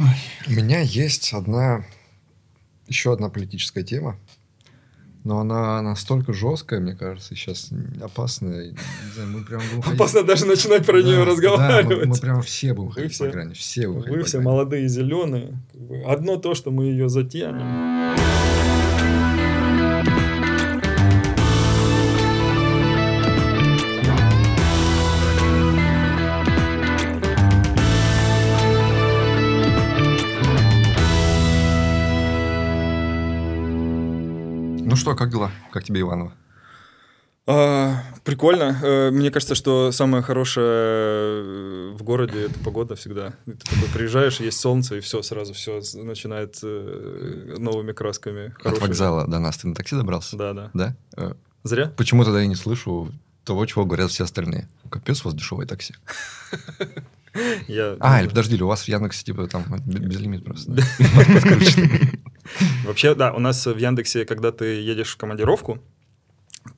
Ой. У меня есть одна, еще одна политическая тема, но она настолько жесткая, мне кажется, сейчас опасная. Не знаю, мы прям будем Опасно даже начинать про да, нее разговаривать. Да, мы, мы прям все будем ходить все, по грани. Все будем Вы все молодые, зеленые. Одно то, что мы ее затянем. что, как дела? Как тебе, Иванова? А, прикольно. А, мне кажется, что самое хорошее э, в городе это погода всегда. Ты такой приезжаешь, есть солнце, и все, сразу все начинает э, новыми красками. Хорошими. От вокзала до нас ты на такси добрался? Да, да. Да? Зря? Почему тогда я не слышу того, чего говорят все остальные? Капец, у вас дешевое такси. А, или подожди, у вас в Яндексе типа там безлимит просто. Вообще, да, у нас в Яндексе, когда ты едешь в командировку,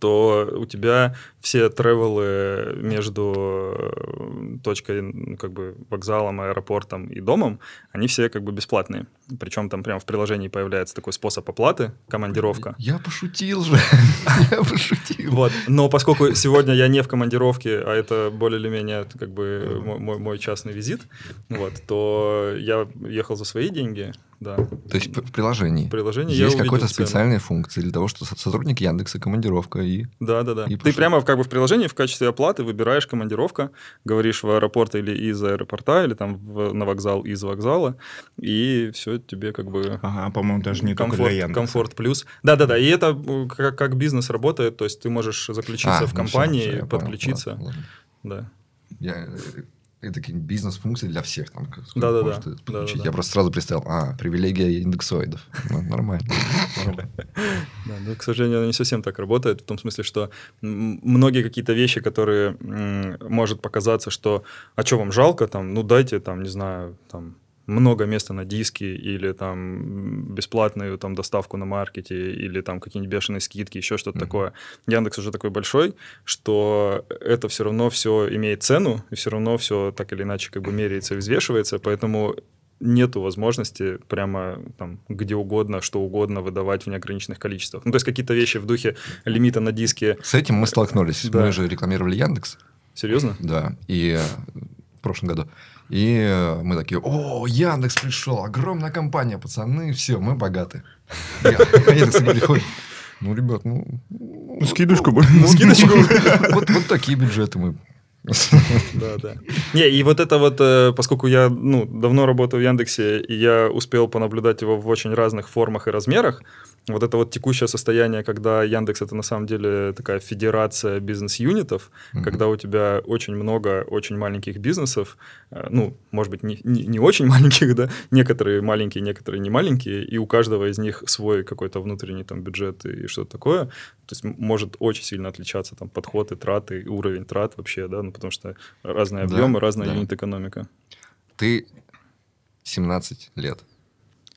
то у тебя все тревелы между э, точкой, как бы, вокзалом, аэропортом и домом, они все как бы бесплатные. Причем там прямо в приложении появляется такой способ оплаты, командировка. Я пошутил же, я пошутил. Вот, но поскольку сегодня я не в командировке, а это более или менее как бы мой частный визит, вот, то я ехал за свои деньги, да. То есть в приложении. В приложении есть какая то специальная функция для того, что сотрудник Яндекса командировка и. Да, да, да. И Ты прямо как бы в приложении в качестве оплаты выбираешь командировка, говоришь в аэропорт или из аэропорта или там в, на вокзал из вокзала и все тебе как бы. Ага, а, по-моему, даже не комфорт, только для Яндекса. Комфорт плюс. Да, да, да. И это э, как, как бизнес работает, то есть ты можешь заключиться а, в ну компании, ну все, все, подключиться. Понял, ладно, ладно. Да. Я э, и такие бизнес функции для всех, там, да, да, может да. подключить. Да, да, Я просто сразу представил, а, привилегия индексоидов. Ну, нормально. Да, ну, к сожалению, она не совсем так работает, в том смысле, что многие какие-то вещи, которые может показаться, что, а что вам жалко, там, ну, дайте, там, не знаю, там, много места на диске или там бесплатную там доставку на маркете или там какие-нибудь бешеные скидки, еще что-то mm-hmm. такое. Яндекс уже такой большой, что это все равно все имеет цену, и все равно все так или иначе как бы меряется и взвешивается, поэтому нету возможности прямо там где угодно, что угодно выдавать в неограниченных количествах. Ну, то есть какие-то вещи в духе лимита на диске. С этим мы столкнулись. Да. Мы же рекламировали Яндекс. Серьезно? Да. И в прошлом году. И э, мы такие, о, Яндекс пришел, огромная компания, пацаны, все, мы богаты. Яндекс приходит. Ну, ребят, ну, ну, ну, ну... Скидочку бы. Скидочку Вот такие бюджеты мы да, да. Не, и вот это вот, э, поскольку я ну, давно работаю в Яндексе, и я успел понаблюдать его в очень разных формах и размерах, вот это вот текущее состояние, когда Яндекс это на самом деле такая федерация бизнес-юнитов, mm-hmm. когда у тебя очень много очень маленьких бизнесов, э, ну, может быть, не, не, не очень маленьких, да, некоторые маленькие, некоторые не маленькие, и у каждого из них свой какой-то внутренний там бюджет и что-то такое. То есть может очень сильно отличаться там подходы, траты, уровень трат вообще, да, ну, потому что разные объемы, да, разная да. юнит-экономика. Ты 17 лет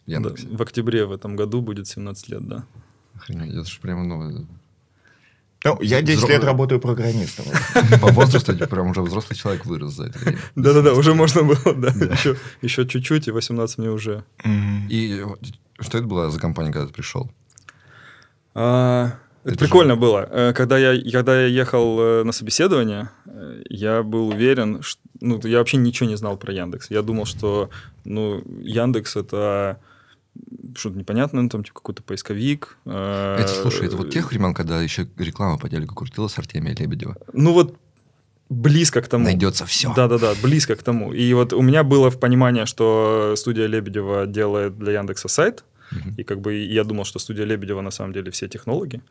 в Яндексе. в октябре в этом году будет 17 лет, да. Охренеть, это же прямо, ну... Ну, я 10 Взро... лет работаю программистом. По возрасту прям уже взрослый человек вырос за это время. Да-да-да, уже можно было, да. Еще чуть-чуть, и 18 мне уже. И что это было за компания, когда ты пришел? А, это, это прикольно же... было. Э, когда я, когда я ехал э, на собеседование, э, я был уверен, что, ну, я вообще ничего не знал про Яндекс. Я думал, что ну, Яндекс это что-то непонятное, ну, там типа какой-то поисковик. Э, это, слушай, это вот тех времен, когда еще реклама по телеку крутилась Артемия Лебедева. Ну вот близко к тому. Найдется все. Да-да-да, близко к тому. И вот у меня было в понимании, что студия Лебедева делает для Яндекса сайт, и как бы я думал, что студия Лебедева на самом деле все технологи,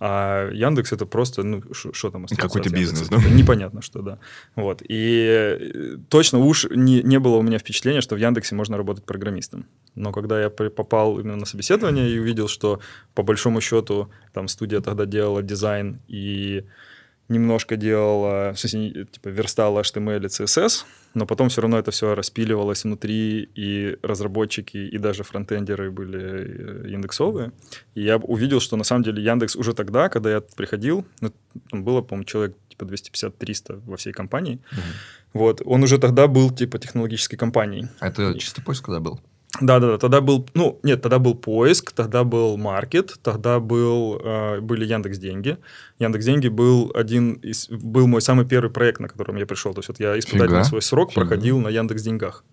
а Яндекс это просто, ну, что там остается? Какой-то бизнес, да? Непонятно, что да. Вот. И э, точно уж не, не было у меня впечатления, что в Яндексе можно работать программистом. Но когда я попал именно на собеседование и увидел, что по большому счету там студия тогда делала дизайн и немножко делал в смысле, типа верстала HTML и CSS, но потом все равно это все распиливалось внутри, и разработчики, и даже фронтендеры были э, индексовые. И я увидел, что на самом деле Яндекс уже тогда, когда я приходил, ну, там было, по-моему, человек типа 250-300 во всей компании, угу. вот, он уже тогда был типа технологической компанией. А это чисто поиск когда был? Да, да, да. Тогда был, ну, нет, тогда был поиск, тогда был маркет, тогда был, э, были Яндекс Деньги. Яндекс Деньги был один из, был мой самый первый проект, на котором я пришел. То есть вот я испытательный Фига. свой срок Фига. проходил на Яндекс Деньгах.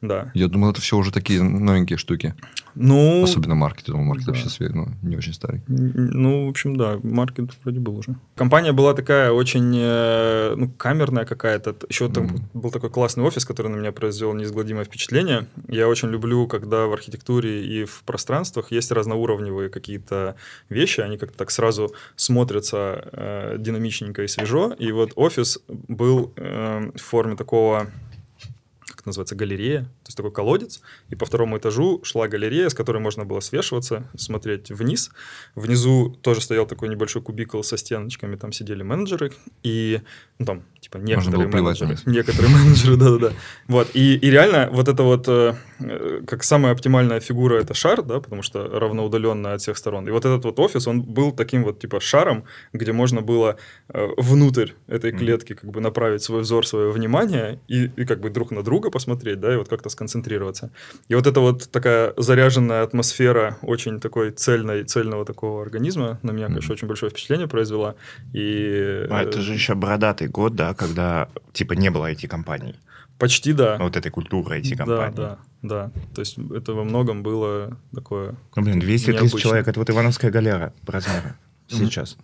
Да. Я думал, это все уже такие новенькие штуки. Ну... Особенно маркет. Я думал, маркет да. вообще свежий, ну, не очень старый. Ну, в общем, да, маркет вроде был уже. Компания была такая очень, э, ну, камерная какая-то. Еще там mm. был такой классный офис, который на меня произвел неизгладимое впечатление. Я очень люблю, когда в архитектуре и в пространствах есть разноуровневые какие-то вещи. Они как-то так сразу смотрятся э, динамичненько и свежо. И вот офис был э, в форме такого как это называется, галерея, то есть такой колодец, и по второму этажу шла галерея, с которой можно было свешиваться, смотреть вниз. Внизу тоже стоял такой небольшой кубикл со стеночками, там сидели менеджеры, и, ну, там, типа, некоторые менеджеры. некоторые менеджеры, да-да-да. Вот, и, и реально вот это вот, э, как самая оптимальная фигура, это шар, да, потому что равноудаленная от всех сторон. И вот этот вот офис, он был таким вот, типа, шаром, где можно было э, внутрь этой клетки как бы направить свой взор, свое внимание, и, и как бы друг на друга посмотреть, да, и вот как-то сконцентрироваться. И вот эта вот такая заряженная атмосфера очень такой цельной, цельного такого организма на меня, конечно, mm очень большое впечатление произвела. И... А э, это же еще бородатый год, да, когда типа не было IT-компаний. Почти да. Вот этой культуры этих компаний. Да, да, да. То есть это во многом было такое... Ну, блин, 200 тысяч человек, это вот Ивановская галера по размеру сейчас.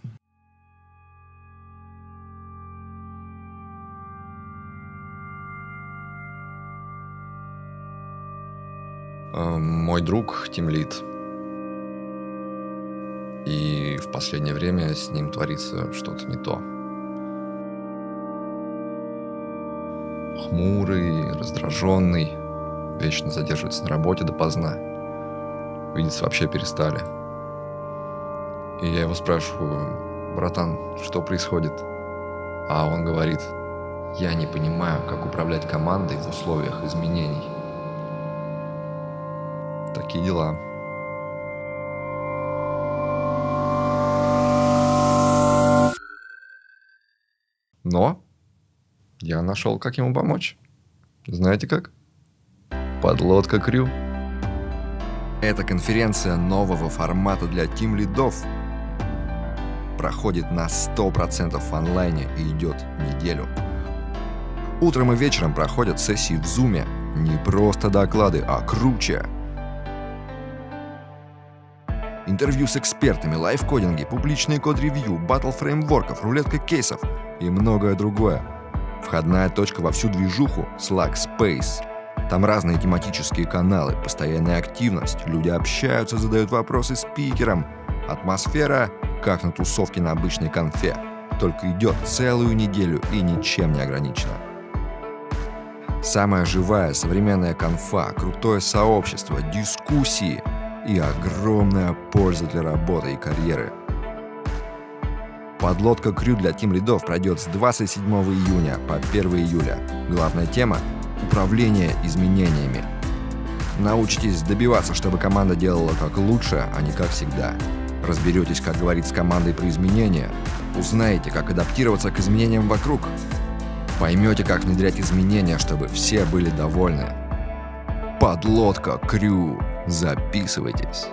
Э, мой друг Тимлит. И в последнее время с ним творится что-то не то. Хмурый, раздраженный, вечно задерживается на работе допоздна. Видеться вообще перестали. И я его спрашиваю, братан, что происходит? А он говорит, я не понимаю, как управлять командой в условиях изменений. Такие дела. Но я нашел, как ему помочь. Знаете как? Подлодка Крю. Эта конференция нового формата для тим-лидов проходит на 100% в онлайне и идет неделю. Утром и вечером проходят сессии в Зуме. Не просто доклады, а круче интервью с экспертами, лайфкодинги, публичные код-ревью, батл фреймворков, рулетка кейсов и многое другое. Входная точка во всю движуху — Slack Space. Там разные тематические каналы, постоянная активность, люди общаются, задают вопросы спикерам. Атмосфера, как на тусовке на обычной конфе, только идет целую неделю и ничем не ограничена. Самая живая современная конфа, крутое сообщество, дискуссии — и огромная польза для работы и карьеры. Подлодка «Крю» для тим лидов пройдет с 27 июня по 1 июля. Главная тема – управление изменениями. Научитесь добиваться, чтобы команда делала как лучше, а не как всегда. Разберетесь, как говорить с командой про изменения. Узнаете, как адаптироваться к изменениям вокруг. Поймете, как внедрять изменения, чтобы все были довольны. Подлодка «Крю» Записывайтесь.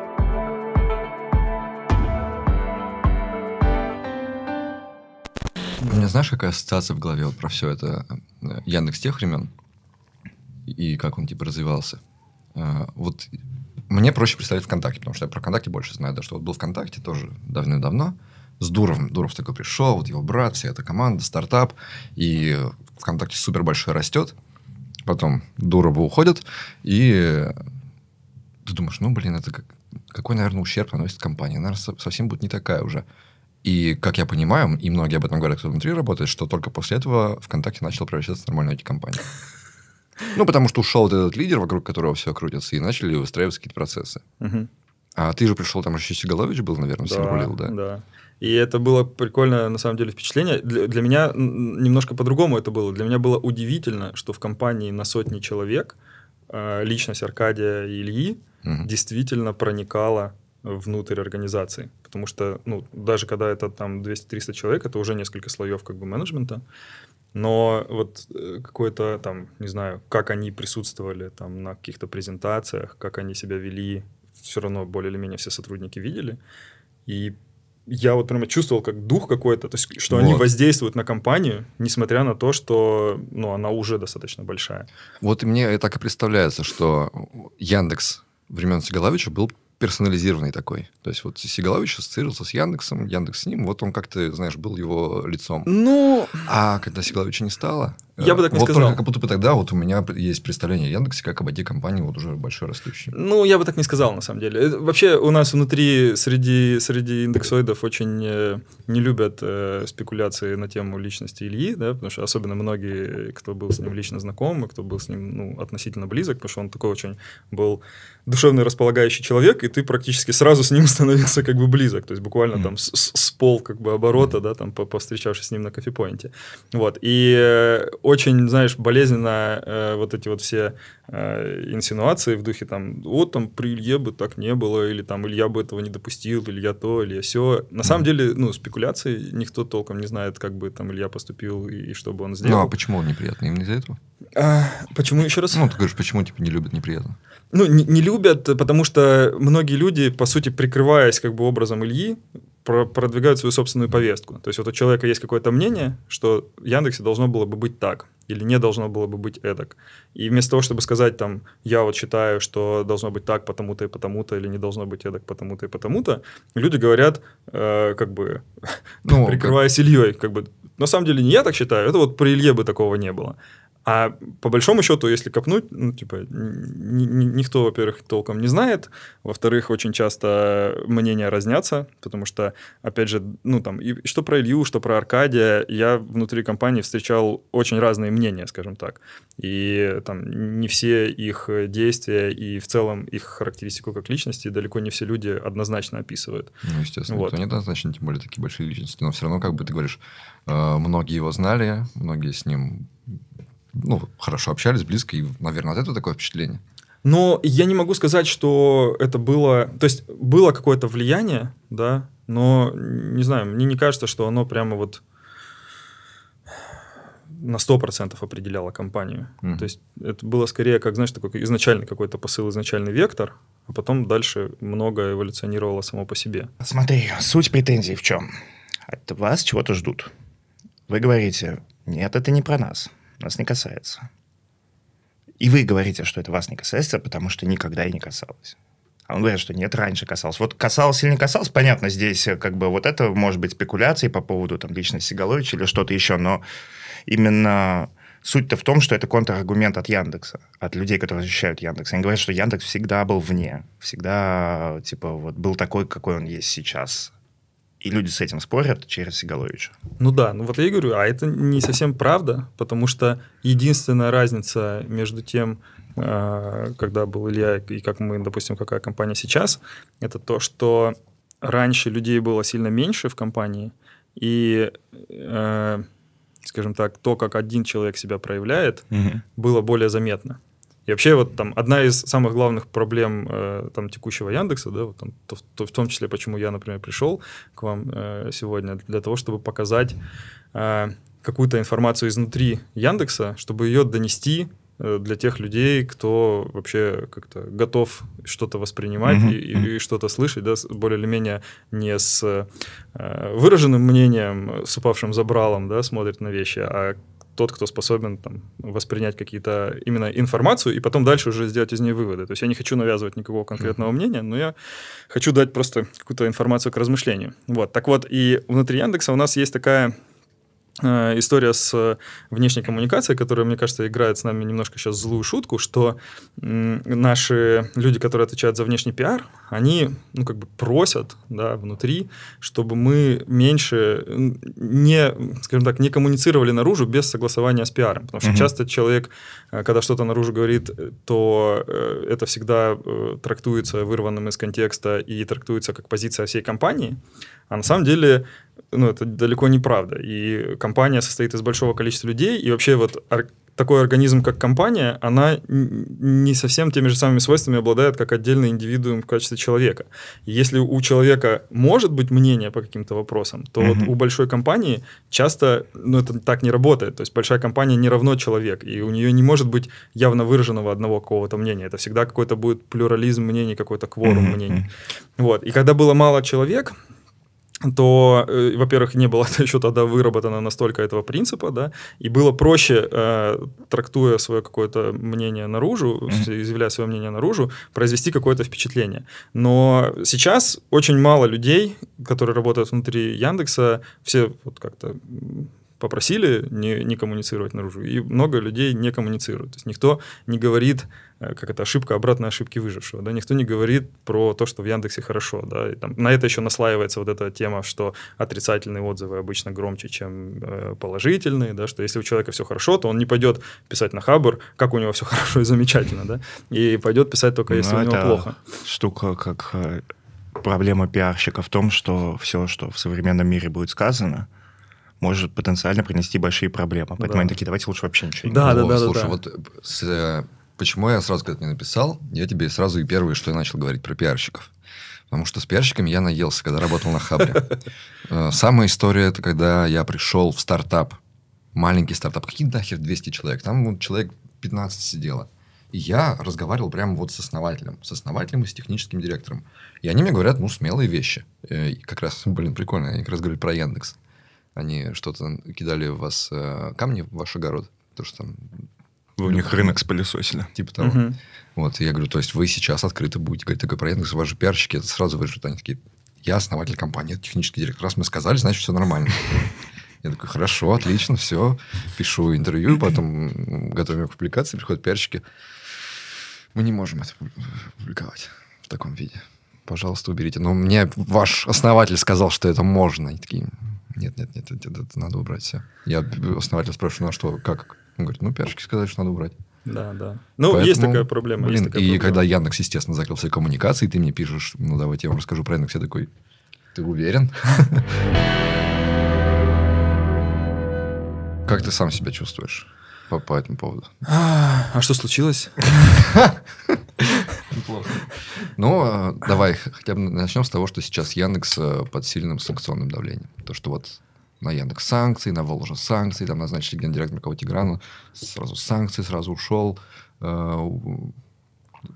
У меня знаешь, какая ассоциация в голове вот про все это э, Яндекс тех времен и как он типа развивался. Э, вот мне проще представить ВКонтакте, потому что я про ВКонтакте больше знаю, да, что вот был ВКонтакте тоже давным-давно, с Дуровым. Дуров такой пришел, вот его брат, вся эта команда, стартап, и ВКонтакте супер большой растет. Потом Дурова уходит, и ты думаешь, ну, блин, это как, какой, наверное, ущерб наносит компания? Наверное, совсем будет не такая уже. И, как я понимаю, и многие об этом говорят, кто внутри работает, что только после этого ВКонтакте начал превращаться в нормальную IT-компанию. Ну, потому что ушел вот этот лидер, вокруг которого все крутится, и начали выстраиваться какие-то процессы. А ты же пришел, там еще Сигалович был, наверное, всем да, рулил, да? Да, И это было прикольное, на самом деле, впечатление. Для, для меня немножко по-другому это было. Для меня было удивительно, что в компании на сотни человек э, личность Аркадия и Ильи – угу. действительно проникало внутрь организации. Потому что, ну, даже когда это там 200-300 человек, это уже несколько слоев как бы менеджмента. Но вот э, какое-то там, не знаю, как они присутствовали там на каких-то презентациях, как они себя вели, все равно более или менее все сотрудники видели. И я вот прямо чувствовал как дух какой-то, то есть что вот. они воздействуют на компанию, несмотря на то, что ну, она уже достаточно большая. Вот мне так и представляется, что Яндекс времен Сигаловича был персонализированный такой. То есть вот Сигалович ассоциировался с Яндексом, Яндекс с ним, вот он как-то, знаешь, был его лицом. Ну... А когда Сигаловича не стало, я бы так не вот сказал. Только как будто бы тогда вот у меня есть представление о Яндексе как об IT-компании вот уже большой растущей. Ну, я бы так не сказал, на самом деле. Э, вообще у нас внутри, среди, среди индексоидов очень э, не любят э, спекуляции на тему личности Ильи, да, потому что особенно многие, кто был с ним лично знаком, и кто был с ним ну, относительно близок, потому что он такой очень был душевно располагающий человек, и ты практически сразу с ним становился как бы близок, то есть буквально mm там с, с, с пол как бы оборота, mm да, там повстречавшись с ним на кофепоинте. Вот, и э, очень, знаешь, болезненно э, вот эти вот все э, инсинуации в духе там, вот там при Илье бы так не было, или там Илья бы этого не допустил, или я то, или я все. На самом деле, ну, спекуляции никто толком не знает, как бы там Илья поступил и, и что бы он ну, сделал. Ну, а почему он неприятный? Именно из-за этого? А, почему еще раз? Ну, ты говоришь, почему типа не любят неприятно? Ну, не, не любят, потому что многие люди, по сути, прикрываясь как бы образом Ильи, продвигают свою собственную повестку. То есть вот у человека есть какое-то мнение, что в Яндексе должно было бы быть так, или не должно было бы быть эдак. И вместо того, чтобы сказать там, я вот считаю, что должно быть так, потому-то и потому-то, или не должно быть эдак, потому-то и потому-то, люди говорят, э, как бы, ну, прикрываясь как... Ильей, как бы, на самом деле не я так считаю, это вот при Илье бы такого не было. А по большому счету, если копнуть, ну, типа, никто, во-первых, толком не знает, во-вторых, очень часто мнения разнятся, потому что, опять же, ну, там, и что про Илью, что про Аркадия, я внутри компании встречал очень разные мнения, скажем так, и там не все их действия и в целом их характеристику как личности далеко не все люди однозначно описывают. Ну, естественно, вот. не однозначно, тем более такие большие личности, но все равно, как бы ты говоришь, э, многие его знали, многие с ним ну, хорошо общались, близко, и, наверное, от этого такое впечатление. Но я не могу сказать, что это было... То есть было какое-то влияние, да, но, не знаю, мне не кажется, что оно прямо вот на 100% определяло компанию. Mm. То есть это было скорее, как, знаешь, такой изначальный какой-то посыл, изначальный вектор, а потом дальше много эволюционировало само по себе. Смотри, суть претензий в чем? От вас чего-то ждут. Вы говорите, нет, это не про нас нас не касается. И вы говорите, что это вас не касается, потому что никогда и не касалось. А он говорит, что нет, раньше касался. Вот касался, или не касалось, понятно, здесь э, как бы вот это может быть спекуляции по поводу там, личности Головича или что-то еще, но именно суть-то в том, что это контраргумент от Яндекса, от людей, которые защищают Яндекс. Они говорят, что Яндекс всегда был вне, всегда, типа, вот был такой, какой он есть сейчас. И люди с этим спорят через Сигаловича. Ну да, ну вот я и говорю, а это не совсем правда, потому что единственная разница между тем, э, когда был Илья и как мы, допустим, какая компания сейчас, это то, что раньше людей было сильно меньше в компании, и, э, скажем так, то, как один человек себя проявляет, угу. было более заметно. И вообще вот там одна из самых главных проблем э, там текущего Яндекса, да, вот там, то, то, в том числе, почему я, например, пришел к вам э, сегодня для того, чтобы показать э, какую-то информацию изнутри Яндекса, чтобы ее донести э, для тех людей, кто вообще как-то готов что-то воспринимать mm-hmm. и, и, и что-то слышать, да, более или менее не с э, выраженным мнением, с упавшим забралом, да, смотрит на вещи, а тот, кто способен там, воспринять какие-то именно информацию и потом дальше уже сделать из нее выводы. То есть я не хочу навязывать никакого конкретного мнения, но я хочу дать просто какую-то информацию к размышлению. Вот. Так вот, и внутри Яндекса у нас есть такая Э, история с э, внешней коммуникацией, которая, мне кажется, играет с нами немножко сейчас злую шутку, что наши люди, которые отвечают за внешний пиар, они, ну, как бы просят, да, внутри, чтобы мы меньше не, скажем так, не коммуницировали наружу без согласования с пиаром, потому что угу. часто человек, э, когда что-то наружу говорит, то это всегда трактуется вырванным из контекста и трактуется как позиция всей компании, а на самом деле ну, это далеко не правда. И компания состоит из большого количества людей, и вообще вот такой организм, как компания, она не совсем теми же самыми свойствами обладает, как отдельный индивидуум в качестве человека. если у человека может быть мнение по каким-то вопросам, то mm-hmm. вот у большой компании часто ну, это так не работает. То есть большая компания не равно человек, и у нее не может быть явно выраженного одного какого-то мнения. Это всегда какой-то будет плюрализм мнений, какой-то кворум mm-hmm. мнений. Вот. И когда было мало человек, то, э, во-первых, не было еще тогда выработано настолько этого принципа, да, и было проще, э, трактуя свое какое-то мнение наружу, mm изъявляя свое мнение наружу, произвести какое-то впечатление. Но сейчас очень мало людей, которые работают внутри Яндекса, все вот как-то попросили не, не коммуницировать наружу, и много людей не коммуницируют. То есть никто не говорит, э, как это ошибка обратной ошибки выжившего, да, никто не говорит про то, что в Яндексе хорошо, да, и там, на это еще наслаивается вот эта тема, что отрицательные отзывы обычно громче, чем э, положительные, да, что если у человека все хорошо, то он не пойдет писать на Хабр, как у него все хорошо и замечательно, да, и пойдет писать только ну, если ну, у него плохо. штука как э, проблема пиарщика в том, что все, что в современном мире будет сказано, может потенциально принести большие проблемы. Поэтому да. они такие, давайте лучше вообще ничего да, Да, да, да. Слушай, да. вот с, э, почему я сразу, когда ты мне написал, я тебе сразу и первое, что я начал говорить про пиарщиков. Потому что с пиарщиками я наелся, когда работал на Хабре. Э, самая история, это когда я пришел в стартап, маленький стартап, какие нахер 200 человек, там человек 15 сидело. И я разговаривал прямо вот с основателем, с основателем и с техническим директором. И они мне говорят, ну, смелые вещи. Э, и как раз, блин, прикольно, они как раз говорили про Яндекс. Они что-то кидали в вас э, камни в ваш огород, потому что там... Вы у них рынок спылесосили. Типа того. Угу. Вот, я говорю, то есть вы сейчас открыто будете говорить такой проект, ваши пиарщики это сразу выживут. Они такие, я основатель компании, это технический директор. Раз мы сказали, значит, все нормально. Я такой, хорошо, отлично, все. Пишу интервью, потом готовим к публикации, приходят пиарщики. Мы не можем это публиковать в таком виде. Пожалуйста, уберите. Но мне ваш основатель сказал, что это можно. И такие, нет, нет, нет, это, это, надо убрать все. Я основатель спрашиваю, ну а что, как? Он говорит, ну першки сказали, что надо убрать. Да, да. Ну, Поэтому, есть такая проблема. Блин, есть такая и проблема. когда Яндекс, естественно, закрыл все коммуникации, ты мне пишешь, ну давайте я вам расскажу про Яндекс, я такой, ты уверен? Как ты сам себя чувствуешь? по, по этому поводу. А, а что случилось? Неплохо. Ну, а, давай хотя бы начнем с того, что сейчас Яндекс э, под сильным санкционным давлением. То, что вот на Яндекс санкции, на Волжа санкции, там назначили гендиректора кого Тиграна, сразу санкции, сразу ушел. Э,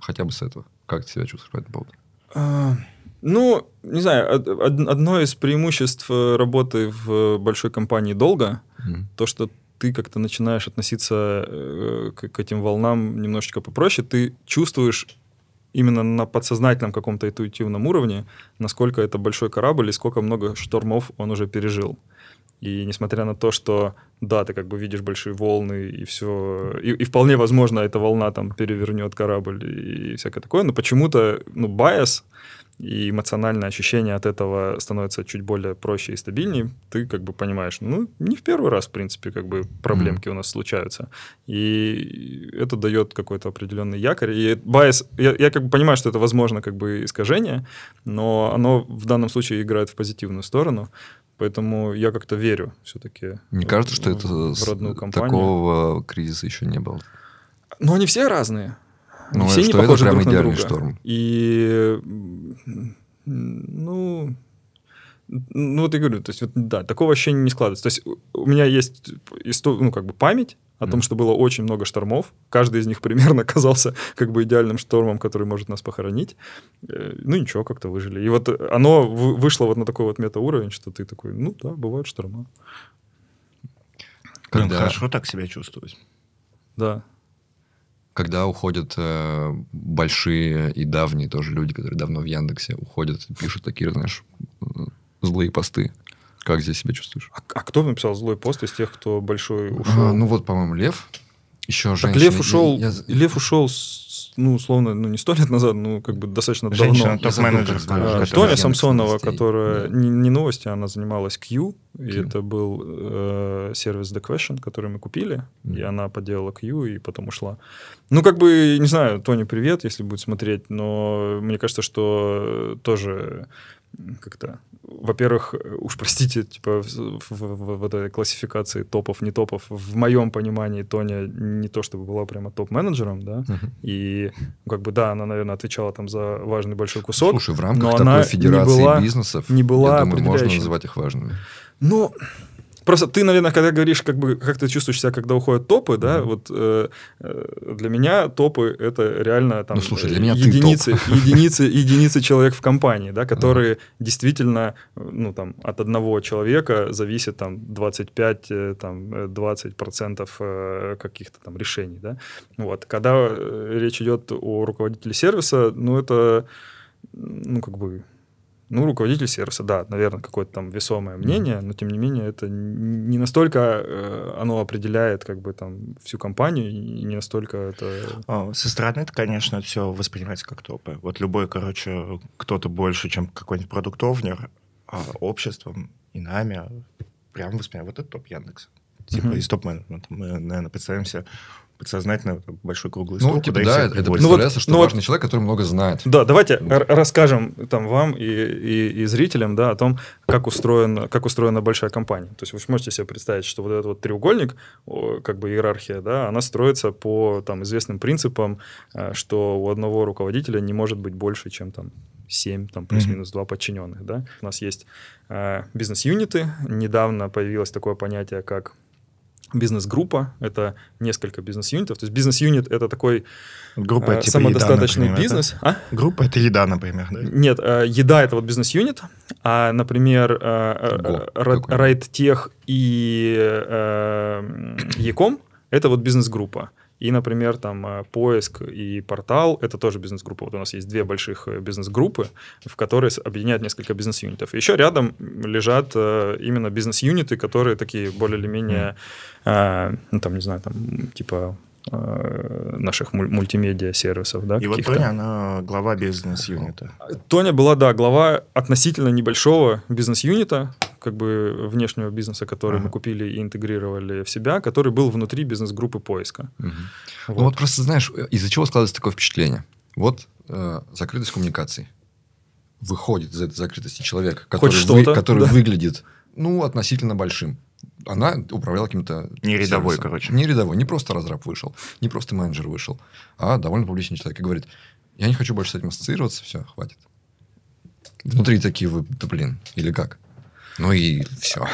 хотя бы с этого. Как ты себя чувствуешь по этому поводу? А, ну, не знаю, одно из преимуществ э, работы в большой компании долго, mm-hmm. то, что ты как-то начинаешь относиться э, к, к этим волнам немножечко попроще, ты чувствуешь именно на подсознательном каком-то интуитивном уровне, насколько это большой корабль и сколько много штормов он уже пережил. И несмотря на то, что да, ты как бы видишь большие волны и все, и, и вполне возможно эта волна там перевернет корабль и всякое такое, но почему-то, ну, байс, bias и эмоциональное ощущение от этого становится чуть более проще и стабильнее, ты как бы понимаешь, ну, не в первый раз, в принципе, как бы проблемки mm-hmm. у нас случаются. И это дает какой-то определенный якорь. И байс, я, я как бы понимаю, что это возможно как бы искажение, но оно в данном случае играет в позитивную сторону, Поэтому я как-то верю все-таки. Не кажется, в, что это в родную компанию. такого кризиса еще не было. Но они все разные. Ну, все не похожи друг на друга. Шторм. И, ну, ну, вот я говорю, то есть, вот, да, такого вообще не складывается. То есть, у меня есть истор... ну, как бы память о том, что было очень много штормов. Каждый из них примерно оказался как бы идеальным штормом, который может нас похоронить. Э, ну, ничего, как-то выжили. И вот оно вышло вот на такой вот метауровень, что ты такой, ну, да, бывают шторма. Когда... Блин, хорошо так себя чувствовать. Да когда уходят э, большие и давние тоже люди, которые давно в Яндексе уходят и пишут такие, знаешь, э, злые посты. Как здесь себя чувствуешь? А, а кто написал злой пост из тех, кто большой а, ушел? А, ну вот, по-моему, Лев. Еще так женщина. Лев ушел. Я... Лев ушел с ну, условно, ну, не сто лет назад, ну, как бы достаточно Женщина, давно. топ-менеджер. Да, Тоня Самсонова, новостей. которая, да. не, не новости, она занималась Q, Q. и это был э, сервис The Question, который мы купили, mm. и она поделала Q, и потом ушла. Ну, как бы, не знаю, Тони, привет, если будет смотреть, но мне кажется, что тоже как-то, во-первых, уж простите, типа в, в, в, в этой классификации топов, не топов, в моем понимании Тоня не то чтобы была прямо топ-менеджером, да, и ну, как бы да, она, наверное, отвечала там за важный большой кусок. Слушай, в рамках но такой она федерации не была, бизнесов, не была я думаю, можно называть их важными. Ну, но... Просто ты, наверное, когда говоришь, как бы, как ты чувствуешь себя, когда уходят топы, да, mm-hmm. вот э, э, для меня топы — это реально там ну, слушай, для меня единицы, единицы, единицы человек в компании, да, которые mm-hmm. действительно, ну, там, от одного человека зависит там 25, э, там, 20 э, процентов каких-то там решений, да. Вот, когда речь идет о руководителе сервиса, ну, это, ну, как бы, ну, руководитель сервиса, да, наверное, какое-то там весомое мнение, но тем не менее это не настолько э, оно определяет как бы там всю компанию, и не настолько это... Со а, стороны это, конечно, все воспринимается как топы. Вот любой, короче, кто-то больше, чем какой-нибудь продуктовнер, а обществом и нами прям воспринимает. Вот это топ Яндекс. Типа mm-hmm. из топ-менеджмента мы, наверное, представимся подсознательно большой круглый ну, стол, ну, типа, да, это, это представляется, ну, что ну, важный вот, человек, который много знает. Да, давайте вот. расскажем там вам и, и, и зрителям, да, о том, как устроена, как устроена большая компания. То есть вы можете себе представить, что вот этот вот треугольник, как бы иерархия, да, она строится по там известным принципам, э, что у одного руководителя не может быть больше, чем там 7, там плюс-минус 2 подчиненных, да. У нас есть э, бизнес-юниты. Недавно появилось такое понятие, как бизнес-группа, это несколько бизнес-юнитов. То есть бизнес-юнит — это такой Группа, э, типа самодостаточный еда, например, бизнес. Это... А? Группа — это еда, например. Да? Нет, э, еда — это вот бизнес-юнит, а, например, э, э и э, Яком — это вот бизнес-группа. И, например, там э, поиск и портал — это тоже бизнес-группа. Вот у нас есть две больших э, бизнес-группы, в которые объединяют несколько бизнес-юнитов. Еще рядом лежат э, именно бизнес-юниты, которые такие более или менее, mm. ну, там, не знаю, там, типа наших мультимедиа-сервисов. Да, и вот Тоня, она глава бизнес-юнита. Тоня была, да, глава относительно небольшого бизнес-юнита, как бы внешнего бизнеса, который ага. мы купили и интегрировали в себя, который был внутри бизнес-группы поиска. Угу. Вот. Ну вот просто знаешь, из-за чего складывается такое впечатление? Вот э, закрытость коммуникаций. Выходит из этой закрытости человек, который, вы, который да. выглядит ну, относительно большим она управляла каким-то... Не рядовой, сервисом. короче. Не рядовой, не просто разраб вышел, не просто менеджер вышел, а довольно публичный человек. И говорит, я не хочу больше с этим ассоциироваться, все, хватит. Внутри такие вы, да блин, или как? Ну и все.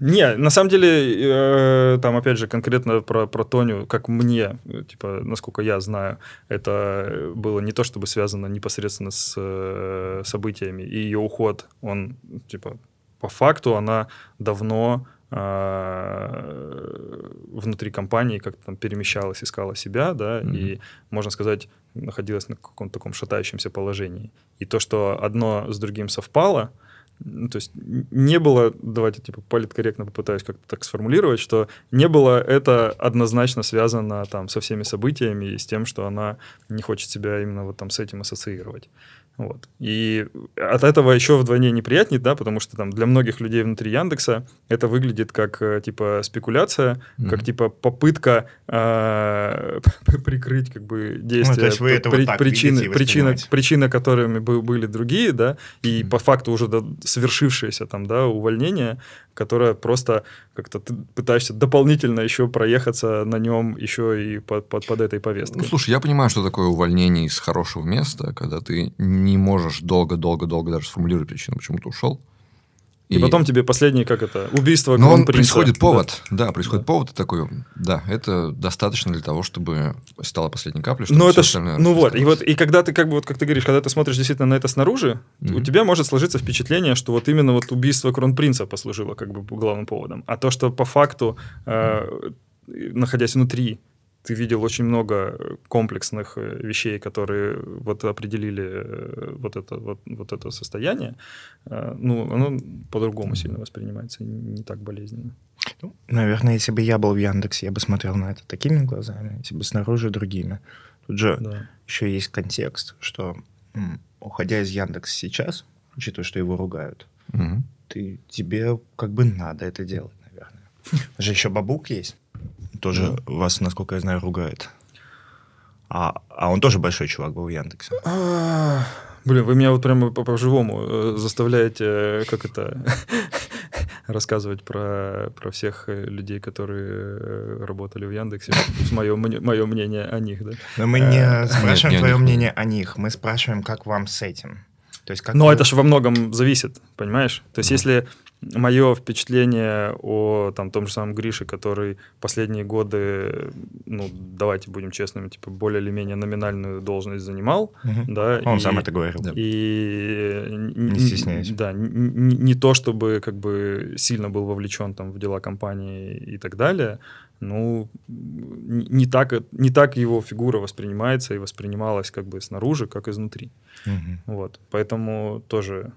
Не, на самом деле, э, там, опять же, конкретно про, про Тоню, как мне, типа, насколько я знаю, это было не то, чтобы связано непосредственно с э, событиями. И ее уход, он, типа, по факту, она давно э, внутри компании как-то там перемещалась, искала себя, да, mm-hmm. и, можно сказать, находилась на каком-то таком шатающемся положении. И то, что одно с другим совпало, э, ну, то есть не было, давайте типа политкорректно попытаюсь как-то так сформулировать, что не было это однозначно связано там со всеми событиями и с тем, что она не хочет себя именно вот там с этим ассоциировать. Вот. И от этого еще вдвойне неприятнее, да, потому что там для многих людей внутри Яндекса это выглядит как э, типа спекуляция, mm-hmm. как типа попытка э, прикрыть как бы действия, ну, то есть вы это при, вот так причины, причины, причины, которыми бы были другие, да, и mm-hmm. по факту уже да, совершившееся там, да, увольнение, которое просто как-то ты пытаешься дополнительно еще проехаться на нем еще и под, под, под этой повесткой. Ну, слушай, я понимаю, что такое увольнение из хорошего места, когда ты не можешь долго-долго-долго даже сформулировать причину, почему ты ушел. И, и потом тебе последнее, как это, убийство Но он происходит повод, да, да происходит да. повод такой, да, это достаточно для того, чтобы стала последней каплей, чтобы Но ну, это ж, Ну вот, и вот, и когда ты, как бы, вот как ты говоришь, когда ты смотришь действительно на это снаружи, mm-hmm. у тебя может сложиться впечатление, что вот именно вот убийство кронпринца послужило как бы главным поводом, а то, что по факту, э, находясь внутри, ты видел очень много э, комплексных э, вещей, которые вот определили э, вот это, вот, вот это состояние. Ну, оно по-другому сильно воспринимается, не так болезненно. Ну, наверное, если бы я был в Яндексе, я бы смотрел на это такими глазами, если бы снаружи другими. Тут же да. еще есть контекст, что уходя из Яндекса сейчас, учитывая, что его ругают, угу. ты, тебе как бы надо это делать, наверное. Же еще бабук есть тоже mm. вас, насколько я знаю, ругает. А, а он тоже большой чувак был в Яндексе. А, блин, вы меня вот прямо по-живому -по э, заставляете, э, как это, рассказывать про, про всех э, людей, которые работали в Яндексе. Мое, мое мнение о них, да? Но мы не спрашиваем твое мнение о них, мы спрашиваем, как вам с этим. То есть, как Но вы... это же во многом зависит, понимаешь? То есть, mm-hmm. если мое впечатление о там, том же самом Грише, который последние годы, ну, давайте будем честными, типа, более или менее номинальную должность занимал. Угу. Да, Он и, сам это говорил. И, не, не стесняюсь. Да, не, не то, чтобы как бы сильно был вовлечен там, в дела компании и так далее, ну, не так, не так его фигура воспринимается и воспринималась как бы снаружи, как изнутри. Угу. Вот, поэтому тоже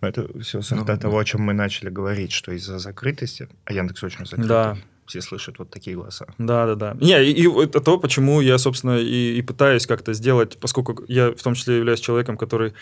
это все с ну, того, о чем мы начали говорить, что из-за закрытости, а Яндекс очень закрытый, да все слышат вот такие голоса. Да, да, да. Не, и, и это то, почему я, собственно, и, и пытаюсь как-то сделать, поскольку я в том числе являюсь человеком, который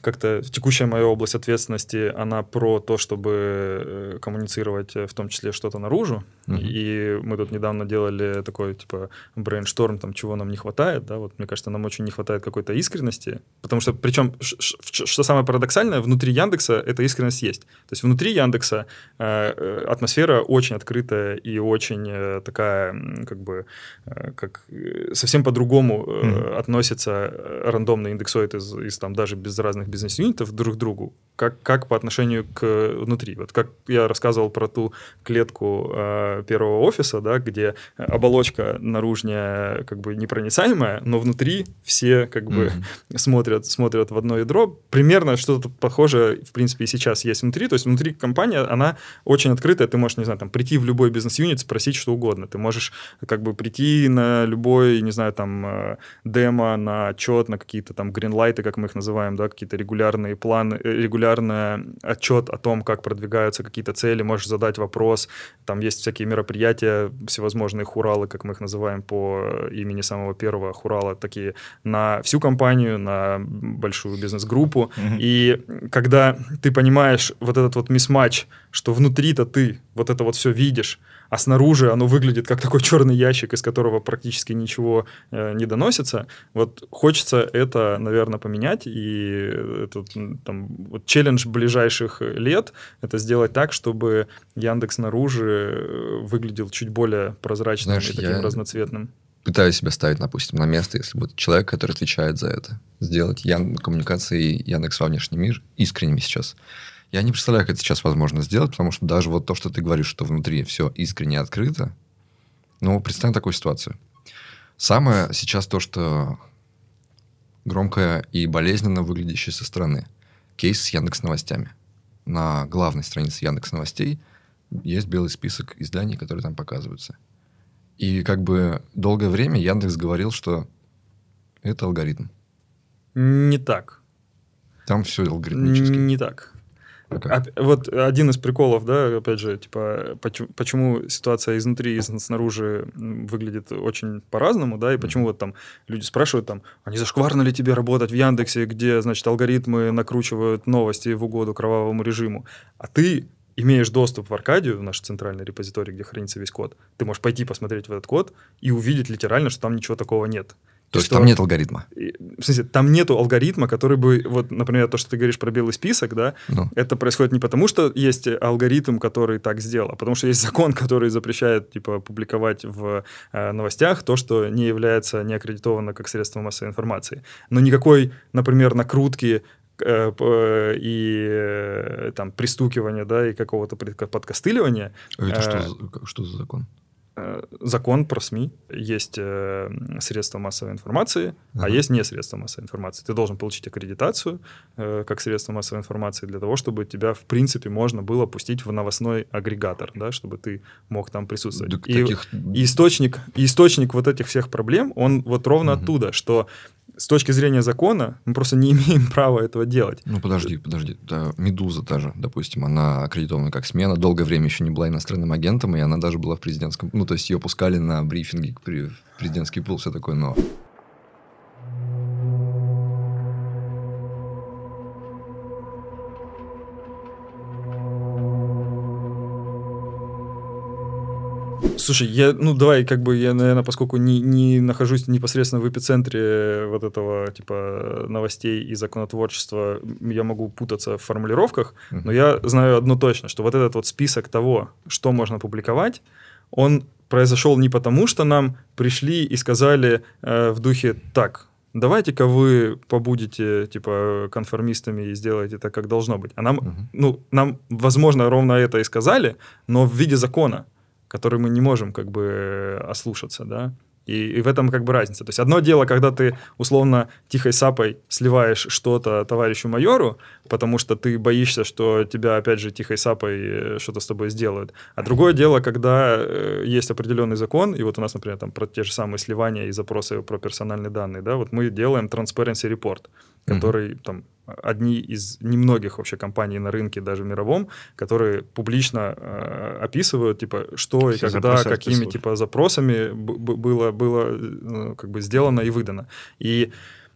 как-то текущая моя область ответственности, она про то, чтобы э, коммуницировать э, в том числе что-то наружу. Mm-hmm. И мы тут недавно делали такой, типа, брейншторм, там, чего нам не хватает, да, вот, мне кажется, нам очень не хватает какой-то искренности, потому что, причем, что самое парадоксальное, внутри Яндекса эта искренность есть. То есть внутри Яндекса э, э атмосфера очень открытая и очень э, такая, как бы, э, как совсем по-другому э, mm-hmm. относятся рандомные индексоиды из, из, там, даже без разных разных бизнес-юнитов друг к другу, как, как по отношению к э, внутри. Вот как я рассказывал про ту клетку э, первого офиса, да, где оболочка наружная как бы непроницаемая, но внутри все как бы mm-hmm. смотрят, смотрят в одно ядро. Примерно что-то похожее, в принципе, и сейчас есть внутри. То есть внутри компания, она очень открытая. Ты можешь, не знаю, там, прийти в любой бизнес-юнит, спросить что угодно. Ты можешь как бы прийти на любой, не знаю, там, э, демо, на отчет, на какие-то там гринлайты, как мы их называем, да, какие-то какие-то регулярные планы, э, регулярно отчет о том, как продвигаются какие-то цели, можешь задать вопрос. Там есть всякие мероприятия, всевозможные хуралы, как мы их называем по имени самого первого хурала, такие на всю компанию, на большую бизнес-группу. Mm-hmm. И когда ты понимаешь вот этот вот мисс-матч, что внутри-то ты вот это вот все видишь, а снаружи оно выглядит как такой черный ящик, из которого практически ничего э, не доносится. Вот хочется это, наверное, поменять, и э, этот там, вот челлендж ближайших лет — это сделать так, чтобы Яндекс снаружи э, выглядел чуть более прозрачным Знаешь, и таким я... разноцветным пытаюсь себя ставить, допустим, на место, если будет человек, который отвечает за это. Сделать ян... коммуникации Яндекс во внешний мир искренними сейчас. Я не представляю, как это сейчас возможно сделать, потому что даже вот то, что ты говоришь, что внутри все искренне открыто, ну, представим такую ситуацию. Самое сейчас то, что громко и болезненно выглядящее со стороны. Кейс с Яндекс Новостями. На главной странице Яндекс Новостей есть белый список изданий, которые там показываются. И как бы долгое время Яндекс говорил, что это алгоритм. Не так. Там все алгоритмически. Не так вот один из приколов, да, опять же, типа, почему, почему ситуация изнутри и снаружи выглядит очень по-разному, да, и почему вот там люди спрашивают там, а не зашкварно ли тебе работать в Яндексе, где, значит, алгоритмы накручивают новости в угоду кровавому режиму, а ты имеешь доступ в Аркадию, в наш центральный репозиторий, где хранится весь код, ты можешь пойти посмотреть в этот код и увидеть литерально, что там ничего такого нет. То есть там нет алгоритма? В смысле, там нету алгоритма, который бы, вот, например, то, что ты говоришь про белый список, да, ну. это происходит не потому, что есть алгоритм, который так сделал, а потому что есть закон, который запрещает, типа, публиковать в э, новостях то, что не является не как средство массовой информации. Но никакой, например, накрутки э, и э, там пристукивания, да, и какого-то подкостыливания. Это э, что, что за закон? Э, закон про СМИ, есть э, средства массовой информации, uh-huh. а есть не средства массовой информации. Ты должен получить аккредитацию э, как средство массовой информации для того, чтобы тебя, в принципе, можно было пустить в новостной агрегатор, да, чтобы ты мог там присутствовать. Так, и, таких... и источник, и источник вот этих всех проблем, он вот ровно uh-huh. оттуда, что с точки зрения закона мы просто не имеем права этого делать. Ну подожди, подожди. Да, Медуза та же, допустим, она аккредитована как смена, долгое время еще не была иностранным агентом, и она даже была в президентском... Ну, то есть ее пускали на брифинги, президентский пул, все такое, но... Слушай, я, ну давай, как бы я, наверное, поскольку не, не нахожусь непосредственно в эпицентре вот этого типа новостей и законотворчества, я могу путаться в формулировках, угу. но я знаю одно точно, что вот этот вот список того, что можно публиковать, он произошел не потому, что нам пришли и сказали э, в духе так, давайте-ка вы побудете типа конформистами и сделаете так, как должно быть. А нам, угу. ну, нам, возможно, ровно это и сказали, но в виде закона который мы не можем как бы э, ослушаться, да. И, и в этом как бы разница. То есть одно дело, когда ты условно тихой сапой сливаешь что-то товарищу майору, потому что ты боишься, что тебя опять же тихой сапой э, что-то с тобой сделают. А другое дело, когда э, есть определенный закон, и вот у нас, например, там про те же самые сливания и запросы про персональные данные, да, вот мы делаем transparency report который mm-hmm. там одни из немногих вообще компаний на рынке, даже мировом, которые публично э, описывают, типа, что Все и когда, какими, типа, запросами было, было э, ну, как бы сделано и выдано. И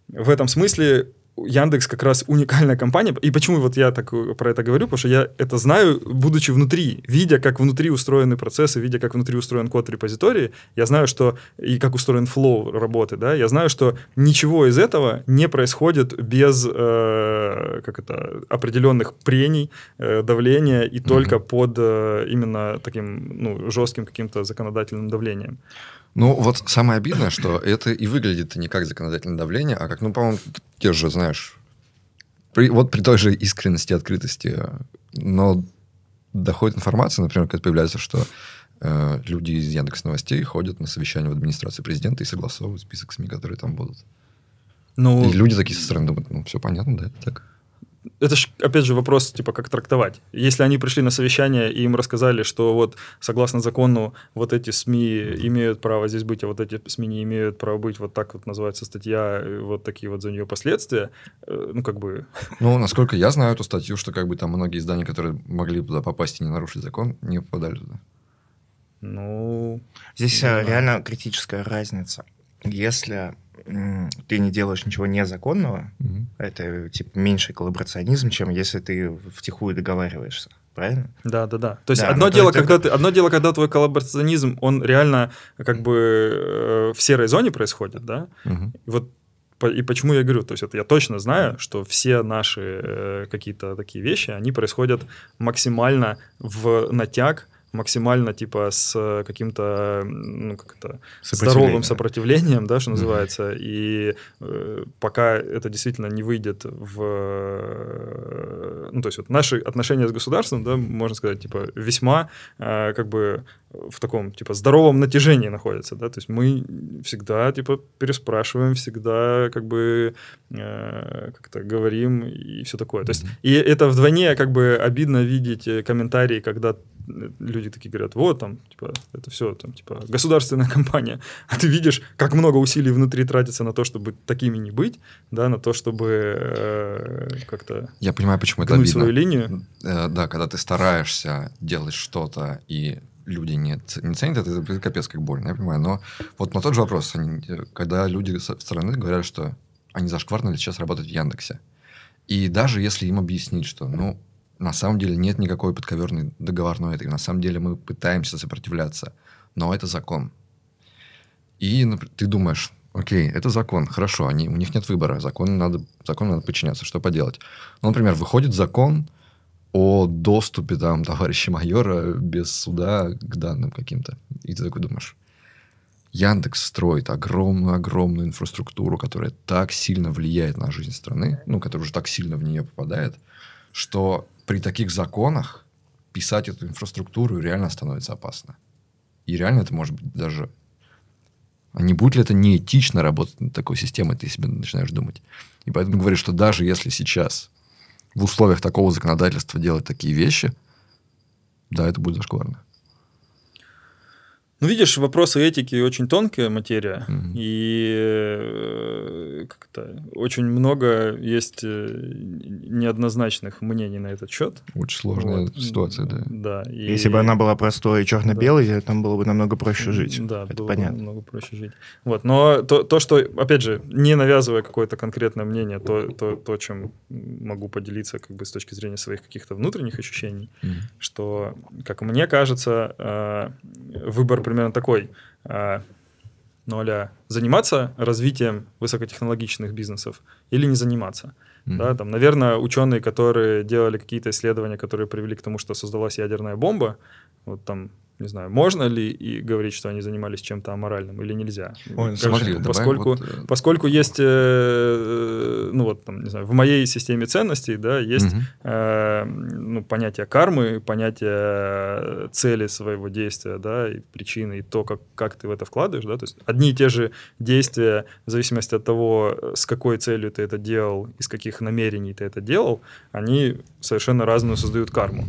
в этом смысле Яндекс как раз уникальная компания. И почему вот я так э, про это говорю? Потому что я это знаю, будучи внутри, видя, как внутри устроены процессы, видя, как внутри устроен код в репозитории, я знаю, что и как устроен флоу работы, да, я знаю, что ничего из этого не происходит без э, как это, определенных прений, э, давления и mm-hmm. только под э, именно таким ну, жестким каким-то законодательным давлением. Ну, вот самое обидное, что это и выглядит не как законодательное давление, а как, ну, по-моему, те же, знаешь, при, вот при той же искренности, и открытости, но доходит информация, например, когда появляется, что э, люди из Яндекс Новостей ходят на совещание в администрации президента и согласовывают список СМИ, которые там будут. Ну, и люди такие со стороны думают, ну, все понятно, да, это так это же, опять же, вопрос, типа, как трактовать. Если они пришли на совещание и им рассказали, что вот, согласно закону, вот эти СМИ имеют право здесь быть, а вот эти СМИ не имеют права быть, вот так вот называется статья, вот такие вот за нее последствия, э, ну, как бы... Ну, насколько я знаю эту статью, что как бы там многие издания, которые могли туда попасть и не нарушить закон, не попадали туда. Ну... Здесь да. Э, реально критическая разница. Если ты не делаешь ничего незаконного, угу. это типа меньше коллаборационизм, чем если ты втихую договариваешься. Правильно? Да, да, да. То есть да, одно, ну, дело, это... когда ты, одно дело, когда твой коллаборационизм, он реально как бы э, в серой зоне происходит, да? Угу. И вот и почему я говорю, то есть это я точно знаю, что все наши э, какие-то такие вещи, они происходят максимально в натяг максимально типа с э, каким-то ну, как это, здоровым сопротивлением, да, что называется, mm-hmm. и э, пока это действительно не выйдет в... Э, ну, то есть вот наши отношения с государством, да, можно сказать, типа весьма э, как бы в таком, типа, здоровом натяжении находится, да, то есть мы всегда, типа, переспрашиваем, всегда, как бы, э, как-то говорим и все такое. То есть, и это вдвойне, как бы, обидно видеть э, комментарии, когда э, люди такие говорят, вот, там, типа, это все, там, типа, государственная компания, а ты видишь, как много усилий внутри тратится на то, чтобы такими не быть, да, на то, чтобы э, как-то... Я понимаю, почему это обидно. свою линию. Э, да, когда ты стараешься делать что-то, и люди не, не ценят, это, это капец как больно, я понимаю. Но вот на тот же вопрос, они, когда люди со стороны говорят, что они зашкварно сейчас работают в Яндексе. И даже если им объяснить, что, ну, на самом деле нет никакой подковерной договорной этой, на самом деле мы пытаемся сопротивляться, но это закон. И ты думаешь, окей, это закон, хорошо, они, у них нет выбора, закон надо, закон надо подчиняться, что поделать. Ну, например, выходит закон, о доступе там товарища майора без суда к данным каким-то. И ты такой думаешь, Яндекс строит огромную-огромную инфраструктуру, которая так сильно влияет на жизнь страны, ну, которая уже так сильно в нее попадает, что при таких законах писать эту инфраструктуру реально становится опасно. И реально это может быть даже... А не будет ли это неэтично работать над такой системой, ты себе начинаешь думать. И поэтому говорю, что даже если сейчас в условиях такого законодательства делать такие вещи, да, это будет зашкварно. Ну, видишь, вопросы этики очень тонкая материя, mm-hmm. и э, как-то очень много есть э, неоднозначных мнений на этот счет. Очень сложная вот. ситуация, да. да и... Если бы она была простой и черно-белой, да. там было бы намного проще жить. Да, это было понятно. Бы намного проще жить. Вот, но то, то, что, опять же, не навязывая какое-то конкретное мнение, то, то, то, чем могу поделиться как бы с точки зрения своих каких-то внутренних ощущений, mm-hmm. что, как мне кажется, э, выбор примерно такой. Э, ну, а заниматься развитием высокотехнологичных бизнесов или не заниматься. Mm-hmm. Да, там, наверное, ученые, которые делали какие-то исследования, которые привели к тому, что создалась ядерная бомба, вот там не знаю, можно ли и говорить, что они занимались чем-то аморальным или нельзя? Ой, Кажется, смотри, поскольку, вот... Э, поскольку есть, э, э, ну вот там, не знаю, в моей системе ценностей, да, есть угу. э, ну, понятие кармы, понятие э, цели своего действия, да, и причины, и то, как, как ты в это вкладываешь, да, то есть одни и те же действия, в зависимости от того, с какой целью ты это делал, из каких намерений ты это делал, они совершенно разную создают карму.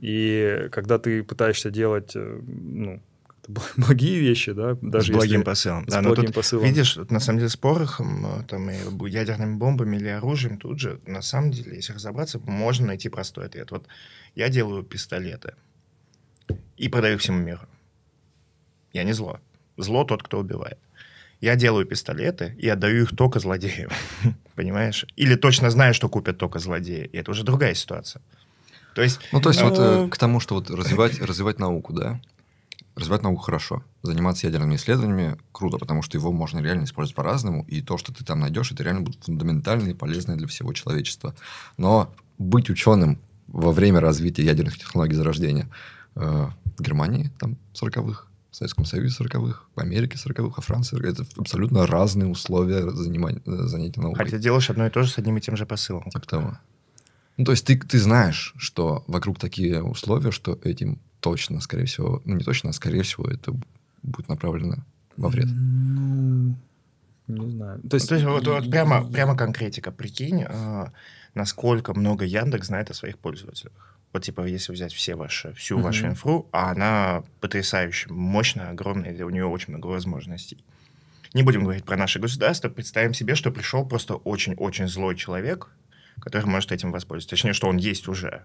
И когда ты пытаешься делать, э, ну, благие вещи, да, даже с благим если... посылом. С да, благим но тут, посылом. Видишь, на самом деле с порохом, э, там, и ядерными бомбами или оружием тут же, на самом деле, если разобраться, можно найти простой ответ. Вот я делаю пистолеты и продаю всему миру. Я не зло. Зло тот, кто убивает. Я делаю пистолеты и отдаю их только злодеям. Понимаешь? Или точно знаю, что купят только злодеи. И это уже другая ситуация. То есть, ну, то есть вот э, э, к тому, что вот развивать, развивать науку, да? Развивать науку хорошо. Заниматься ядерными исследованиями круто, потому что его можно реально использовать по-разному, и то, что ты там найдешь, это реально будут фундаментальные и полезные для всего человечества. Но быть ученым во время развития ядерных технологий зарождения э, в Германии, там, 40-х, в Советском Союзе 40-х, в Америке 40-х, а Франции 40-х. Это абсолютно разные условия занимания, э, занятия наукой. А ты делаешь одно и то же с одним и тем же посылом. Так того. Ну, то есть ты, ты знаешь, что вокруг такие условия, что этим точно, скорее всего, ну не точно, а скорее всего это будет направлено во вред. Ну, не знаю. То есть, ну, то есть вот, вот прямо, прямо конкретика, прикинь, э, насколько много Яндекс знает о своих пользователях. Вот типа, если взять все ваши, всю mm-hmm. вашу инфру, а она потрясающе мощная, огромная, у нее очень много возможностей. Не будем говорить про наше государство, представим себе, что пришел просто очень-очень злой человек, который может этим воспользоваться. Точнее, что он есть уже.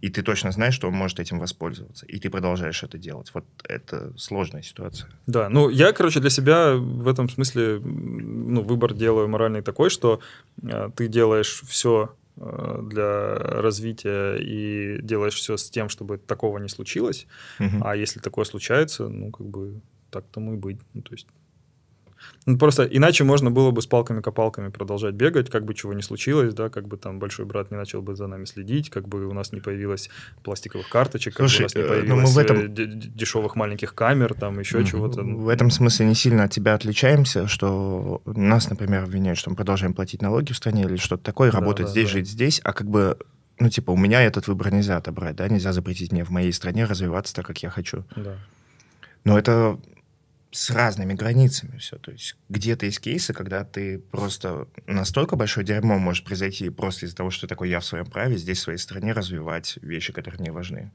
И ты точно знаешь, что он может этим воспользоваться. И ты продолжаешь это делать. Вот это сложная ситуация. Да, ну я, короче, для себя в этом смысле ну, выбор делаю моральный такой, что э, ты делаешь все э, для развития и делаешь все с тем, чтобы такого не случилось. Угу. А если такое случается, ну, как бы так тому и быть. Ну, то есть ну, просто иначе можно было бы с палками-копалками продолжать бегать, как бы чего не случилось, да, как бы там большой брат не начал бы за нами следить, как бы у нас не появилось пластиковых карточек, Слушай, как бы у нас не э, ну, появилось мы в этом... Э, дешевых маленьких камер, там еще mm-hmm. чего-то. В этом смысле не сильно от тебя отличаемся, что нас, например, обвиняют, что мы продолжаем платить налоги в стране или что-то такое, да, работать да, здесь, да. жить здесь, а как бы ну, типа, у меня этот выбор нельзя отобрать, да, нельзя запретить мне в моей стране развиваться так, как я хочу. Да. Но это с разными границами все. То есть где-то есть кейсы, когда ты просто настолько большое дерьмо может произойти просто из-за того, что такой я в своем праве, здесь, в своей стране развивать вещи, которые мне важны.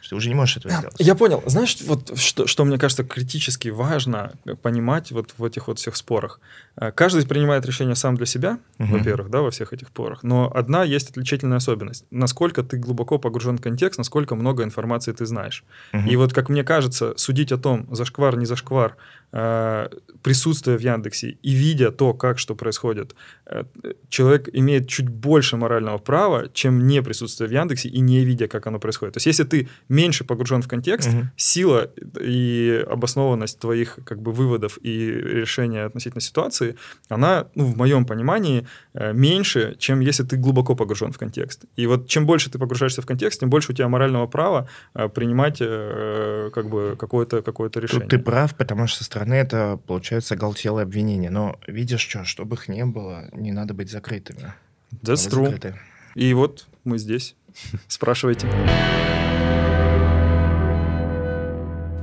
Что ты уже не можешь этого сделать. А, я понял. Знаешь, вот что, что мне кажется критически важно понимать вот в этих вот всех спорах. Э, каждый принимает решение сам для себя, угу. во-первых, да, во всех этих порах. Но одна есть отличительная особенность. Насколько ты глубоко погружен в контекст, насколько много информации ты знаешь. Угу. И вот, как мне кажется, судить о том, зашквар, не зашквар, э, присутствие в Яндексе и видя то, как что происходит, э, человек имеет чуть больше морального права, чем не присутствие в Яндексе и не видя, как оно происходит. То есть, если ты меньше погружен в контекст, угу. сила и обоснованность твоих как бы выводов и решения относительно ситуации информации, она, ну, в моем понимании, э, меньше, чем если ты глубоко погружен в контекст. И вот чем больше ты погружаешься в контекст, тем больше у тебя морального права э, принимать э, как бы какое-то какое решение. Тут ты прав, потому что со стороны это, получается, оголтелое обвинение. Но видишь что, чтобы их не было, не надо быть закрытыми. That's true. Закрыты. И вот мы здесь. Спрашивайте.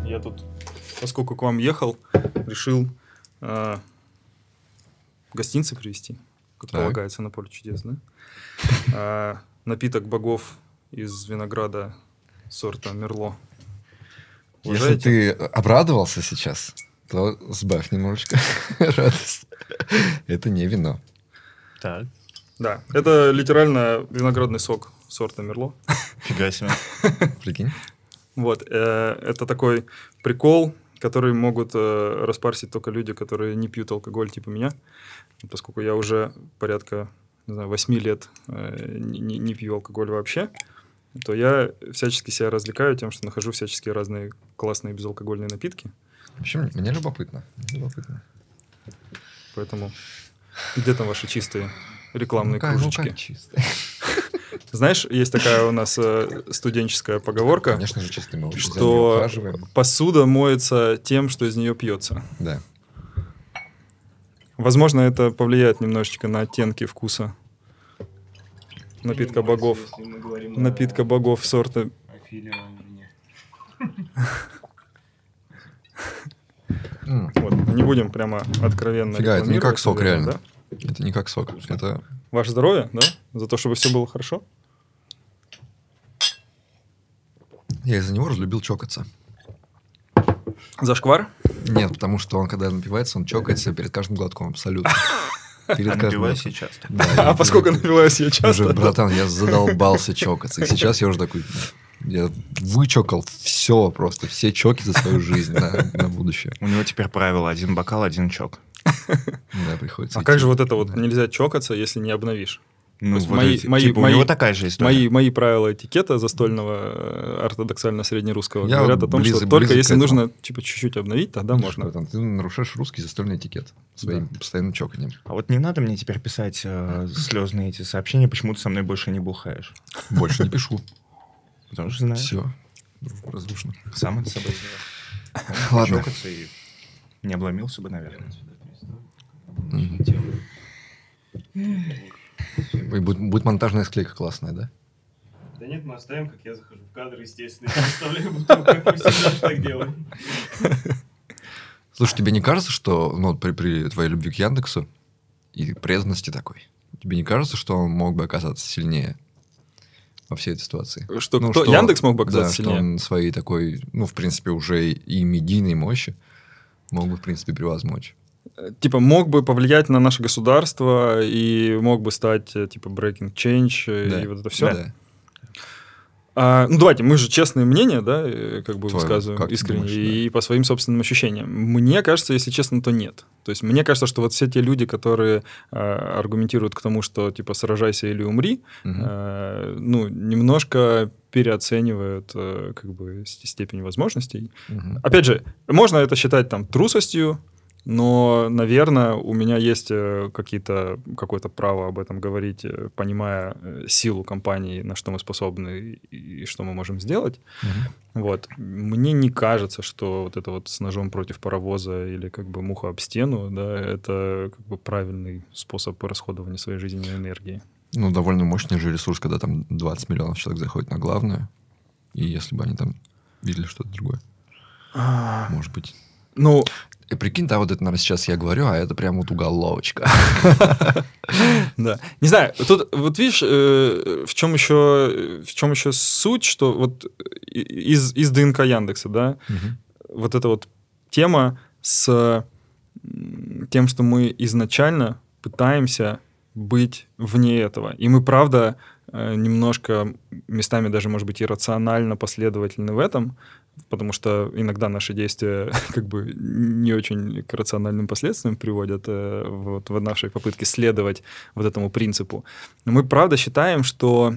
Я тут, поскольку к вам ехал, решил гостинцы привезти, как полагается на поле чудес, да? А, напиток богов из винограда сорта Мерло. Если ты обрадовался сейчас, то сбавь немножечко радость. Это не вино. Так. Да, это литерально виноградный сок сорта Мерло. Фига себе. Прикинь. Вот, э, это такой прикол которые могут э, распарсить только люди, которые не пьют алкоголь, типа меня, поскольку я уже порядка, не знаю, 8 лет э, не, не пью алкоголь вообще, то я всячески себя развлекаю тем, что нахожу всяческие разные классные безалкогольные напитки. В общем, мне любопытно. Мне любопытно. Поэтому где там ваши чистые рекламные ну, как, кружечки? Ну, как чистые? Знаешь, есть такая у нас э, студенческая поговорка. Конечно же, честно, мы Что посуда моется тем, что из нее пьется. Да. Возможно, это повлияет немножечко на оттенки вкуса напитка богов. Напитка богов сорта. Вот, не будем прямо откровенно. Фига, это не как сок, реально. Это не как сок. Это ваше здоровье, да, за то, чтобы все было хорошо. Я из-за него разлюбил чокаться. За шквар? Нет, потому что он, когда напивается, он чокается перед каждым глотком, абсолютно. Перед а напиваюсь я часто. Да, а я, поскольку напиваюсь я часто... Уже, братан, я задолбался чокаться. И сейчас я уже такой, я вычокал все просто, все чоки за свою жизнь на, на будущее. У него теперь правило один бокал, один чок. Да, приходится. А как же вот это вот нельзя чокаться, если не обновишь? Ну, вот мои, эти, мои, типа, мои, у него такая же история. Мои, мои правила этикета застольного э, ортодоксально-среднерусского Я говорят о том, близок, что только если нужно типа, чуть-чуть обновить, тогда Знаешь, можно. Там, ты нарушаешь русский застольный этикет своим да. постоянным чоканием. А вот не надо мне теперь писать э, слезные эти сообщения, почему ты со мной больше не бухаешь. Больше не пишу. Тоже знаю. Все. дружба Разрушено. Сам это собой сделал. Ладно. И не обломился бы, наверное. И будет, будет монтажная склейка классная, да? Да нет, мы оставим, как я захожу в кадр, естественно. Я оставляю бутылку, как мы всегда так делаем. Слушай, тебе не кажется, что ну, при, при твоей любви к Яндексу и преданности такой, тебе не кажется, что он мог бы оказаться сильнее? во всей этой ситуации. Что, ну, кто, что Яндекс мог бы оказаться да, сильнее? Что он своей такой, ну, в принципе, уже и медийной мощи мог бы, в принципе, превозмочь. Типа, мог бы повлиять на наше государство и мог бы стать, э, типа, breaking change э, да. и вот это все? Да. А, ну давайте, мы же честное мнение, да, э, как бы Твое, высказываем как искренне думаешь, и по своим собственным ощущениям. Мне кажется, если честно, то нет. То есть мне кажется, что вот все те люди, которые а, аргументируют к тому, что типа сражайся или умри, угу. а, ну немножко переоценивают э, как бы степень возможностей. Угу. Опять же, можно это считать там трусостью, но, наверное, у меня есть э, какие-то, какое-то право об этом говорить, э, понимая э, силу компании, на что мы способны и что мы можем сделать. Угу. Вот. Мне не кажется, что вот это вот с ножом против паровоза или как бы муха об стену, да, это как бы правильный способ расходования своей жизненной энергии. Ну, довольно мощный же ресурс, когда там 20 миллионов человек заходит на главную, и если бы они там видели что-то другое. А. Может быть. Ну, и прикинь, да, вот это, наверное, сейчас я говорю, а это прям вот уголовочка. Да. Не знаю, тут вот видишь, э, в чем еще, в чем еще суть, что вот из, из ДНК Яндекса, да, вот эта вот тема с тем, что мы изначально пытаемся быть вне этого. И мы, правда, Э, немножко, местами даже, может быть, иррационально последовательны в этом, потому что иногда наши действия как бы не очень к рациональным последствиям приводят э, вот, в нашей попытке следовать вот этому принципу. Но мы правда считаем, что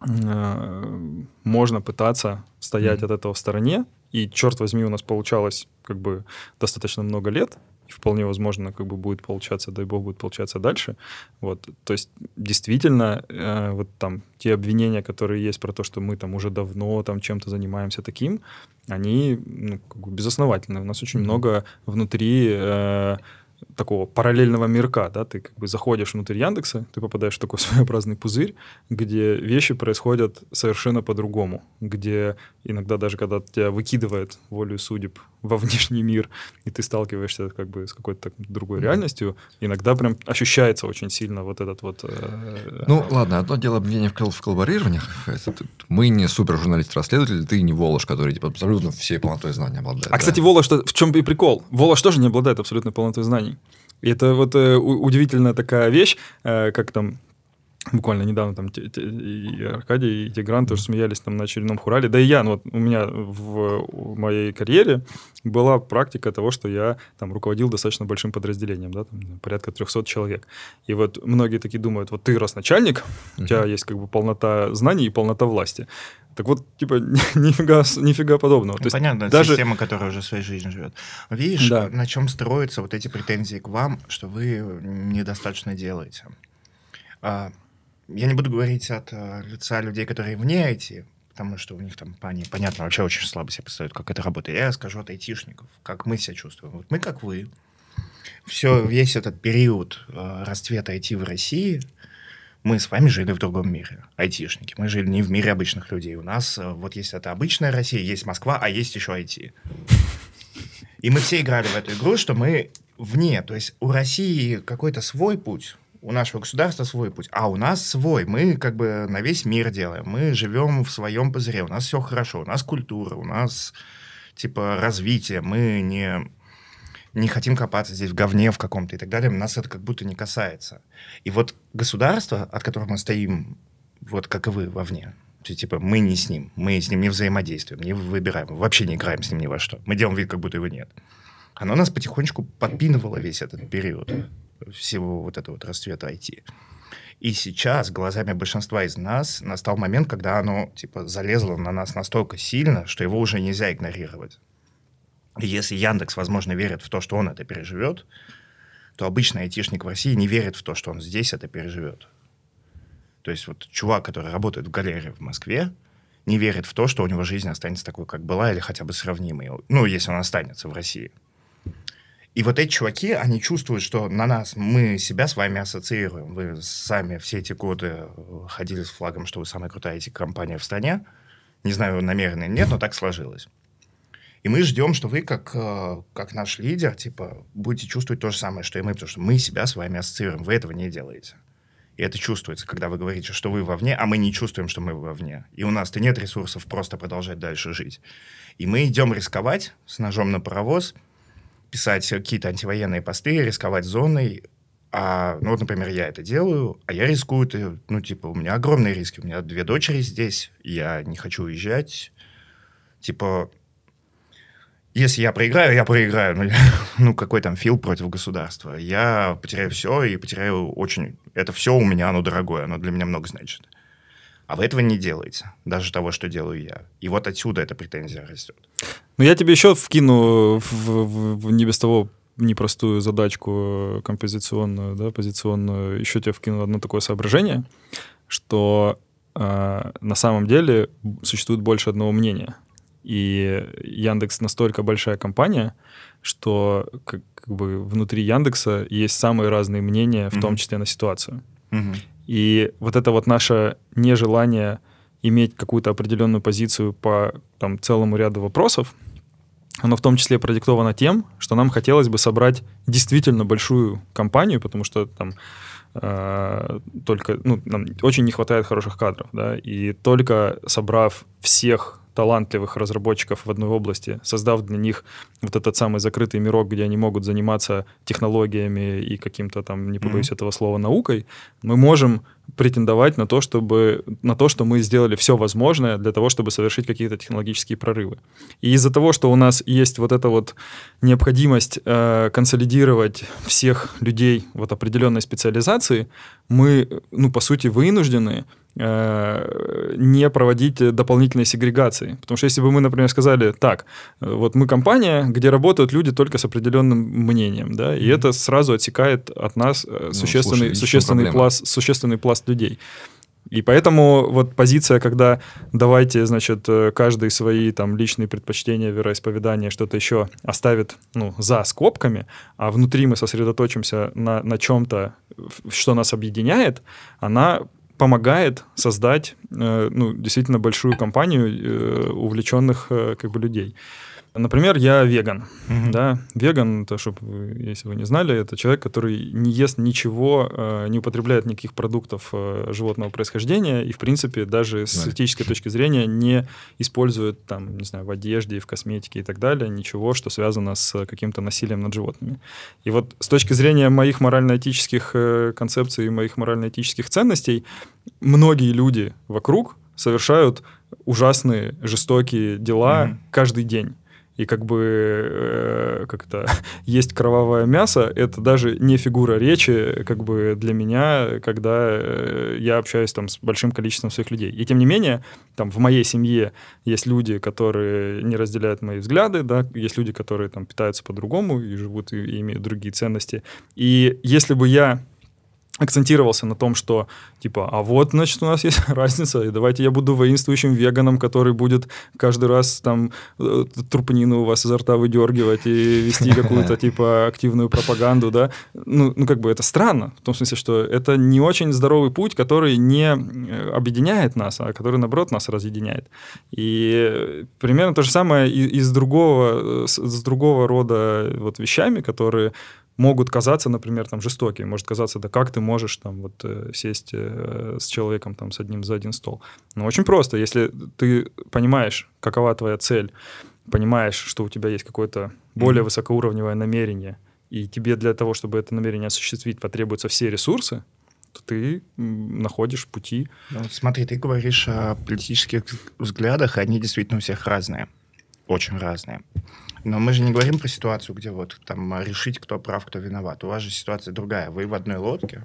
э, можно пытаться стоять mm-hmm. от этого в стороне, и, черт возьми, у нас получалось как бы достаточно много лет, и вполне возможно, как бы будет получаться, дай бог, будет получаться дальше. Вот, то есть действительно, э, вот там те обвинения, которые есть про то, что мы там уже давно там чем-то занимаемся таким, они ну, как бы безосновательны. У нас очень много внутри э, такого параллельного мирка, да, ты как бы заходишь внутрь Яндекса, ты попадаешь в такой своеобразный пузырь, где вещи происходят совершенно по-другому, где иногда даже когда тебя выкидывает волю судеб во внешний мир, и ты сталкиваешься как бы с какой-то другой реальностью, иногда прям ощущается очень сильно вот этот вот... Э, ну, ладно, одно дело обвинение в, кол- в коллаборированиях. Мы не супер-журналист-расследователь, ты не Волош, который типа, абсолютно всей полнотой знаний обладает. А, да? кстати, Волош, в чем и прикол? Волош тоже не обладает абсолютной полнотой знаний. И это вот э, удивительная такая вещь, э, как там Буквально недавно там и Аркадий, и Тигран тоже смеялись там на очередном хурале. Да и я, ну вот у меня в, в моей карьере была практика того, что я там руководил достаточно большим подразделением, да, там, порядка 300 человек. И вот многие такие думают, вот ты раз начальник, у тебя есть как бы полнота знаний и полнота власти. Так вот, типа, нифига, нифига подобного. Ну, То понятно, есть, даже... система, которая уже своей жизнью живет. Видишь, да. на чем строятся вот эти претензии к вам, что вы недостаточно делаете. А, я не буду говорить от э, лица людей, которые вне IT, потому что у них там они, понятно, вообще очень слабо себя представляют, как это работает. Я скажу от айтишников, как мы себя чувствуем. Вот мы, как вы, все, весь этот период э, расцвета IT в России, мы с вами жили в другом мире, айтишники. Мы жили не в мире обычных людей. У нас э, вот есть это обычная Россия, есть Москва, а есть еще IT. И мы все играли в эту игру, что мы вне. То есть у России какой-то свой путь, у нашего государства свой путь, а у нас свой. Мы как бы на весь мир делаем. Мы живем в своем пузыре. У нас все хорошо. У нас культура, у нас типа развитие. Мы не не хотим копаться здесь в говне в каком-то и так далее. Нас это как будто не касается. И вот государство, от которого мы стоим, вот как и вы вовне, то есть, типа, мы не с ним, мы с ним не взаимодействуем, не выбираем, вообще не играем с ним ни во что. Мы делаем вид, как будто его нет. Оно нас потихонечку подпинывало весь этот период всего вот этого вот расцвета IT. И сейчас глазами большинства из нас настал момент, когда оно типа залезло на нас настолько сильно, что его уже нельзя игнорировать. если Яндекс, возможно, верит в то, что он это переживет, то обычный айтишник в России не верит в то, что он здесь это переживет. То есть вот чувак, который работает в галерее в Москве, не верит в то, что у него жизнь останется такой, как была, или хотя бы сравнимой. Ну, если он останется в России. И вот эти чуваки, они чувствуют, что на нас, мы себя с вами ассоциируем. Вы сами все эти годы э, ходили с флагом, что вы самая крутая IT-компания в стране. Не знаю, намеренно или нет, но так сложилось. И мы ждем, что вы, как, э, как наш лидер, типа, будете чувствовать то же самое, что и мы, потому что мы себя с вами ассоциируем, вы этого не делаете. И это чувствуется, когда вы говорите, что вы вовне, а мы не чувствуем, что мы вовне. И у нас-то нет ресурсов просто продолжать дальше жить. И мы идем рисковать с ножом на паровоз – писать какие-то антивоенные посты, рисковать зоной. А, ну вот, например, я это делаю, а я рискую, это, ну, типа, у меня огромные риски, у меня две дочери здесь, я не хочу уезжать. Типа, если я проиграю, я проиграю. Ну, ну какой там фил против государства? Я потеряю все и потеряю очень... Это все у меня, оно дорогое, оно для меня много значит. А вы этого не делаете, даже того, что делаю я. И вот отсюда эта претензия растет. Ну, я тебе еще вкину в, в, в не без того непростую задачку э, композиционную, да, позиционную. Еще тебе вкину одно такое соображение, что э, на самом деле существует больше одного мнения. И Яндекс настолько большая компания, что как, как бы внутри Яндекса есть самые разные мнения, в mm-hmm. том числе на ситуацию. Mm-hmm. И вот это вот наше нежелание иметь какую-то определенную позицию по там, целому ряду вопросов, оно в том числе продиктовано тем, что нам хотелось бы собрать действительно большую компанию, потому что там э, только, ну, нам очень не хватает хороших кадров, да, и только собрав всех талантливых разработчиков в одной области, создав для них вот этот самый закрытый мирок, где они могут заниматься технологиями и каким-то там, не побоюсь mm-hmm. этого слова, наукой, мы можем претендовать на то, чтобы, на то, что мы сделали все возможное для того, чтобы совершить какие-то технологические прорывы. И из-за того, что у нас есть вот эта вот необходимость э, консолидировать всех людей вот определенной специализации, мы, ну, по сути, вынуждены э, не проводить дополнительной сегрегации. Потому что если бы мы, например, сказали, так, вот мы компания, где работают люди только с определенным мнением, да, и mm-hmm. это сразу отсекает от нас э, ну, существенный, слушай, существенный, пласт, существенный пласт пласт людей. И поэтому вот позиция, когда давайте, значит, э, каждый свои там личные предпочтения, вероисповедания, что-то еще оставит, ну, за скобками, а внутри мы сосредоточимся на, на чем-то, что нас объединяет, она помогает создать, э, ну, действительно большую компанию э, увлеченных э, как бы людей. Например, я веган. Угу. Да? Веган, то, чтобы, если вы не знали, это человек, который не ест ничего, э, не употребляет никаких продуктов э, животного происхождения и, в принципе, даже с да. этической точки зрения не использует там, не знаю, в одежде, в косметике и так далее ничего, что связано с каким-то насилием над животными. И вот с точки зрения моих морально-этических э, концепций и моих морально-этических ценностей, многие люди вокруг совершают ужасные, жестокие дела mm каждый день и как бы э, как-то есть кровавое мясо, это даже не фигура речи, как бы для меня, когда э, я общаюсь там с большим количеством своих людей. И тем не менее, там в моей семье есть люди, которые не разделяют мои взгляды, да, есть люди, которые там питаются по-другому и живут и, и имеют другие ценности. И если бы я акцентировался на том, что типа, а вот, значит, у нас есть разница, и давайте я буду воинствующим веганом, который будет каждый раз там э, трупнину у вас изо рта выдергивать и вести какую-то типа активную пропаганду, да. Ну, ну, как бы это странно, в том смысле, что это не очень здоровый путь, который не э, объединяет нас, а который, наоборот, нас разъединяет. И примерно то же самое и, и с, другого, э, с, с другого рода вот вещами, которые могут казаться, например, там жестокие, может казаться, да как ты можешь там вот э, сесть э, с человеком там с одним за один стол. Но ну, очень просто, если ты понимаешь, какова твоя цель, понимаешь, что у тебя есть какое-то более высокоуровневое намерение, и тебе для того, чтобы это намерение осуществить, потребуются все ресурсы, то ты находишь пути. Ну, смотри, ты говоришь о политических взглядах, они действительно у всех разные очень разные. Но мы же не говорим про ситуацию, где вот там решить, кто прав, кто виноват. У вас же ситуация другая. Вы в одной лодке,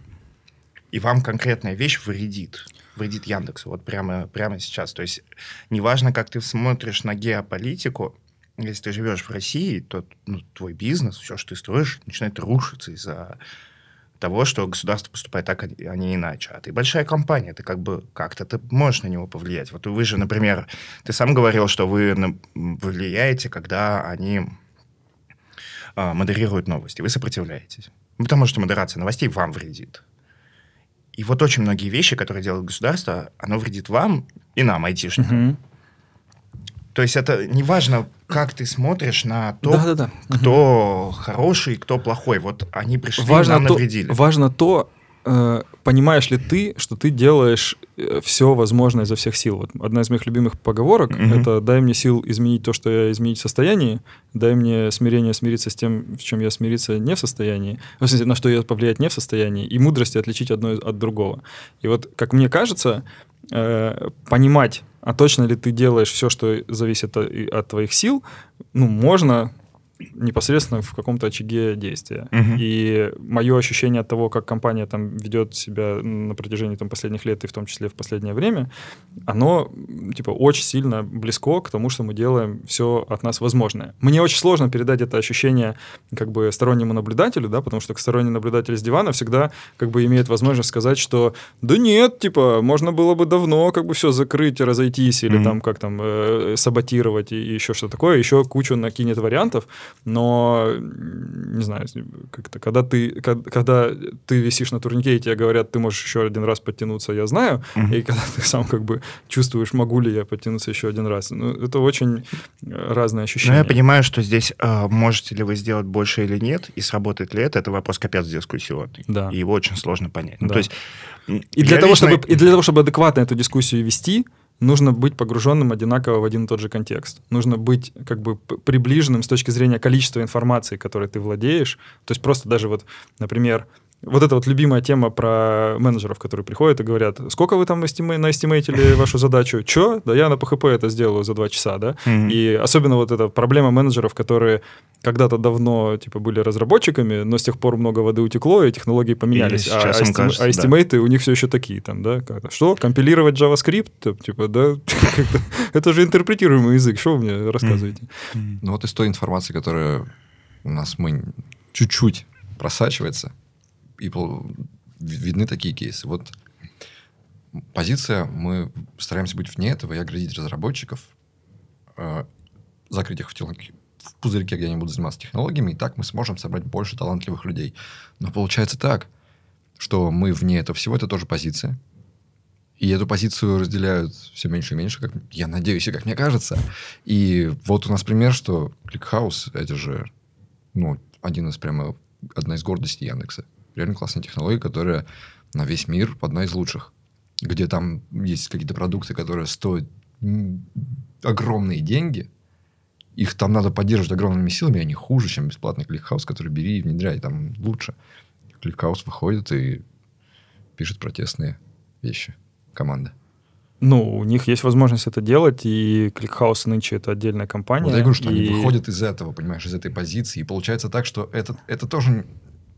и вам конкретная вещь вредит. Вредит Яндексу вот прямо, прямо сейчас. То есть неважно, как ты смотришь на геополитику, если ты живешь в России, то ну, твой бизнес, все, что ты строишь, начинает рушиться из-за того, что государство поступает так, а, а не иначе. А ты большая компания, ты как бы как-то ты можешь на него повлиять. Вот вы же, например, ты сам говорил, что вы влияете, когда они э, модерируют новости, вы сопротивляетесь. Потому что модерация новостей вам вредит. И вот очень многие вещи, которые делает государство, оно вредит вам и нам, айтишникам. Uh-huh. То есть это неважно, как ты смотришь на то, да, да, да. кто угу. хороший, кто плохой. Вот они пришли, важно нам то, навредили. Важно то, э, понимаешь ли ты, что ты делаешь э, все возможное изо всех сил. Вот одна из моих любимых поговорок угу. это дай мне сил изменить то, что я изменить в состоянии, дай мне смирение смириться с тем, в чем я смириться не в состоянии, в смысле, на что я повлиять не в состоянии, и мудрости отличить одно от другого. И вот, как мне кажется, э, понимать а точно ли ты делаешь все, что зависит от, от твоих сил, ну, можно непосредственно в каком-то очаге действия. Угу. И мое ощущение от того, как компания там ведет себя на протяжении там, последних лет и в том числе в последнее время, оно типа очень сильно близко к тому, что мы делаем все от нас возможное. Мне очень сложно передать это ощущение как бы стороннему наблюдателю, да, потому что сторонний наблюдатель с дивана всегда как бы имеет возможность сказать, что да нет, типа можно было бы давно как бы все закрыть, разойтись или угу. там как там э, саботировать и, и еще что такое, еще кучу накинет вариантов но, не знаю, как-то, когда ты, когда ты висишь на турнике, и тебе говорят, ты можешь еще один раз подтянуться, я знаю, mm-hmm. и когда ты сам как бы чувствуешь, могу ли я подтянуться еще один раз, ну, это очень разные ну, ощущения. Но я понимаю, что здесь э, можете ли вы сделать больше или нет, и сработает ли это, это вопрос капец дискуссионный. Да. И его очень сложно понять. Ну, да. Ну, то есть, и, для того, чтобы, и для того, чтобы адекватно эту дискуссию вести, нужно быть погруженным одинаково в один и тот же контекст. Нужно быть как бы приближенным с точки зрения количества информации, которой ты владеешь. То есть просто даже вот, например, вот эта вот любимая тема про менеджеров, которые приходят и говорят, сколько вы там на эстиме... наэстимейтили вашу задачу? Чё? Да я на ПХП это сделаю за два часа, да? Mm-hmm. И особенно вот эта проблема менеджеров, которые когда-то давно типа были разработчиками, но с тех пор много воды утекло, и технологии поменялись. И а, эстим... кажется, а эстимейты да. у них все еще такие там, да? Как-то. Что? Компилировать JavaScript? Типа, да? это же интерпретируемый язык, что вы мне рассказываете? Ну вот из той информации, которая у нас мы чуть-чуть просачивается – и видны такие кейсы. Вот позиция, мы стараемся быть вне этого и оградить разработчиков, э, закрыть их в, тело, в пузырьке, где они будут заниматься технологиями, и так мы сможем собрать больше талантливых людей. Но получается так, что мы вне этого всего, это тоже позиция. И эту позицию разделяют все меньше и меньше, как, я надеюсь, и как мне кажется. И вот у нас пример, что ClickHouse, это же ну, один из прямо, одна из гордостей Яндекса реально классная технология, которая на весь мир одна из лучших. Где там есть какие-то продукты, которые стоят огромные деньги, их там надо поддерживать огромными силами, и они хуже, чем бесплатный кликхаус, который бери и внедряй, там лучше. Кликхаус выходит и пишет протестные вещи команда. Ну, у них есть возможность это делать, и Кликхаус нынче это отдельная компания. Вот я говорю, что и... они выходят из этого, понимаешь, из этой позиции, и получается так, что это, это тоже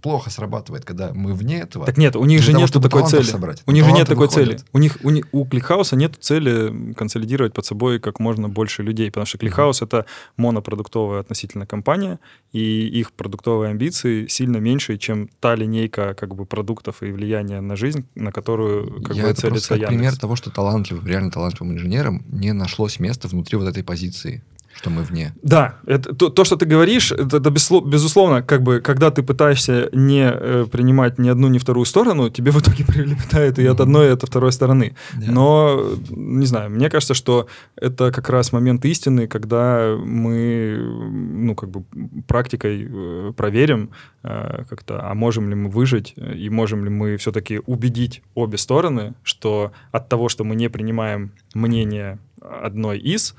плохо срабатывает, когда мы вне этого. Так нет, у них же нет такой цели. Собрать. У них же нет такой выходят. цели. У них у, у Кликхауса нет цели консолидировать под собой как можно больше людей, потому что Кликхаус mm-hmm. это монопродуктовая относительно компания, и их продуктовые амбиции сильно меньше, чем та линейка как бы продуктов и влияния на жизнь, на которую как Я бы это целится просто Яндекс. пример того, что талантливым, реально талантливым инженером не нашлось места внутри вот этой позиции. Что мы вне. Да, это, то, то, что ты говоришь, это, это безусловно, как бы, когда ты пытаешься не э, принимать ни одну, ни вторую сторону, тебе в итоге прилетает и mm от одной, и от второй стороны. Yeah. Но, не знаю, мне кажется, что это как раз момент истины, когда мы, ну, как бы практикой э, проверим э, как-то, а можем ли мы выжить, э, и можем ли мы все-таки убедить обе стороны, что от того, что мы не принимаем мнение одной из,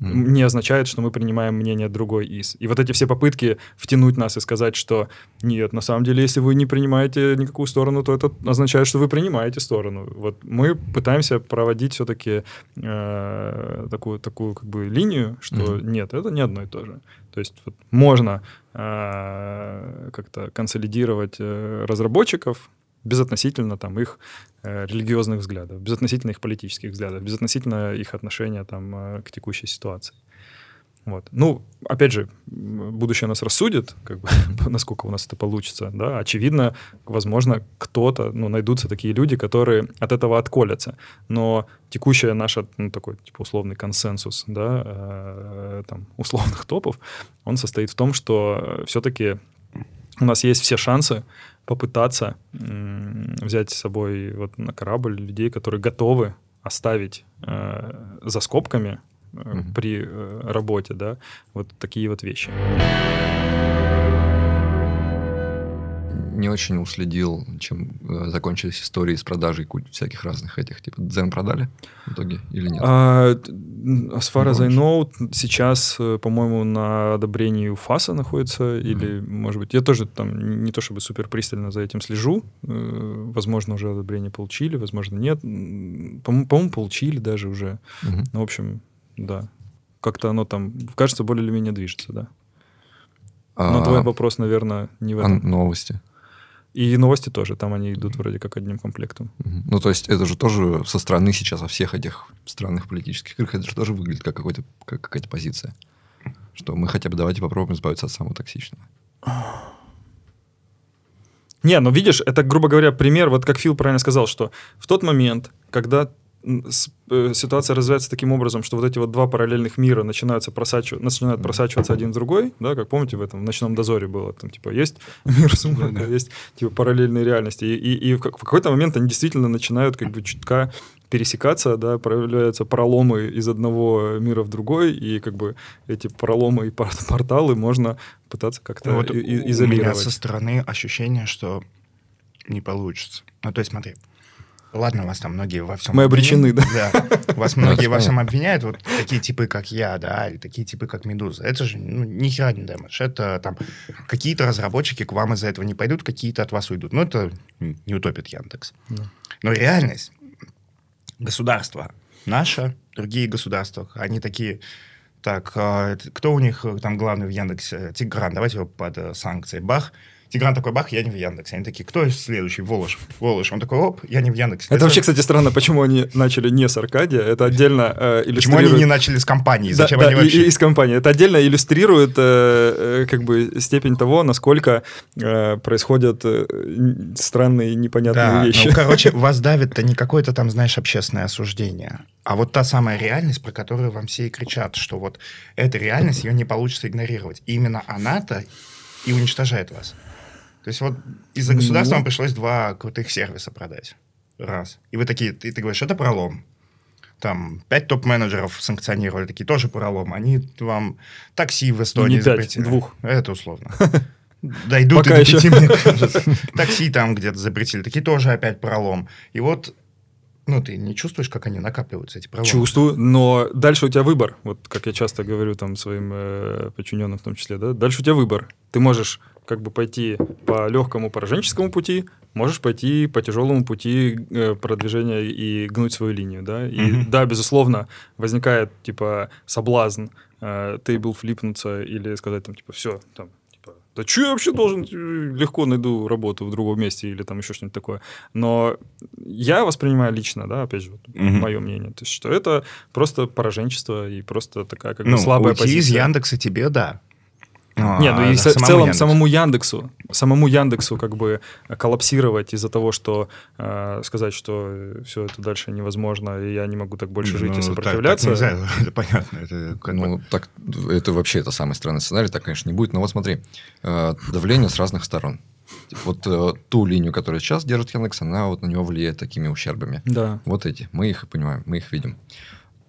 Mm. не означает, что мы принимаем мнение другой из. И вот эти все попытки втянуть нас и сказать, что нет, на самом деле, если вы не принимаете никакую сторону, то это означает, что вы принимаете сторону. Вот мы пытаемся проводить все-таки э, такую, такую как бы линию, что mm. нет, это не одно и то же. То есть вот, можно э, как-то консолидировать э, разработчиков, безотносительно там их э, религиозных взглядов, безотносительно их политических взглядов, безотносительно их отношения там э, к текущей ситуации. Вот. Ну, опять же, будущее нас рассудит, как бы, насколько у нас это получится. Да? Очевидно, возможно, кто-то, ну, найдутся такие люди, которые от этого отколятся. Но текущая наша, ну, такой, типа, условный консенсус, да, э, там, условных топов, он состоит в том, что э, все-таки у нас есть все шансы попытаться взять с собой вот на корабль людей, которые готовы оставить э, за скобками э, при э, работе, да, вот такие вот вещи. не очень уследил, чем э, закончились истории с продажей всяких разных этих. Типа Дзен продали в итоге или нет? А, as far as I know, сейчас, э, по-моему, на одобрении у фаса находится, mm-hmm. или, может быть, я тоже там не то чтобы супер пристально за этим слежу, э, возможно, уже одобрение получили, возможно, нет. По-моему, по получили даже уже. Mm-hmm. Ну, в общем, да. Как-то оно там, кажется, более или менее движется, да. А, Но а, твой вопрос, наверное, не в а этом. новости. И новости тоже, там они идут вроде как одним комплектом. Ну, то есть это же тоже со стороны сейчас, во всех этих странных политических играх, это же тоже выглядит как, какой-то, как какая-то позиция. Что мы хотя бы давайте попробуем избавиться от самого токсичного. Не, ну видишь, это, грубо говоря, пример, вот как Фил правильно сказал, что в тот момент, когда Э, ситуация развивается таким образом, что вот эти вот два параллельных мира начинаются просачивать, начинают просачиваться один в другой, да, как помните, в этом в «Ночном дозоре» было, там, типа, есть мир сумрака, есть, типа, параллельные реальности, и, и, и в, в какой-то момент они действительно начинают, как бы, чутка пересекаться, да, проявляются проломы из одного мира в другой, и, как бы, эти проломы и порталы можно пытаться как-то ну, вот изолировать. У меня со стороны ощущение, что не получится. Ну, то есть, смотри, Ладно, вас там многие во всем... Мы обречены, да? Да. Вас многие во всем обвиняют, вот такие типы, как я, да, или такие типы, как Медуза. Это же ну, ни хера не дэмэдж. Это там какие-то разработчики к вам из-за этого не пойдут, какие-то от вас уйдут. Но ну, это не утопит Яндекс. Но реальность. Государство наше, другие государства, они такие... Так, а, кто у них э, там главный в Яндексе? Тигран. Давайте его под э, санкцией, Бах Тигран такой, бах, я не в Яндексе. Они такие, кто следующий? Волош. Волош. Он такой, оп, я не в Яндексе. Это, вообще, кстати, странно, почему они начали не с Аркадия. Это отдельно э, иллюстрирует... Почему они не начали с компании? Зачем да, они да, вообще? И, и, из компании. Это отдельно иллюстрирует э, э, как бы степень того, насколько э, происходят э, странные непонятные да, ну, вещи. Ну, короче, вас давит-то не какое-то там, знаешь, общественное осуждение, а вот та самая реальность, про которую вам все и кричат, что вот эта реальность, ее не получится игнорировать. именно она-то и уничтожает вас. То есть вот из-за государства ну... вам пришлось два крутых сервиса продать. Раз. И вы такие, ты, ты говоришь, это пролом. Там пять топ-менеджеров санкционировали, такие тоже пролом. Они вам такси в Эстонии не запретили. Пять, двух. Это условно. Дойдут Пока и до пяти, мне кажется. Такси там где-то запретили. Такие тоже опять пролом. И вот ну, ты не чувствуешь, как они накапливаются, эти проломы Чувствую, но дальше у тебя выбор. Вот как я часто говорю там своим э, подчиненным в том числе, да, дальше у тебя выбор. Ты можешь как бы пойти по легкому пораженческому пути, можешь пойти по тяжелому пути э, продвижения и гнуть свою линию, да. И mm-hmm. да, безусловно, возникает типа соблазн э, тейбл флипнуться или сказать там типа все там типа да что я вообще должен э, легко найду работу в другом месте или там еще что-нибудь такое. Но я воспринимаю лично, да, опять же, вот, mm-hmm. мое мнение, то есть что это просто пораженчество и просто такая как ну, бы слабая уйти позиция. из Яндекса тебе да. Ну, не, ну и в целом Яндекс. самому Яндексу, самому Яндексу как бы э, коллапсировать из-за того, что э, сказать, что все это дальше невозможно, и я не могу так больше жить ну, и сопротивляться. Так, так нельзя, это понятно. Это, как ну, бы... так, это вообще это самый странный сценарий, так, конечно, не будет. Но вот смотри, э, давление с разных сторон. Вот э, ту линию, которая сейчас держит Яндекс, она вот на него влияет такими ущербами. Да. Вот эти. Мы их и понимаем, мы их видим.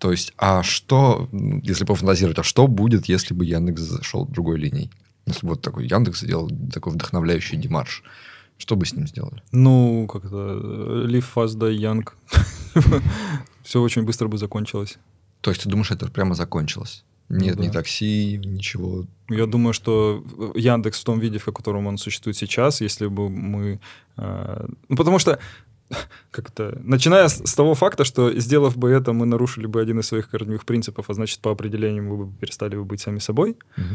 То есть, а что, если пофантазировать, а что будет, если бы Яндекс зашел другой линией? Если бы вот такой Яндекс сделал такой вдохновляющий демарш. Что бы с ним сделали? Ну, как-то live фазда, Янг, Все очень быстро бы закончилось. То есть ты думаешь, это прямо закончилось? Ну Нет, ну, да. такси, ничего. Я думаю, что э, Яндекс в том виде, в котором он существует сейчас, если бы мы... Э, ну, потому что как-то... Начиная с, с того факта, что, сделав бы это, мы нарушили бы один из своих корневых принципов, а значит, по определению мы бы перестали бы быть сами собой. Угу.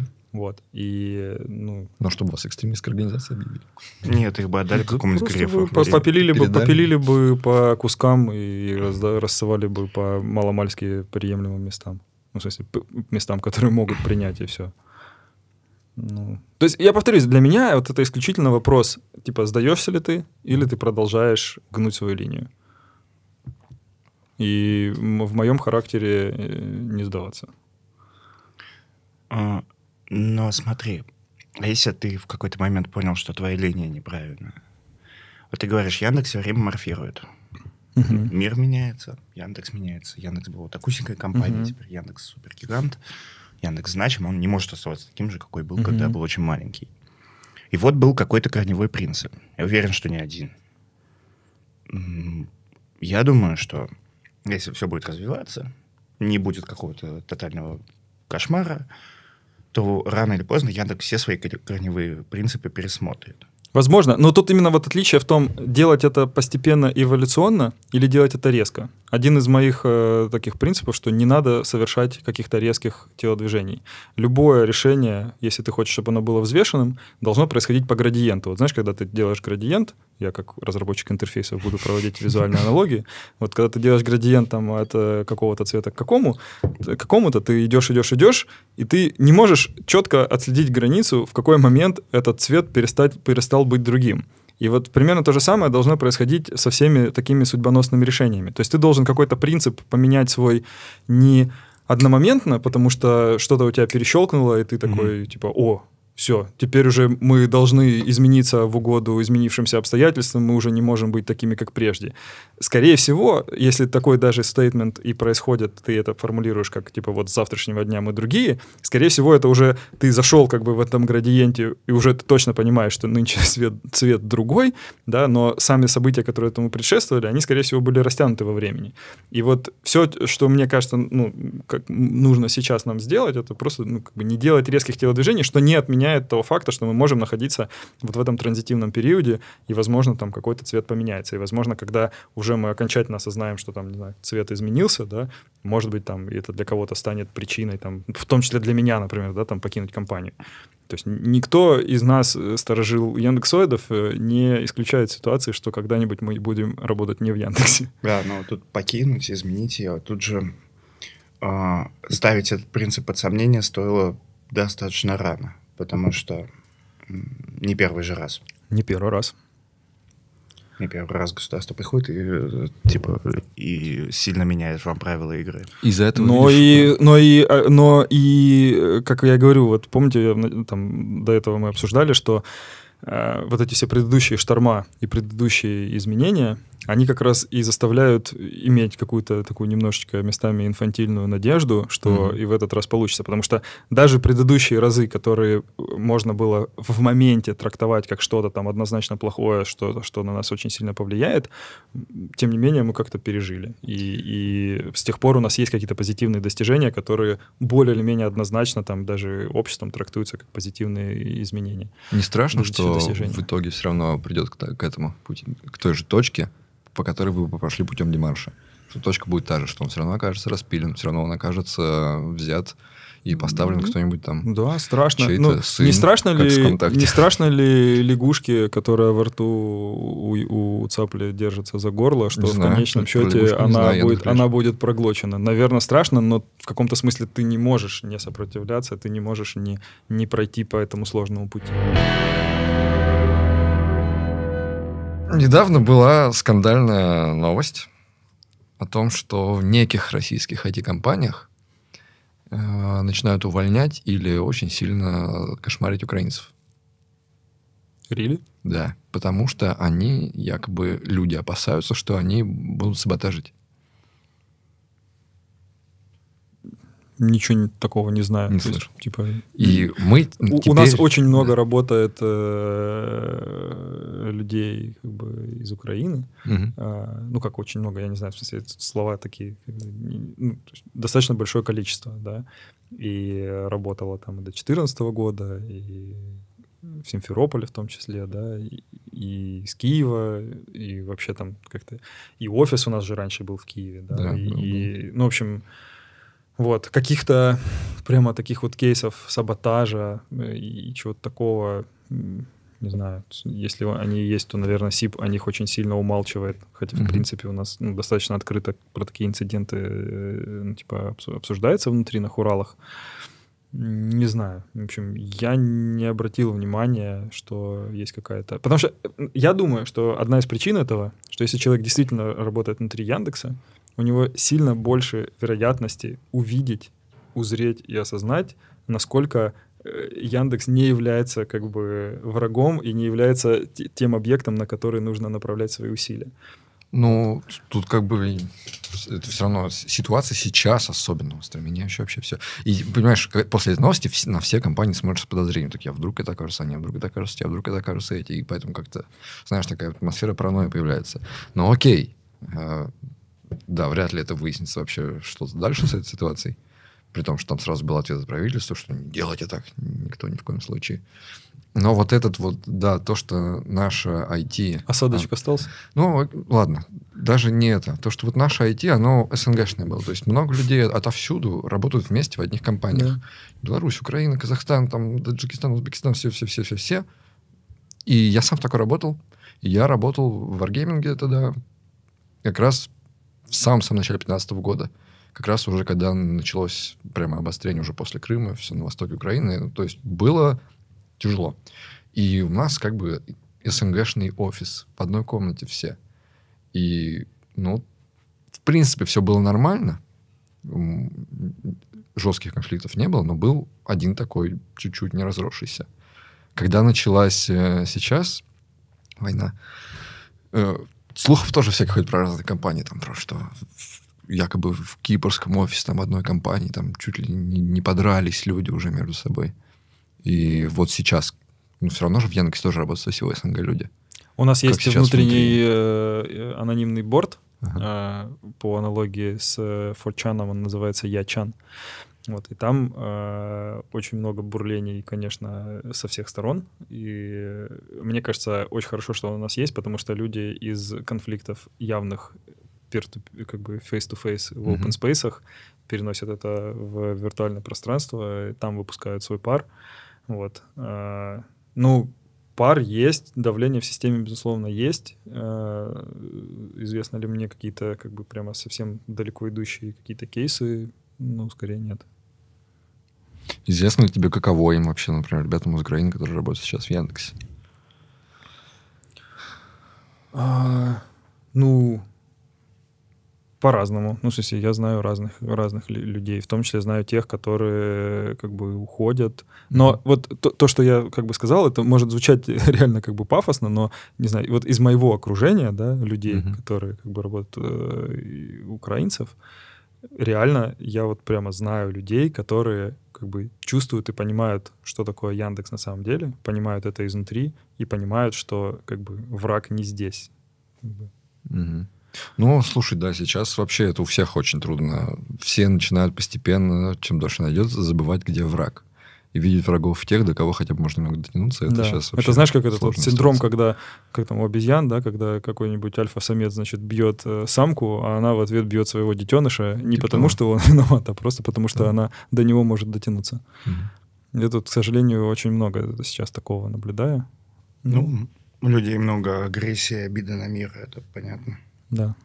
Вот. И, ну... Но чтобы вас экстремистская организация объявили. Нет, их бы отдали ну, какому-нибудь грефу. попилили, бы, попилили бы по кускам и разда- рассовали бы по маломальски приемлемым местам. Ну, в смысле, местам, которые могут принять, и все. Ну. То есть, я повторюсь, для меня вот это исключительно вопрос, типа, сдаешься ли ты, или ты продолжаешь гнуть свою линию. И в моем характере э, не сдаваться. А, но смотри, а если ты в какой-то момент понял, что твоя линия неправильная? Вот ты говоришь, Яндекс все время морфирует. Uh-huh. Мир меняется, Яндекс меняется. Яндекс был вот акусенькая компания, uh-huh. теперь Яндекс супергигант. Яндекс значим, он не может оставаться таким же, какой был, mm-hmm. когда был очень маленький. И вот был какой-то корневой принцип. Я уверен, что не один. Я думаю, что если все будет развиваться, не будет какого-то тотального кошмара, то рано или поздно Яндекс все свои корневые принципы пересмотрит. Возможно, но тут именно вот отличие в том, делать это постепенно, эволюционно или делать это резко один из моих э, таких принципов, что не надо совершать каких-то резких телодвижений. Любое решение, если ты хочешь, чтобы оно было взвешенным, должно происходить по градиенту. Вот знаешь, когда ты делаешь градиент, я как разработчик интерфейсов буду проводить визуальные аналогии, вот когда ты делаешь градиент там от э, какого-то цвета к какому, к какому-то ты идешь, идешь, идешь, и ты не можешь четко отследить границу, в какой момент этот цвет перестать, перестал быть другим. И вот примерно то же самое должно происходить со всеми такими судьбоносными решениями. То есть ты должен какой-то принцип поменять свой не одномоментно, потому что что-то у тебя перещелкнуло, и ты такой, mm-hmm. типа, о, все, теперь уже мы должны измениться в угоду изменившимся обстоятельствам, мы уже не можем быть такими, как прежде. Скорее всего, если такой даже стейтмент и происходит, ты это формулируешь как, типа, вот с завтрашнего дня мы другие, скорее всего, это уже ты зашел как бы в этом градиенте, и уже ты точно понимаешь, что нынче цвет, цвет другой, да, но сами события, которые этому предшествовали, они, скорее всего, были растянуты во времени. И вот все, что мне кажется, ну, как нужно сейчас нам сделать, это просто ну, как бы не делать резких телодвижений, что не отменяет меняет того факта, что мы можем находиться вот в этом транзитивном периоде, и, возможно, там какой-то цвет поменяется. И, возможно, когда уже мы окончательно осознаем, что там, не знаю, цвет изменился, да, может быть, там это для кого-то станет причиной, там, в том числе для меня, например, да, там, покинуть компанию. То есть никто из нас, э, сторожил Яндексоидов, э, не исключает ситуации, что когда-нибудь мы будем работать не в Яндексе. Да, но тут покинуть, изменить ее, а тут же э, ставить этот принцип под сомнение стоило достаточно рано потому что не первый же раз. Не первый раз. Не первый раз государство приходит и э, типа и сильно меняет вам правила игры. Из-за этого. Но видишь, и, ну. но и, э, но и, э, как я говорю, вот помните, там до этого мы обсуждали, что э, вот эти все предыдущие шторма и предыдущие изменения, они как раз и заставляют иметь какую-то такую немножечко местами инфантильную надежду, что mm-hmm. и в этот раз получится. Потому что даже предыдущие разы, которые можно было в моменте трактовать как что-то там однозначно плохое, что, что на нас очень сильно повлияет, тем не менее мы как-то пережили. И, и с тех пор у нас есть какие-то позитивные достижения, которые более или менее однозначно там даже обществом трактуются как позитивные изменения. Не страшно, что в итоге все равно придет к, к этому, пути к той же точке, по которой вы бы пошли путем демарша. Что точка будет та же, что он все равно окажется распилен, все равно он окажется э, взят и поставлен mm-hmm. кто-нибудь там. Да, страшно. Ну, сын, не страшно ли, не страшно ли лягушки, которая во рту у, у цапли держится за горло, что не в знаю, конечном счете она знаю, будет, она будет проглочена? Наверное, страшно, но в каком-то смысле ты не можешь не сопротивляться, ты не можешь не не пройти по этому сложному пути. Недавно была скандальная новость о том, что в неких российских IT-компаниях э, начинают увольнять или очень сильно кошмарить украинцев. Really? Да, потому что они, якобы, люди опасаются, что они будут саботажить. ничего такого не знаю. Не То есть, типа, и мы у, теперь... у нас очень много работает э, людей как бы, из Украины. Угу. Э, ну, как очень много, я не знаю, в смысле, слова такие, ну, достаточно большое количество, да. И работала там до 2014 года, и в Симферополе в том числе, да, и, и из Киева, и вообще там как-то... И офис у нас же раньше был в Киеве, да. да. и, ну, в общем, вот, каких-то прямо таких вот кейсов саботажа э, и чего-то такого, не знаю, если они есть, то, наверное, СИП о них очень сильно умалчивает, хотя, в mm-hmm. принципе, у нас ну, достаточно открыто про такие инциденты э, ну, типа обсуждается внутри на Хуралах. Не знаю. В общем, я не обратил внимания, что есть какая-то... Потому что э, я думаю, что одна из причин этого, что если человек действительно работает внутри Яндекса, у него сильно больше вероятности увидеть, узреть и осознать, насколько э, Яндекс не является как бы врагом и не является тем объектом, на который нужно направлять свои усилия. Ну, тут как бы это все равно ситуация сейчас особенно острая, меняющая вообще все. И понимаешь, э, после этой новости на все компании смотрят с подозрением. Так я «А вдруг это окажется они, а вдруг это окажется я, а вдруг это окажется эти. И поэтому как-то, знаешь, такая атмосфера паранойи появляется. Но окей, э, да, вряд ли это выяснится вообще, что то дальше с этой ситуацией. При том, что там сразу был ответ от правительства, что не делайте так, никто ни в коем случае. Но вот этот вот, да, то, что наша IT... Осадочек а, остался? Ну, ладно, даже не это. То, что вот наша IT, оно СНГшное было. То есть много людей отовсюду работают вместе в одних компаниях. Да. Беларусь, Украина, Казахстан, там, Таджикистан, Узбекистан, все-все-все-все-все. И я сам в такой работал. Я работал в Wargaming тогда как раз в самом-самом начале 15 года. Как раз уже когда началось прямо обострение уже после Крыма, все на востоке Украины. Ну, то есть было тяжело. И у нас как бы СНГшный офис в одной комнате все. И, ну, в принципе, все было нормально. Жестких конфликтов не было, но был один такой чуть-чуть не разросшийся. Когда началась э, сейчас война, э, слухов тоже всяких ходит про разные компании, там, про что якобы в кипрском офисе там одной компании там чуть ли не, не подрались люди уже между собой. И вот сейчас, ну, все равно же в Яндексе тоже работают всего СНГ люди. У нас как есть внутренний внутри... Э, анонимный борт, ага. А, по аналогии с э, Форчаном, он называется Ячан. Вот, и там э, очень много бурлений, конечно, со всех сторон. И мне кажется, очень хорошо, что у нас есть, потому что люди из конфликтов явных peer как бы face-to-face в open space переносят это в виртуальное пространство, и там выпускают свой пар. Вот. Э, ну, пар есть, давление в системе, безусловно, есть. Э, известно ли мне какие-то, как бы, прямо совсем далеко идущие какие-то кейсы? Ну, скорее нет. Известно ли тебе, каково им вообще, например, ребятам из Украины, которые работают сейчас в Яндексе? А, ну, по-разному. Ну, в смысле, я знаю разных, разных людей, в том числе знаю тех, которые как бы уходят. Но mm-hmm. вот то, то, что я как бы сказал, это может звучать реально как бы пафосно, но, не знаю, вот из моего окружения, да, людей, mm-hmm. которые как бы работают, э, украинцев, э, реально я вот прямо знаю людей, которые как бы чувствуют и понимают, что такое Яндекс на самом деле, понимают это изнутри и понимают, что как бы враг не здесь. Угу. Ну, слушай, да, сейчас вообще это у всех очень трудно. Все начинают постепенно, чем дольше найдется, забывать, где враг и видеть врагов тех, до кого хотя бы можно немного дотянуться. Это да. сейчас Это знаешь, как этот синдром, ситуация. когда, как там у обезьян, да, когда какой-нибудь альфа-самец, значит, бьет э, самку, а она в ответ бьет своего детеныша не типа потому, того. что он виноват, а просто потому, что да. она до него может дотянуться. Угу. Я тут, к сожалению, очень много сейчас такого наблюдаю. Ну, ну у людей много агрессии, обиды на мир, это понятно. Да.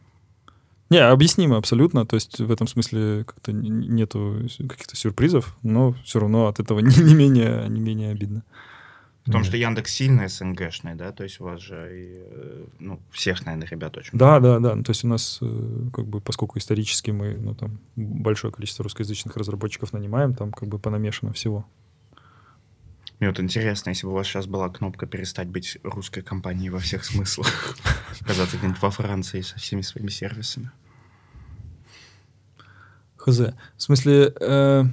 Не, объяснимо абсолютно, то есть в этом смысле как-то нету каких-то сюрпризов, но все равно от этого не, не, менее, не менее обидно. Потому Нет. что Яндекс сильно СНГшный, да, то есть у вас же и, э, ну, всех, наверное, ребят очень Да, много. да, да, ну, то есть у нас, э, как бы, поскольку исторически мы, ну, там, большое количество русскоязычных разработчиков нанимаем, там, как бы, понамешано всего. Мне вот интересно, если бы у вас сейчас была кнопка перестать быть русской компанией во всех смыслах, оказаться где-нибудь во Франции со всеми своими сервисами. Хз. В смысле, э,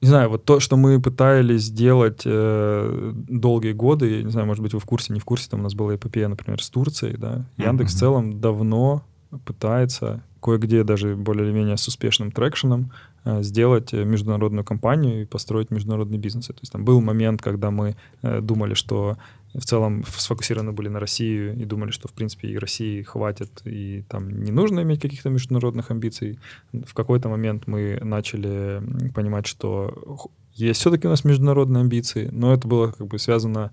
не знаю, вот то, что мы пытались сделать э, долгие годы, я не знаю, может быть, вы в курсе, не в курсе, там у нас была эпопея, например, с Турцией, да, Яндекс mm-hmm. в целом давно пытается, кое-где даже более-менее с успешным трекшеном, Э, сделать международную компанию и построить международный бизнес. То есть там был момент, когда мы э, думали, что в целом сфокусированы были на Россию и думали, что, в принципе, и России хватит, и там не нужно иметь каких-то международных амбиций. В какой-то момент мы начали понимать, что есть все-таки у нас международные амбиции, но это было как бы связано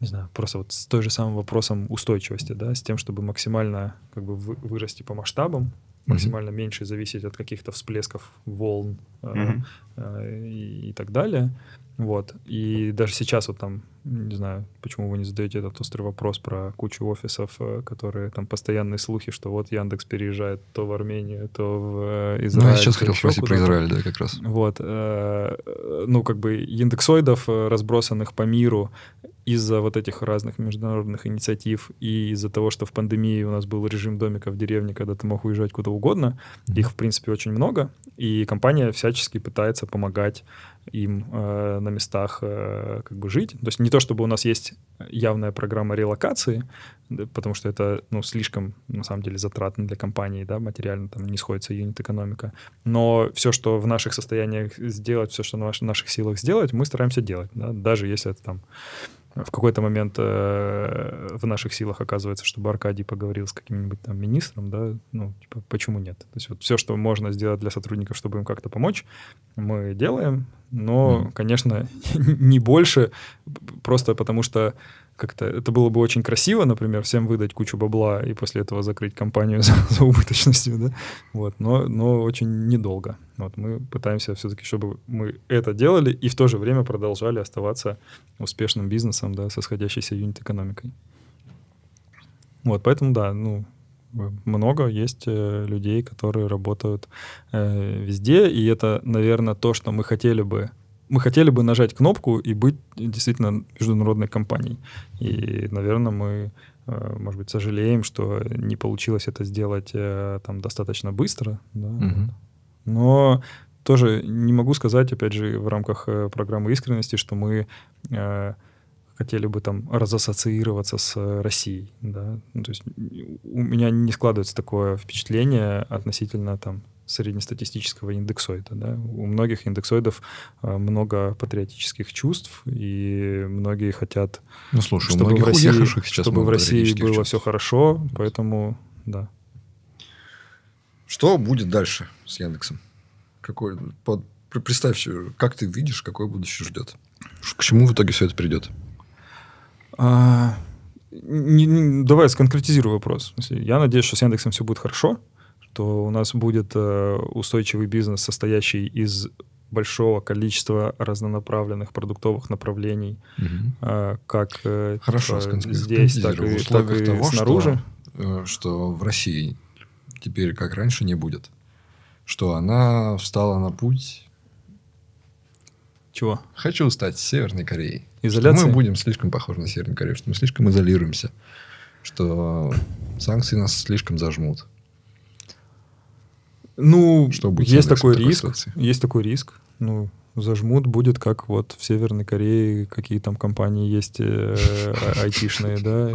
не знаю, просто вот с той же самым вопросом устойчивости, да, с тем, чтобы максимально как бы вырасти по масштабам, максимально mm-hmm. меньше зависеть от каких-то всплесков волн mm-hmm. э, и, и так далее. Вот. И даже сейчас вот там не знаю, почему вы не задаете этот острый вопрос про кучу офисов, э, которые там постоянные слухи, что вот Яндекс переезжает то в Армению, то в Израиль. Э, ну, я сейчас хотел спросить про Израиль, да, как раз. Вот. Э, ну, как бы индексоидов, разбросанных по миру, из-за вот этих разных международных инициатив и из-за того, что в пандемии у нас был режим домика в деревне, когда ты мог уезжать куда угодно, mm-hmm. их, в принципе, очень много, и компания всячески пытается помогать им э, на местах э, как бы жить. То есть не то, чтобы у нас есть явная программа релокации, да, потому что это ну, слишком, на самом деле, затратно для компании, да, материально там не сходится юнит-экономика. Но все, что в наших состояниях сделать, все, что в наших силах сделать, мы стараемся делать, да, даже если это там в какой-то момент э, в наших силах оказывается, чтобы Аркадий поговорил с каким-нибудь там министром, да, ну, типа, почему нет? То есть вот все, что можно сделать для сотрудников, чтобы им как-то помочь, мы делаем, но, mm. конечно, не больше, просто потому что как-то это было бы очень красиво, например, всем выдать кучу бабла и после этого закрыть компанию за, за убыточностью, да, вот, но, но очень недолго. Вот мы пытаемся все-таки, чтобы мы это делали и в то же время продолжали оставаться успешным бизнесом, да, со сходящейся юнит-экономикой. Вот, поэтому, да, ну, много есть э, людей, которые работают э, везде, и это, наверное, то, что мы хотели бы мы хотели бы нажать кнопку и быть действительно международной компанией. И, наверное, мы, э, может быть, сожалеем, что не получилось это сделать э, там достаточно быстро. Да? Угу. Но тоже не могу сказать, опять же, в рамках э, программы искренности, что мы хотели бы там разассоциироваться с Россией, да, ну, то есть у меня не складывается такое впечатление относительно там среднестатистического индексоида. Да? У многих индексоидов э, много патриотических чувств, и многие хотят, ну, слушай, чтобы в России, сейчас чтобы в России было чувств. все хорошо, поэтому да. Что будет дальше с Яндексом? Какой, под, представь, как ты видишь, какое будущее ждет? К чему в итоге все это придет? А, не, не, давай сконкретизирую вопрос. Я надеюсь, что с Яндексом все будет хорошо то у нас будет э, устойчивый бизнес, состоящий из большого количества разнонаправленных продуктовых направлений, угу. как э, Хорошо, типа, здесь, так и, так и того, снаружи. Что, э, что в России теперь, как раньше, не будет. Что она встала на путь... Чего? Хочу стать Северной Кореей. Изоляция? мы будем слишком похожи на Северную Корею, что мы слишком изолируемся, что санкции нас слишком зажмут. Ну, что будет есть такой риск, ситуации? есть такой риск. Ну, зажмут будет, как вот в Северной Корее, какие там компании есть э, а, айтишные, да.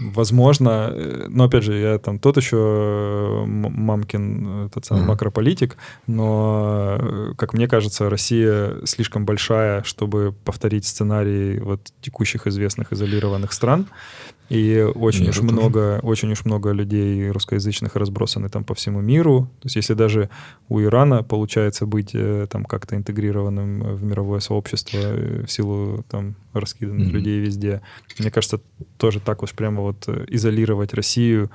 Возможно, э, но опять же, я там тот еще э, мамкин, э, тот самый макрополитик, но, как мне кажется, Россия слишком большая, чтобы повторить сценарий вот текущих известных изолированных стран. И очень Нет, уж много, очень уж много людей русскоязычных разбросаны там по всему миру. То есть если даже у Ирана получается быть э, там как-то интегрированным э, в мировое сообщество э, в силу там раскиданных mm-hmm. людей везде, мне кажется, тоже так уж прямо вот изолировать Россию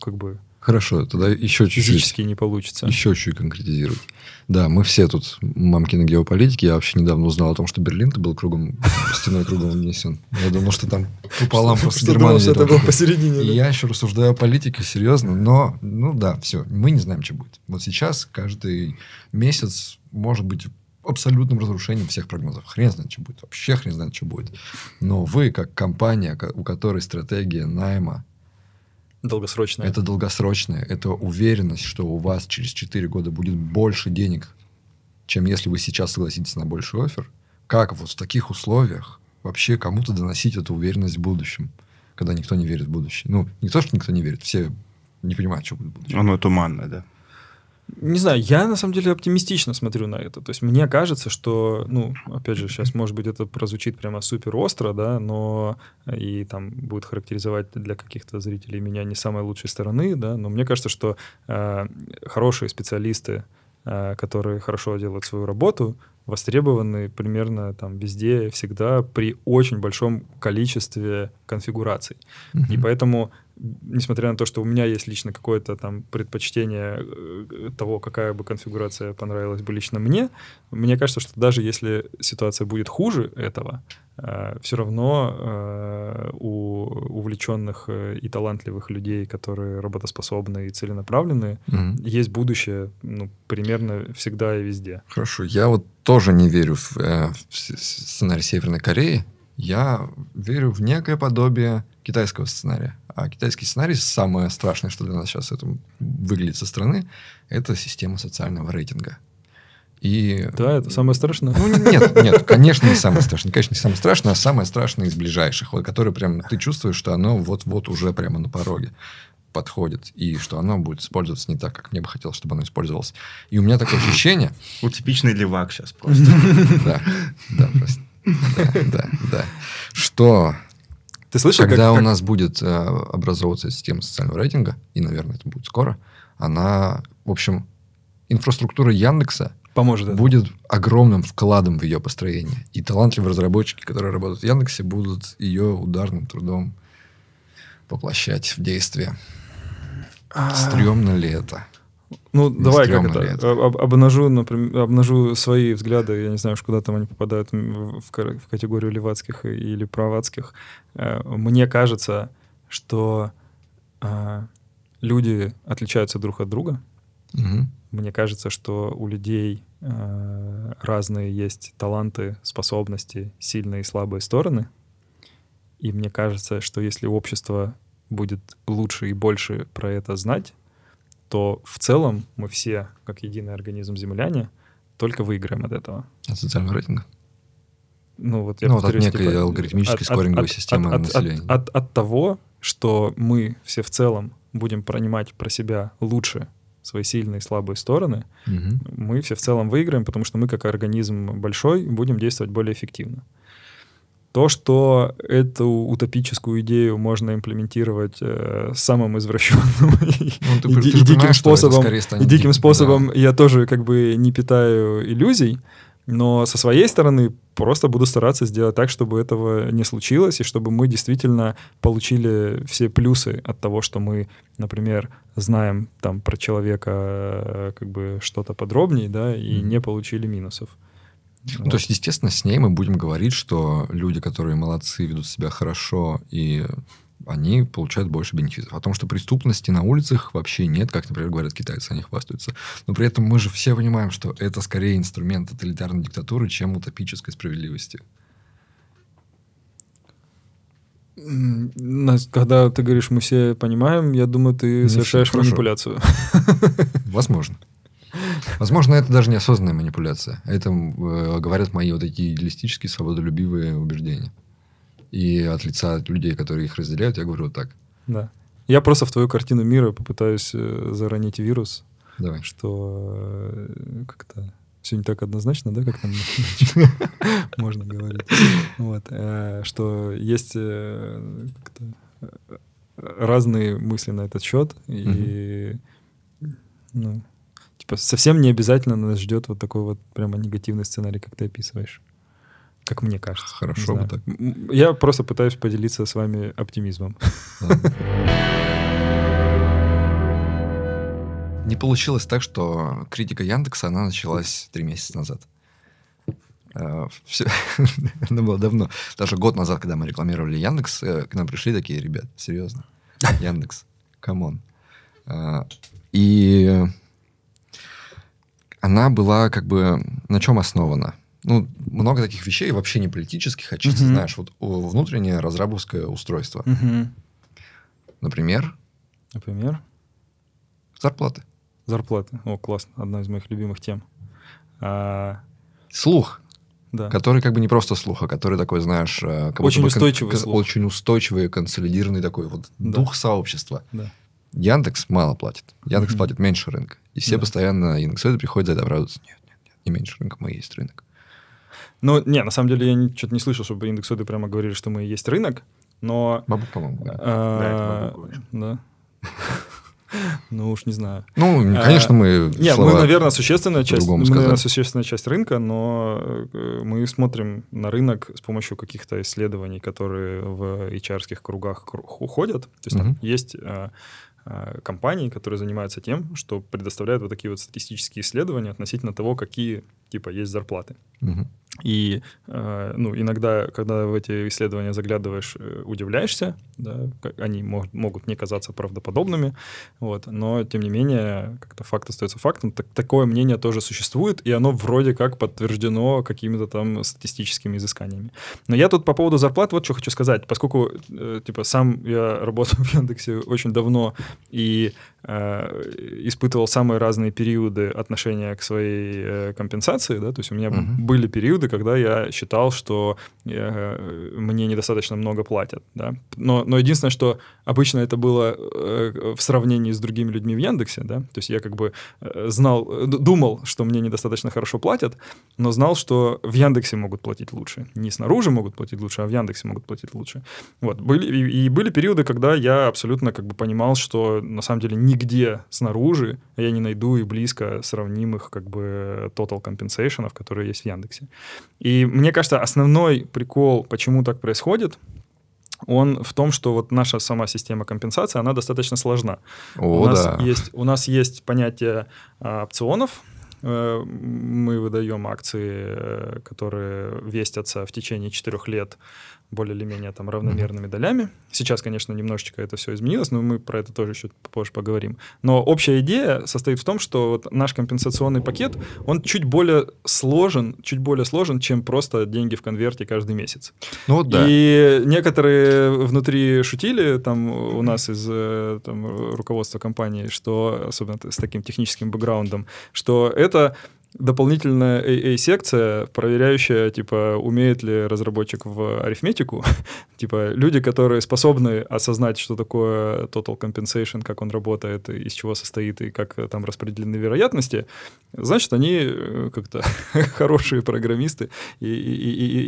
как бы Хорошо, тогда еще чуть-чуть. Физически не получится. Еще чуть конкретизировать. Да, мы все тут мамкины геополитики. Я вообще недавно узнал о том, что Берлин-то был кругом, стеной кругом внесен. Я думал, что там пополам просто Германия. Что это было посередине. Я еще рассуждаю о политике, серьезно. Но, ну да, все, мы не знаем, что будет. Вот сейчас каждый месяц может быть абсолютным разрушением всех прогнозов. Хрен знает, что будет. Вообще хрен знает, что будет. Но вы, как компания, у которой стратегия найма Долгосрочное. Это долгосрочное. Это уверенность, что у вас через 4 года будет больше денег, чем если вы сейчас согласитесь на больший офер. Как вот в таких условиях вообще кому-то доносить эту уверенность в будущем, когда никто не верит в будущее? Ну, не то, что никто не верит, все не понимают, что будет в будущем. Оно туманное, да? Не знаю, я на самом деле оптимистично смотрю на это. То есть мне кажется, что, ну, опять же, сейчас, может быть, это прозвучит прямо супер остро, да, но э, и там будет характеризовать для каких-то зрителей меня не самой лучшей стороны, да, но мне кажется, что э, хорошие специалисты, э, которые хорошо делают свою работу, востребованы примерно там везде, всегда при очень большом количестве конфигураций. Mm-hmm. И поэтому несмотря на то, что у меня есть лично какое-то там предпочтение э, того, какая бы конфигурация понравилась бы лично мне, мне кажется, что даже если ситуация будет хуже этого, э, все равно э, у увлеченных и талантливых людей, которые работоспособны и целенаправлены, mm-hmm. есть будущее ну, примерно всегда и везде. Хорошо, я вот тоже не верю в, в сценарий Северной Кореи, я верю в некое подобие китайского сценария. А китайский сценарий, самое страшное, что для нас сейчас это выглядит со стороны, это система социального рейтинга. И... Да, это самое страшное. Ну, нет, нет, конечно, не самое страшное. Конечно, не самое страшное, а самое страшное из ближайших, вот, которое прям ты чувствуешь, что оно вот-вот уже прямо на пороге подходит, и что оно будет использоваться не так, как мне бы хотелось, чтобы оно использовалось. И у меня такое ощущение... У типичный левак сейчас просто. Да, да, просто. Да, да, да. Что ты слышал, Когда как, как... у нас будет э, образовываться система социального рейтинга, и, наверное, это будет скоро, она, в общем, инфраструктура Яндекса поможет будет это. огромным вкладом в ее построение. И талантливые разработчики, которые работают в Яндексе, будут ее ударным трудом воплощать в действие. А... Стремно ли это? Ну, не давай как это, об, обнажу, например, обнажу свои взгляды, я не знаю уж, куда там они попадают, в, в категорию левацких или правацких. Э, мне кажется, что а, люди отличаются друг от друга. Угу. Мне кажется, что у людей а, разные есть таланты, способности, сильные и слабые стороны. И мне кажется, что если общество будет лучше и больше про это знать, то в целом мы все, как единый организм земляне, только выиграем от этого. От социального рейтинга? Ну, вот я ну, повторюсь, вот от некой типа, алгоритмической от, скоринговой от, системы от, населения. От, от, от того, что мы все в целом будем пронимать про себя лучше свои сильные и слабые стороны, угу. мы все в целом выиграем, потому что мы как организм большой будем действовать более эффективно. То, что эту утопическую идею можно имплементировать э, самым извращенным ну, ты, и, ты и диким способом, и диким способом да. я тоже как бы не питаю иллюзий, но со своей стороны просто буду стараться сделать так, чтобы этого не случилось, и чтобы мы действительно получили все плюсы от того, что мы, например, знаем там про человека э, как бы что-то подробнее, да, и mm-hmm. не получили минусов. Ну, То есть, естественно, с ней мы будем говорить, что люди, которые молодцы, ведут себя хорошо и они получают больше бенефитов. О том, что преступности на улицах вообще нет, как, например, говорят китайцы, они хвастаются. Но при этом мы же все понимаем, что это скорее инструмент тоталитарной диктатуры, чем утопической справедливости. Настя, когда ты говоришь, мы все понимаем, я думаю, ты ну, совершаешь хорошо. манипуляцию. Возможно. Возможно, это даже неосознанная манипуляция. Это э, говорят мои вот такие идеалистические, свободолюбивые убеждения. И от лица людей, которые их разделяют, я говорю вот так. Да. Я просто в твою картину мира попытаюсь э, заронить вирус. Давай. Что э, как-то все не так однозначно, да, как нам можно говорить. Вот. Э, что есть э, разные мысли на этот счет. И ну, Типа совсем не обязательно нас ждет вот такой вот прямо негативный сценарий, как ты описываешь. Как мне кажется. Хорошо бы так. Я просто пытаюсь поделиться с вами оптимизмом. Не получилось так, что критика Яндекса, она началась три месяца назад. Все, это было давно. Даже год назад, когда мы рекламировали Яндекс, э, к нам пришли такие ребят, серьезно. Яндекс, камон. Э, и она была как бы на чем основана? Ну, много таких вещей вообще не политических, а чисто, mm знаешь, вот внутреннее разработское устройство. mm Например? Например? Зарплаты. Зарплаты. О, классно. Одна из моих любимых тем. А... Слух. Да. Который как бы не просто слух, а который такой, знаешь... Э, как очень устойчивый кон- слух. Очень устойчивый, консолидированный такой вот да. дух сообщества. Да. Яндекс мало платит. Яндекс mm-hmm. платит меньше рынка. И все да. постоянно индексуют приходят за это оправдываться. Нет, нет, нет, не меньше рынка, мы есть рынок. Ну, не, на самом деле я что-то не слышал, чтобы индексоды прямо говорили, что мы есть рынок, но... Бабу, по-моему, а, да. да, Ну уж не знаю. Ну, а, конечно, мы... нет, мы, наверное, существенная часть, мы, наверное, существенная часть рынка, но э, мы смотрим на рынок с помощью каких-то исследований, которые в HR-ских кругах уходят. То есть там есть а, Э, компаний, которые занимаются тем, что предоставляют вот такие вот статистические исследования относительно того, какие типа есть зарплаты. И э, ну, иногда, когда в эти исследования заглядываешь, э, удивляешься, да, они мог, могут не казаться правдоподобными, вот, но тем не менее, как-то факт остается фактом, так, такое мнение тоже существует, и оно вроде как подтверждено какими-то там статистическими изысканиями. Но я тут по поводу зарплат вот что хочу сказать, поскольку, э, типа, сам я работаю в Яндексе очень давно, и Э, испытывал самые разные периоды отношения к своей э, компенсации, да, то есть у меня угу. были периоды, когда я считал, что я, э, мне недостаточно много платят, да, но, но единственное, что обычно это было в сравнении с другими людьми в Яндексе, да, то есть я как бы знал, думал, что мне недостаточно хорошо платят, но знал, что в Яндексе могут платить лучше, не снаружи могут платить лучше, а в Яндексе могут платить лучше, вот, были, и, и были периоды, когда я абсолютно как бы понимал, что на самом деле не нигде снаружи я не найду и близко сравнимых как бы total compensation, которые есть в Яндексе. И мне кажется, основной прикол, почему так происходит, он в том, что вот наша сама система компенсации, она достаточно сложна. О, у, нас да. есть, у нас есть понятие а, опционов, э, мы выдаем акции, э, которые вестятся в течение четырех лет более или менее там равномерными долями. Сейчас, конечно, немножечко это все изменилось, но мы про это тоже еще позже поговорим. Но общая идея состоит в том, что вот наш компенсационный пакет, он чуть более сложен, чуть более сложен, чем просто деньги в конверте каждый месяц. Ну да. И некоторые внутри шутили там у нас из э, там, руководства компании, что особенно с таким техническим бэкграундом, что это дополнительная AA-секция, э, э, проверяющая, типа, умеет ли разработчик в арифметику. типа, люди, которые способны осознать, что такое total compensation, как он работает, из чего состоит и как там распределены вероятности, значит, они э, как-то хорошие программисты и, и, и,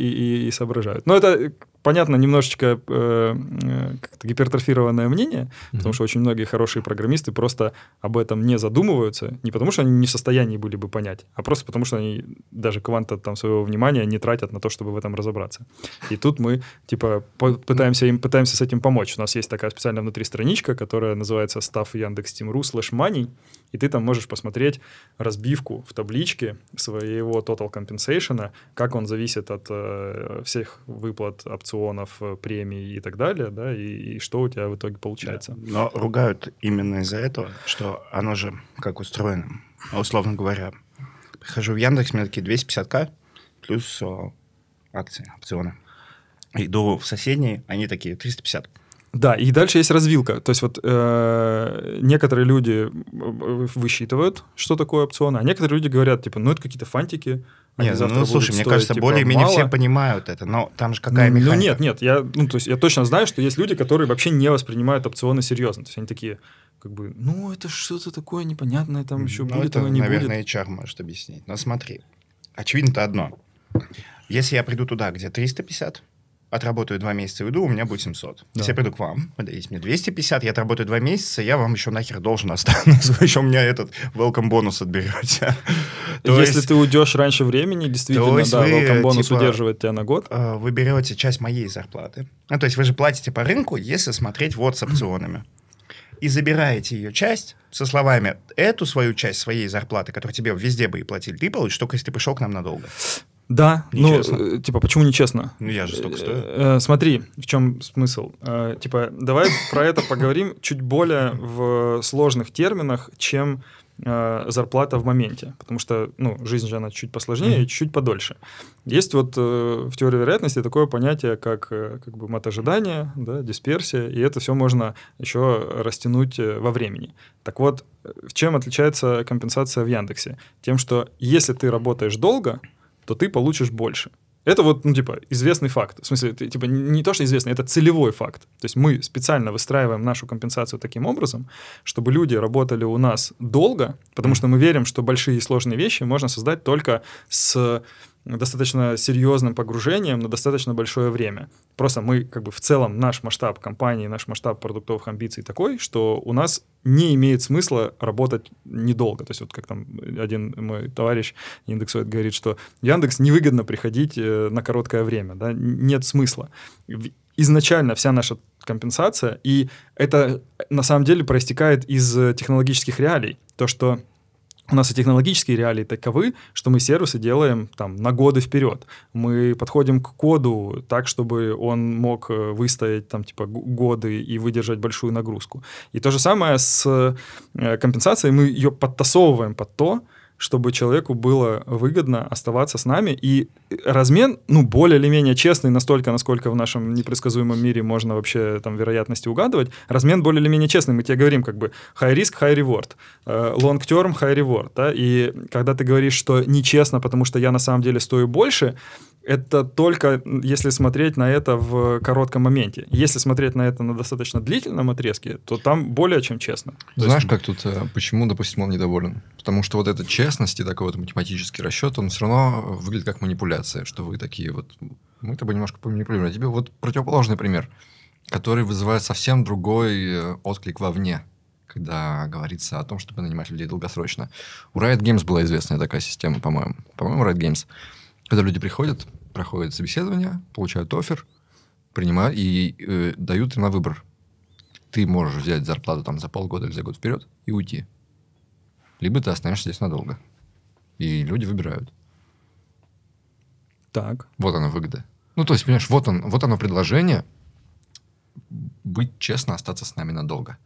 и, и соображают. Но это понятно, немножечко э, э гипертрофированное мнение, mm-hmm. потому что очень многие хорошие программисты просто об этом не задумываются, не потому что они не в состоянии были бы понять, а просто потому что они даже кванта там своего внимания не тратят на то, чтобы в этом разобраться. И тут мы типа пытаемся им пытаемся с этим помочь. У нас есть такая специальная внутри страничка, которая называется staff Яндекс.Тим.Ру slash money, и ты там можешь посмотреть разбивку в табличке своего total compensation, как он зависит от э, всех выплат опционов, э, премий и так далее, да, и, и что у тебя в итоге получается. Да. Но ругают именно из-за этого, что оно же как устроено, а, условно говоря. Прихожу в Яндекс, мне такие 250к плюс о, э, акции, опционы. Иду в соседние, они такие 350. Да, и дальше есть развилка. То есть вот э, некоторые люди э, высчитывают, что такое опционы, а некоторые люди говорят, типа, ну это какие-то фантики. Нет, ну слушай, мне стоить, кажется, типа, более-менее все понимают это, но там же какая ну, механика. Ну нет, нет, я, ну, то есть я точно знаю, что есть люди, которые вообще не воспринимают опционы серьезно. То есть они такие, как бы, ну это что-то такое непонятное, там еще ну, будет, это, оно не наверное, будет. Наверное, HR может объяснить. Но смотри, очевидно-то одно. Если я приду туда, где 350, отработаю два месяца и уйду, у меня будет 700. Да. Если я приду к вам, вы даете мне 250, я отработаю два месяца, я вам еще нахер должен останусь, вы еще у меня этот welcome бонус отберете. то Если есть... ты уйдешь раньше времени, действительно, да, вы, welcome бонус типа, удерживает тебя на год. Э, вы берете часть моей зарплаты. А то есть вы же платите по рынку, если смотреть вот с опционами. И забираете ее часть со словами «эту свою часть своей зарплаты, которую тебе везде бы и платили, ты получишь, только если ты пришел к нам надолго». Да, ну, нечестно. ну, э, типа, почему нечестно? Ну, я же столько стою. Э, э, смотри, в чем смысл. Э, типа, давай про это поговорим чуть более в сложных терминах, чем э, зарплата в моменте, потому что, ну, жизнь же она чуть посложнее и чуть подольше. Есть вот э, в теории вероятности такое понятие, как как бы матожидание, да, дисперсия, и это все можно еще растянуть во времени. Так вот, в чем отличается компенсация в Яндексе? Тем, что если ты работаешь долго, то ты получишь больше. Это вот, ну, типа, известный факт. В смысле, это, типа, не то, что известный, это целевой факт. То есть мы специально выстраиваем нашу компенсацию таким образом, чтобы люди работали у нас долго, потому что мы верим, что большие и сложные вещи можно создать только с достаточно серьезным погружением на достаточно большое время. Просто мы, как бы в целом, наш масштаб компании, наш масштаб продуктовых амбиций такой, что у нас не имеет смысла работать недолго. То есть вот как там один мой товарищ индексует, говорит, что Яндекс невыгодно приходить э, на короткое время, да, нет смысла. Изначально вся наша компенсация, и это э, на самом деле проистекает из э, технологических реалий, то, что у нас и технологические реалии таковы, что мы сервисы делаем там на годы вперед. Мы подходим к коду так, чтобы он мог э, выстоять там типа годы и выдержать большую нагрузку. И то же самое с э, компенсацией, мы ее подтасовываем под то, чтобы человеку было выгодно оставаться с нами. И размен, ну, более или менее честный, настолько, насколько в нашем непредсказуемом мире можно вообще там вероятности угадывать, размен более или менее честный. Мы тебе говорим как бы high risk, high reward, э, long term, high reward. Да? И когда ты говоришь, что нечестно, потому что я на самом деле стою больше, это только если смотреть на это в коротком моменте. Если смотреть на это на достаточно длительном отрезке, то там более чем честно. Знаешь, как тут, э, почему, допустим, он недоволен? Потому что вот эта честность и такой вот математический расчет, он все равно выглядит как манипуляция, что вы такие вот... Мы тобой немножко поманипулируем. А тебе вот противоположный пример, который вызывает совсем другой э, отклик вовне когда говорится о том, чтобы нанимать людей долгосрочно. У Riot Games была известная такая система, по-моему. По-моему, Riot Games. Когда люди приходят, проходят собеседование, получают офер, принимают и э, дают им на выбор. Ты можешь взять зарплату там за полгода или за год вперед и уйти. Либо ты останешься здесь надолго. И люди выбирают. Так. Вот она выгода. Ну, то есть, понимаешь, вот, он, вот оно предложение быть честно, остаться с нами надолго.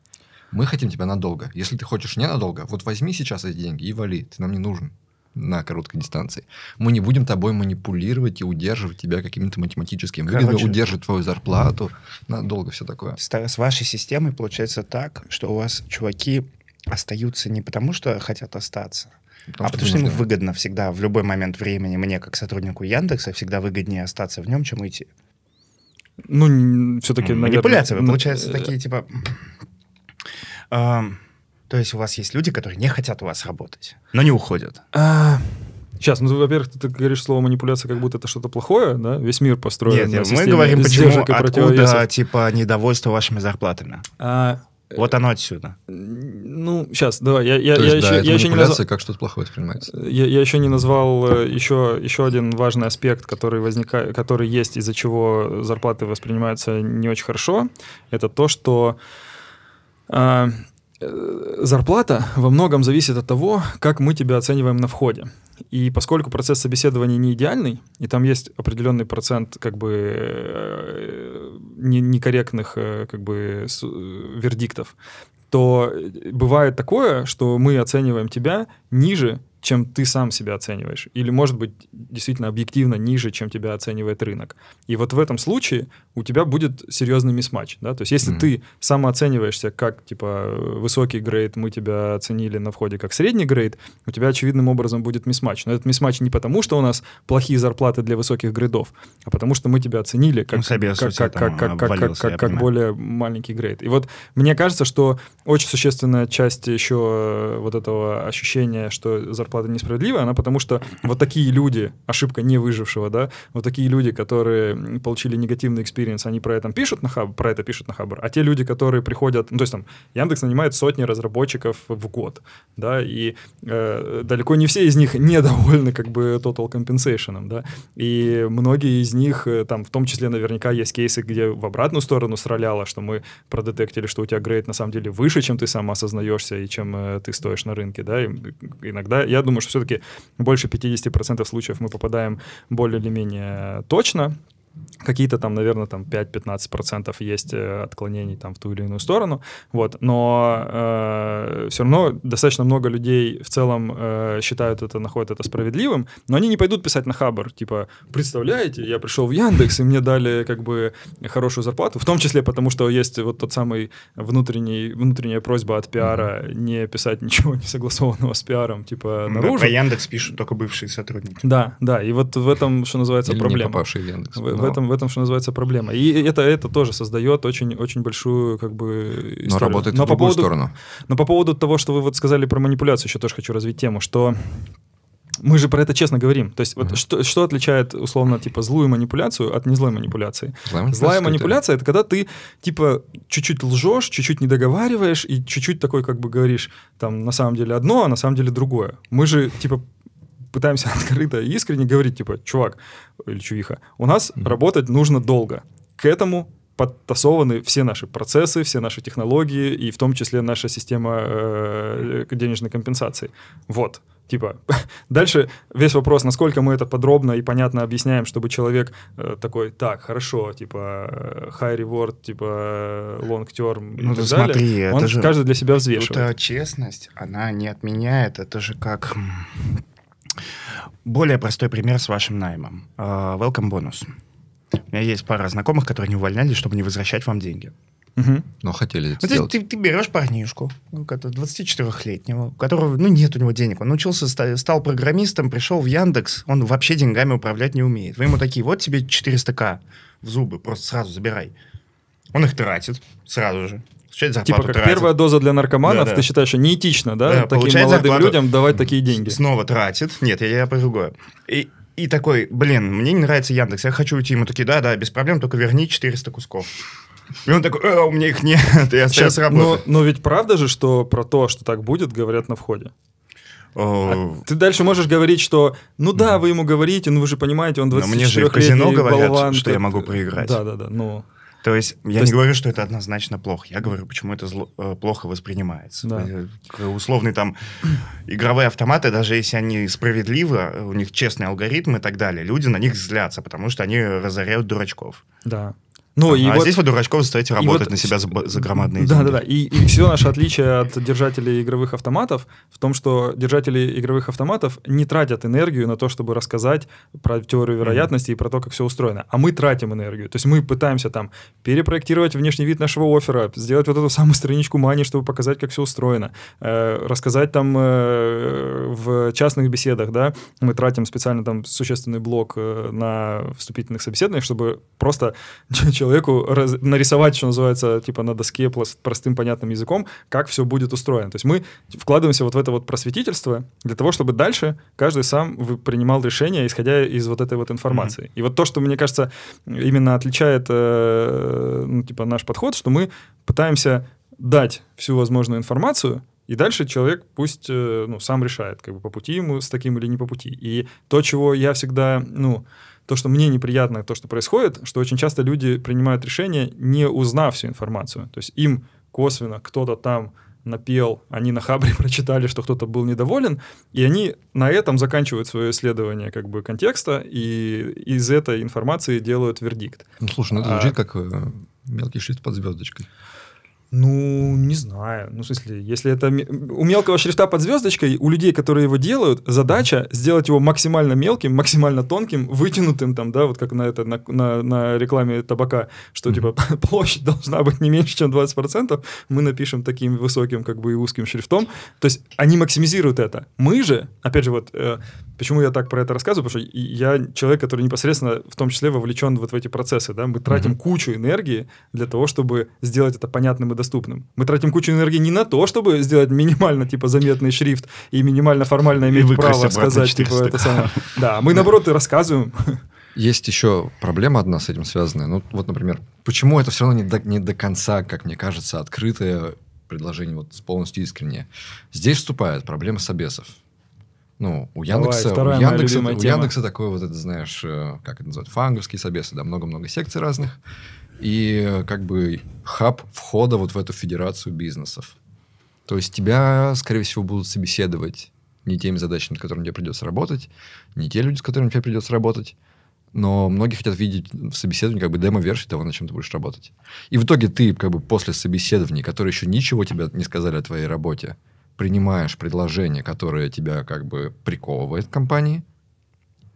Мы хотим тебя надолго. Если ты хочешь ненадолго, вот возьми сейчас эти деньги и вали, ты нам не нужен на короткой дистанции. Мы не будем тобой манипулировать и удерживать тебя какими-то математическими выгодами, удерживать твою зарплату, надолго все такое. С вашей системой получается так, что у вас чуваки остаются не потому, что хотят остаться, Потому а что потому что им нужно. выгодно всегда, в любой момент времени, мне как сотруднику Яндекса, всегда выгоднее остаться в нем, чем уйти. Ну, все-таки, Манипуляция, наверное... Манипуляция, получается, э, такие, типа... То есть у вас есть люди, которые не хотят у вас работать, но не уходят. А... Сейчас, ну, во-первых, ты, ты говоришь слово манипуляция, как будто это что-то плохое, да? Весь мир построен Нет, нет мы говорим, почему, откуда, типа, недовольство вашими зарплатами. А, э, вот оно отсюда. Ну, сейчас, давай. Я, я, То я, есть, еще, да, я еще не назвал... как что-то плохое воспринимается. Я, я еще не назвал еще, э, еще один важный аспект, который, возника... который есть, из-за чего зарплаты воспринимаются не очень хорошо. Это то, что... А, Э, зарплата во многом зависит от того, как мы тебя оцениваем на входе. И поскольку процесс собеседования не идеальный, и там есть определенный процент как бы э, некорректных э, как бы вердиктов, то бывает такое, что мы оцениваем тебя ниже, чем ты сам себя оцениваешь. Или, может быть, действительно объективно ниже, чем тебя оценивает рынок. И вот в этом случае у тебя будет серьезный мисматч. Да? То есть если mm-hmm. ты самооцениваешься как, типа, высокий грейд, мы тебя оценили на входе как средний грейд, у тебя очевидным образом будет мисматч. Но этот мисматч не потому, что у нас плохие зарплаты для высоких грейдов, а потому что мы тебя оценили как, ну, как, как, как, как, как, как, как, как более маленький грейд. И вот мне кажется, что очень существенная часть еще вот этого ощущения, что зарплата зарплата несправедливая, она потому что вот такие люди, ошибка не выжившего, да, вот такие люди, которые получили негативный экспириенс, они про это пишут на хаб, про это пишут на хабр, а те люди, которые приходят, ну, то есть там Яндекс нанимает сотни разработчиков в год, да, и э, далеко не все из них недовольны как бы total compensation, да, и многие из них, э, там, в том числе наверняка есть кейсы, где в обратную сторону сраляло, что мы продетектили, что у тебя грейд на самом деле выше, чем ты сам осознаешься и чем э, ты стоишь на рынке, да, и иногда я думаю, что все-таки больше 50% случаев мы попадаем более или менее точно. Какие-то там, наверное, там 5-15% есть э, отклонений там в ту или иную сторону, вот, но э, все равно достаточно много людей в целом э, считают это, находят это справедливым, но они не пойдут писать на Хабар, типа, представляете, я пришел в Яндекс, и мне дали как бы хорошую зарплату, в том числе потому, что есть вот тот самый внутренний, внутренняя просьба от пиара не писать ничего не согласованного с пиаром, типа, наружу. Да, про Яндекс пишут только бывшие сотрудники. Да, да, и вот в этом, что называется, Или проблема. Не попавшие в Яндекс. В, в, этом, в этом, что называется, проблема. И это, это тоже создает очень, очень большую как бы, историю. Но работает но в по другую поводу, сторону. Но по поводу того, что вы вот сказали про манипуляцию, еще тоже хочу развить тему, что мы же про это честно говорим. То есть, uh-huh. вот что, что отличает, условно, типа, злую манипуляцию от незлой манипуляции? Злая манипуляция, злая манипуляция это когда ты, типа, чуть-чуть лжешь, чуть-чуть не договариваешь и чуть-чуть такой, как бы, говоришь, там, на самом деле одно, а на самом деле другое. Мы же, типа, пытаемся открыто и искренне говорить, типа, чувак или чувиха, у нас mm-hmm. работать нужно долго. К этому подтасованы все наши процессы, все наши технологии и в том числе наша система э, э денежной компенсации. Вот. Типа, дальше весь вопрос, насколько мы это подробно и понятно объясняем, чтобы человек э, такой, так, хорошо, типа, э, high reward, типа, э, long term. Ну, так смотри, далее. это Он же... Каждый для себя взвешивает. Это честность, она не отменяет, это же как более простой пример с вашим наймом. А, welcome бонус. У меня есть пара знакомых, которые не увольнялись, чтобы не возвращать вам деньги. Угу. Но хотели это вот ну, сделать. Ты, ты берешь парнишку, 24-летнего, ну, у которого, ну, нет у него денег. Он учился, стал программистом, пришел в Яндекс, он вообще деньгами управлять не умеет. Вы ему такие, вот тебе 400к в зубы, просто сразу забирай. Он их тратит сразу же получать зарплату. Типа как тратят. первая доза для наркоманов, да, да. ты считаешь, неэтично, да? да Таким молодым зарплату, людям давать такие деньги. Снова тратит. Нет, я, я про другое. И, и такой, блин, мне не нравится Яндекс, я хочу уйти. Ему такие, да, да, без проблем, только верни 400 кусков. И он такой, э, у меня их нет, я сейчас работаю. Но, но ведь правда же, что про то, что так будет, говорят на входе. А ты дальше можешь говорить, что ну да, вы ему говорите, ну вы же понимаете, он 24 летний мне же в казино говорят, болван, что я могу проиграть. Да, да, да. Ну, то есть я То есть... говорю, что это однозначно плохо. Я говорю, почему это зло, э, плохо воспринимается. Да. Э, условный там игровые автоматы, даже если они справедливы, у них честные алгоритмы и так далее, люди на них злятся, потому что они разоряют дурачков. Да. Ну, а, и а вот, здесь вы дурачков заставите работать вот, на себя за, за громадные да, деньги. Да-да-да. И, и все наше отличие от держателей игровых автоматов в том, что держатели игровых автоматов не тратят энергию на то, чтобы рассказать про теорию вероятности mm-hmm. и про то, как все устроено. А мы тратим энергию. То есть мы пытаемся там перепроектировать внешний вид нашего оффера, сделать вот эту самую страничку мани, чтобы показать, как все устроено. Э, рассказать там э, в частных беседах, да, мы тратим специально там существенный блок э, на вступительных собеседованиях, чтобы просто человеку раз, нарисовать, что называется, типа на доске простым понятным языком, как все будет устроено. То есть мы вкладываемся вот в это вот просветительство для того, чтобы дальше каждый сам принимал решение, исходя из вот этой вот информации. Mm-hmm. И вот то, что, мне кажется, именно отличает э, ну, типа наш подход, что мы пытаемся дать всю возможную информацию, и дальше человек пусть э, ну, сам решает, как бы по пути ему с таким или не по пути. И то, чего я всегда, ну, то, что мне неприятно, то, что происходит, что очень часто люди принимают решение не узнав всю информацию. То есть им косвенно кто-то там напел, они на Хабре прочитали, что кто-то был недоволен, и они на этом заканчивают свое исследование как бы контекста, и из этой информации делают вердикт. Ну, слушай, ну это звучит а... как э, мелкий шрифт под звездочкой. Ну, не знаю. Ну, в смысле, если это... У мелкого шрифта под звездочкой, у людей, которые его делают, задача сделать его максимально мелким, максимально тонким, вытянутым там, да, вот как на, это, на, на, на рекламе табака, что, mm-hmm. типа, площадь должна быть не меньше, чем 20%, мы напишем таким высоким, как бы, и узким шрифтом. То есть они максимизируют это. Мы же, опять же, вот... Э, Почему я так про это рассказываю? Потому что я человек, который непосредственно в том числе вовлечен вот в эти процессы. Да? Мы тратим mm-hmm. кучу энергии для того, чтобы сделать это понятным и доступным. Мы тратим кучу энергии не на то, чтобы сделать минимально типа заметный шрифт и минимально формально иметь право сказать, типа, это самое. Да, мы наоборот и рассказываем. Есть еще проблема одна с этим связанная. Ну, вот, например, почему это все равно не до, не до конца, как мне кажется, открытое предложение, вот полностью искреннее. Здесь вступает проблема собесов. Ну, у Яндекса, Давай, у Яндекса, у Яндекса такой вот, это, знаешь, э, как это называется, фанговские собесы, да, много-много секций разных. И э, как бы хаб входа вот в эту федерацию бизнесов. То есть тебя, скорее всего, будут собеседовать не теми задачами, над которыми тебе придется работать, не те люди, с которыми тебе придется работать. Но многие хотят видеть в собеседовании как бы демо-версию того, на чем ты будешь работать. И в итоге ты как бы после собеседований, которые еще ничего тебе не сказали о твоей работе, принимаешь предложение, которое тебя как бы приковывает к компании,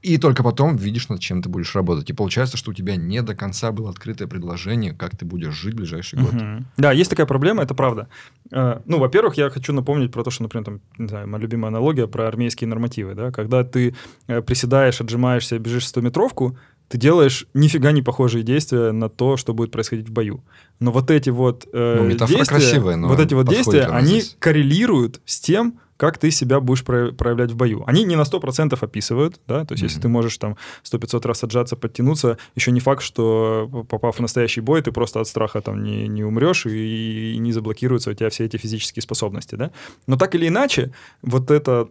и только потом видишь, над чем ты будешь работать. И получается, что у тебя не до конца было открытое предложение, как ты будешь жить в ближайший год. Да, есть такая проблема, это правда. Э, ну, во-первых, я хочу напомнить про то, что, например, там, не знаю, моя любимая аналогия про армейские нормативы, да, когда ты э, приседаешь, отжимаешься, бежишь стометровку. метровку ты делаешь нифига не похожие действия на то, что будет происходить в бою. Но вот эти вот э, ну, действия, красивая, но вот эти вот действия, они здесь. коррелируют с тем, как ты себя будешь проявлять в бою. Они не на 100% описывают, да, то есть mm-hmm. если ты можешь там 100-500 раз отжаться, подтянуться, еще не факт, что попав в настоящий бой, ты просто от страха там не, не умрешь и, и не заблокируются у тебя все эти физические способности, да. Но так или иначе, вот эта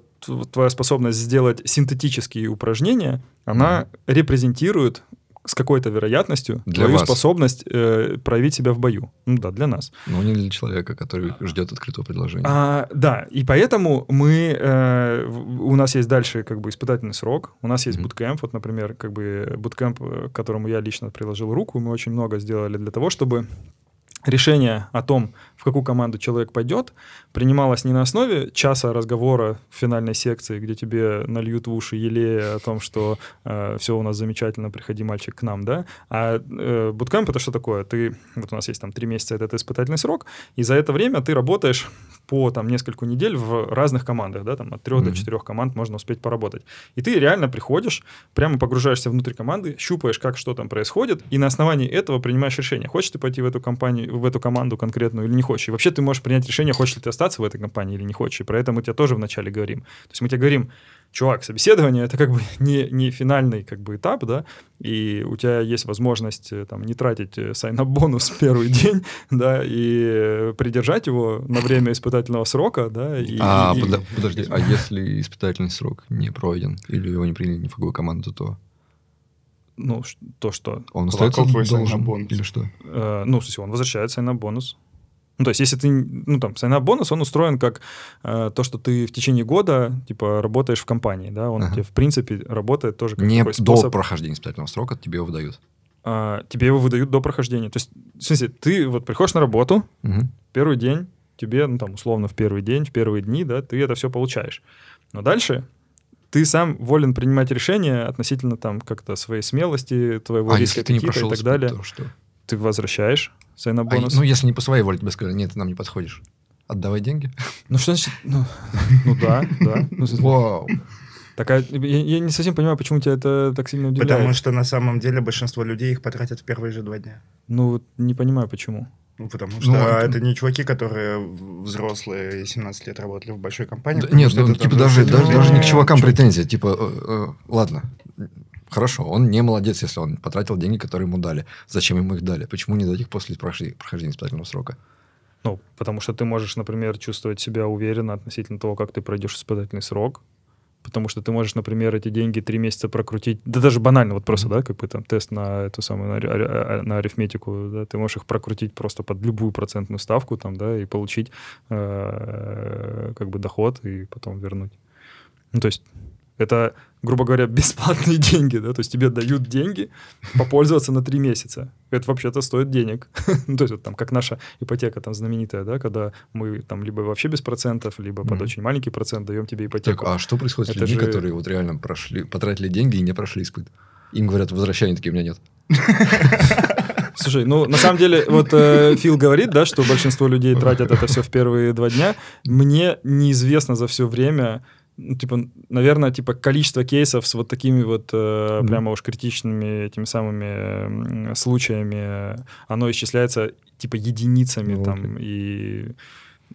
твоя способность сделать синтетические упражнения, она mm-hmm. репрезентирует с какой-то вероятностью для твою вас. способность э, проявить себя в бою. Ну да, для нас. Но ну, не для человека, который ждет открытого предложения. А, да, и поэтому мы... Э, у нас есть дальше как бы испытательный срок, у нас есть mm-hmm. вот, например, как бы буткэмп, э, которому я лично приложил руку, мы очень много сделали для того, чтобы решение о том, в какую команду человек пойдет, принималась не на основе часа разговора в финальной секции, где тебе нальют в уши елея о том, что э, все у нас замечательно, приходи, мальчик, к нам, да? А э, буткэмп — это что такое? Ты, вот у нас есть там три месяца этот испытательный срок, и за это время ты работаешь по там несколько недель в разных командах, да, там от трех mm-hmm. до четырех команд можно успеть поработать. И ты реально приходишь, прямо погружаешься внутрь команды, щупаешь, как что там происходит, и на основании этого принимаешь решение, хочешь ты пойти в эту компанию, в эту команду конкретную или не хочешь. И вообще ты можешь принять решение, хочешь ли ты остаться остаться в этой компании или не хочешь. И про это мы тебе тоже вначале говорим. То есть мы тебе говорим, чувак, собеседование — это как бы не, не финальный как бы этап, да, и у тебя есть возможность э, там не тратить э, сайн-бонус первый день, да, и придержать его на время испытательного срока, да. И, а, и, под, и... подожди, а если испытательный срок не пройден или его не приняли ни в какую команду, то ну, то что? Он остается должен бонус. или что? Э, ну, в смысле, он возвращается и на бонус. Ну, то есть, если ты, ну, там, sign бонус, он устроен как э, то, что ты в течение года, типа, работаешь в компании, да, он ага. тебе, в принципе, работает тоже как Не такой способ. до прохождения испытательного срока тебе его выдают. А, тебе его выдают до прохождения. То есть, в смысле, ты вот приходишь на работу, угу. первый день, тебе, ну, там, условно, в первый день, в первые дни, да, ты это все получаешь. Но дальше ты сам волен принимать решения относительно там как-то своей смелости, твоего а риска если ты не прошел и так далее. То, что? ты возвращаешь сайна бонус. А, ну, если не по своей воле тебе сказали, нет, ты нам не подходишь. Отдавай деньги. Ну, что значит? Ну, ну да, да. Ну, Вау. Такая, я, я не совсем понимаю, почему тебя это так сильно удивляет. Потому что на самом деле большинство людей их потратят в первые же два дня. Ну, вот не понимаю, почему. Ну, потому ну, что ну, это не чуваки, которые взрослые и 17 лет работали в большой компании. Да, нет, ну, типа даже, даже, даже не к чувакам претензия. Типа, э, э, ладно, Хорошо, он не молодец, если он потратил деньги, которые ему дали. Зачем ему их дали? Почему не дать их после прохождения испытательного срока? Ну, потому что ты можешь, например, чувствовать себя уверенно относительно того, как ты пройдешь испытательный срок, потому что ты можешь, например, эти деньги три месяца прокрутить, да даже банально, вот просто, да, как бы там тест на эту самую, на, а, на арифметику, да, ты можешь их прокрутить просто под любую процентную ставку там, да, и получить э, как бы доход и потом вернуть. Ну, то есть это, грубо говоря, бесплатные деньги, да, то есть тебе дают деньги попользоваться на три месяца. Это вообще-то стоит денег. ну, то есть вот там как наша ипотека там знаменитая, да, когда мы там либо вообще без процентов, либо mm-hmm. под очень маленький процент даем тебе ипотеку. Так, а что происходит с людьми, же... которые вот реально прошли, потратили деньги и не прошли испыт? Им говорят, возвращай, они такие, у меня нет. Слушай, ну на самом деле, вот э, Фил говорит, да, что большинство людей тратят это все в первые два дня. Мне неизвестно за все время ну, типа, наверное, типа количество кейсов с вот такими вот э, mm-hmm. прямо уж критичными этими самыми э, случаями, оно исчисляется типа единицами ну, там и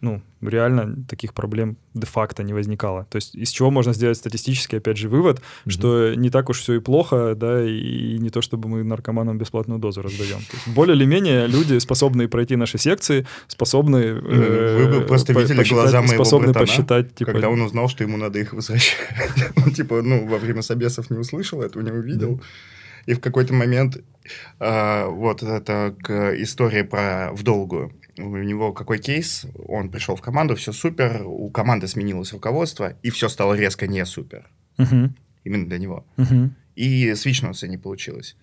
ну, реально таких проблем де-факто не возникало. То есть из чего можно сделать статистический, опять же, вывод, mm-hmm. что не так уж все и плохо, да, и не то, чтобы мы наркоманам бесплатную дозу раздаем. более или менее люди, способные пройти наши секции, способны... Э, Вы бы просто по- видели глаза моего способны посчитать, типа... когда он узнал, что ему надо их возвращать. Он, типа, ну, во время собесов не услышал, этого не увидел. И в какой-то момент, а, вот это история про в долгую у него какой кейс, он пришел в команду, все супер, у команды сменилось руководство, и все стало резко не супер. Угу. Именно для него. Угу. И свичнуться не получилось.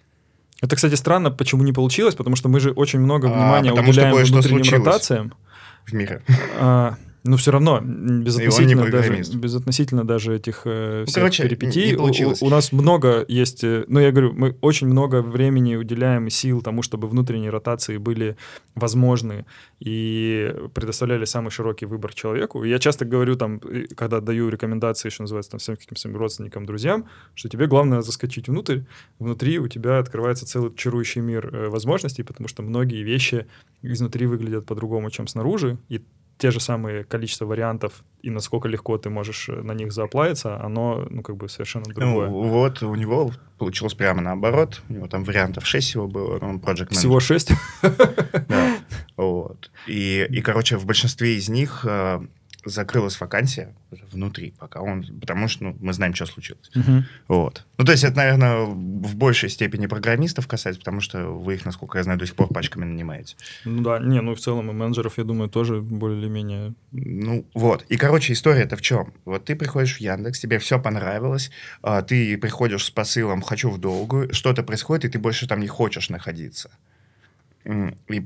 Это, кстати, странно, почему не получилось, потому что мы же очень много а, внимания а, уделяем что кое-что внутренним ротациям. В мире. А, но ну, все равно, безотносительно, даже, безотносительно даже этих э, ну, всех ну, короче, перипетий, не, не у, у нас много есть, э, ну я говорю, мы очень много времени уделяем сил тому, чтобы внутренние ротации были возможны и предоставляли самый широкий выбор человеку. я часто говорю там, э, когда даю рекомендации, еще называется, там, всем каким-то родственникам, друзьям, что тебе главное заскочить внутрь, внутри у тебя открывается целый чарующий мир э, возможностей, потому что многие вещи изнутри выглядят по-другому, чем снаружи, и те же самые количество вариантов и насколько легко ты можешь э, на них заплавиться, оно, ну, как бы совершенно ну, другое. Ну, вот у него получилось прямо наоборот. У него там вариантов 6 всего было, он project manager. Всего 6? Да. Вот. И, и, короче, в большинстве из них э, закрылась вакансия внутри, пока он, потому что ну, мы знаем, что случилось. Uh-huh. Вот. Ну, то есть это, наверное, в большей степени программистов касается, потому что вы их, насколько я знаю, до сих пор пачками нанимаете. Ну да, не, ну в целом и менеджеров, я думаю, тоже более-менее. или Ну вот. И, короче, история-то в чем? Вот ты приходишь в Яндекс, тебе все понравилось, а, ты приходишь с посылом «хочу в долгую», что-то происходит, и ты больше там не хочешь находиться. И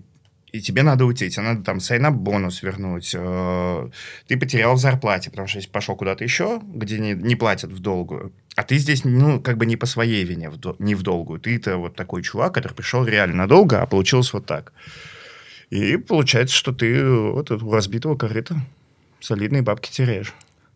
и тебе надо уйти, тебе надо там сайнап бонус вернуть, э, ты потерял в зарплате, потому что если пошел куда-то еще, где не, не платят в долгую, а ты здесь, ну, как бы не по своей вине, в, не в долгую, ты-то вот такой чувак, который пришел реально долго, а получилось вот так. И получается, что ты вот у разбитого корыта солидные бабки теряешь.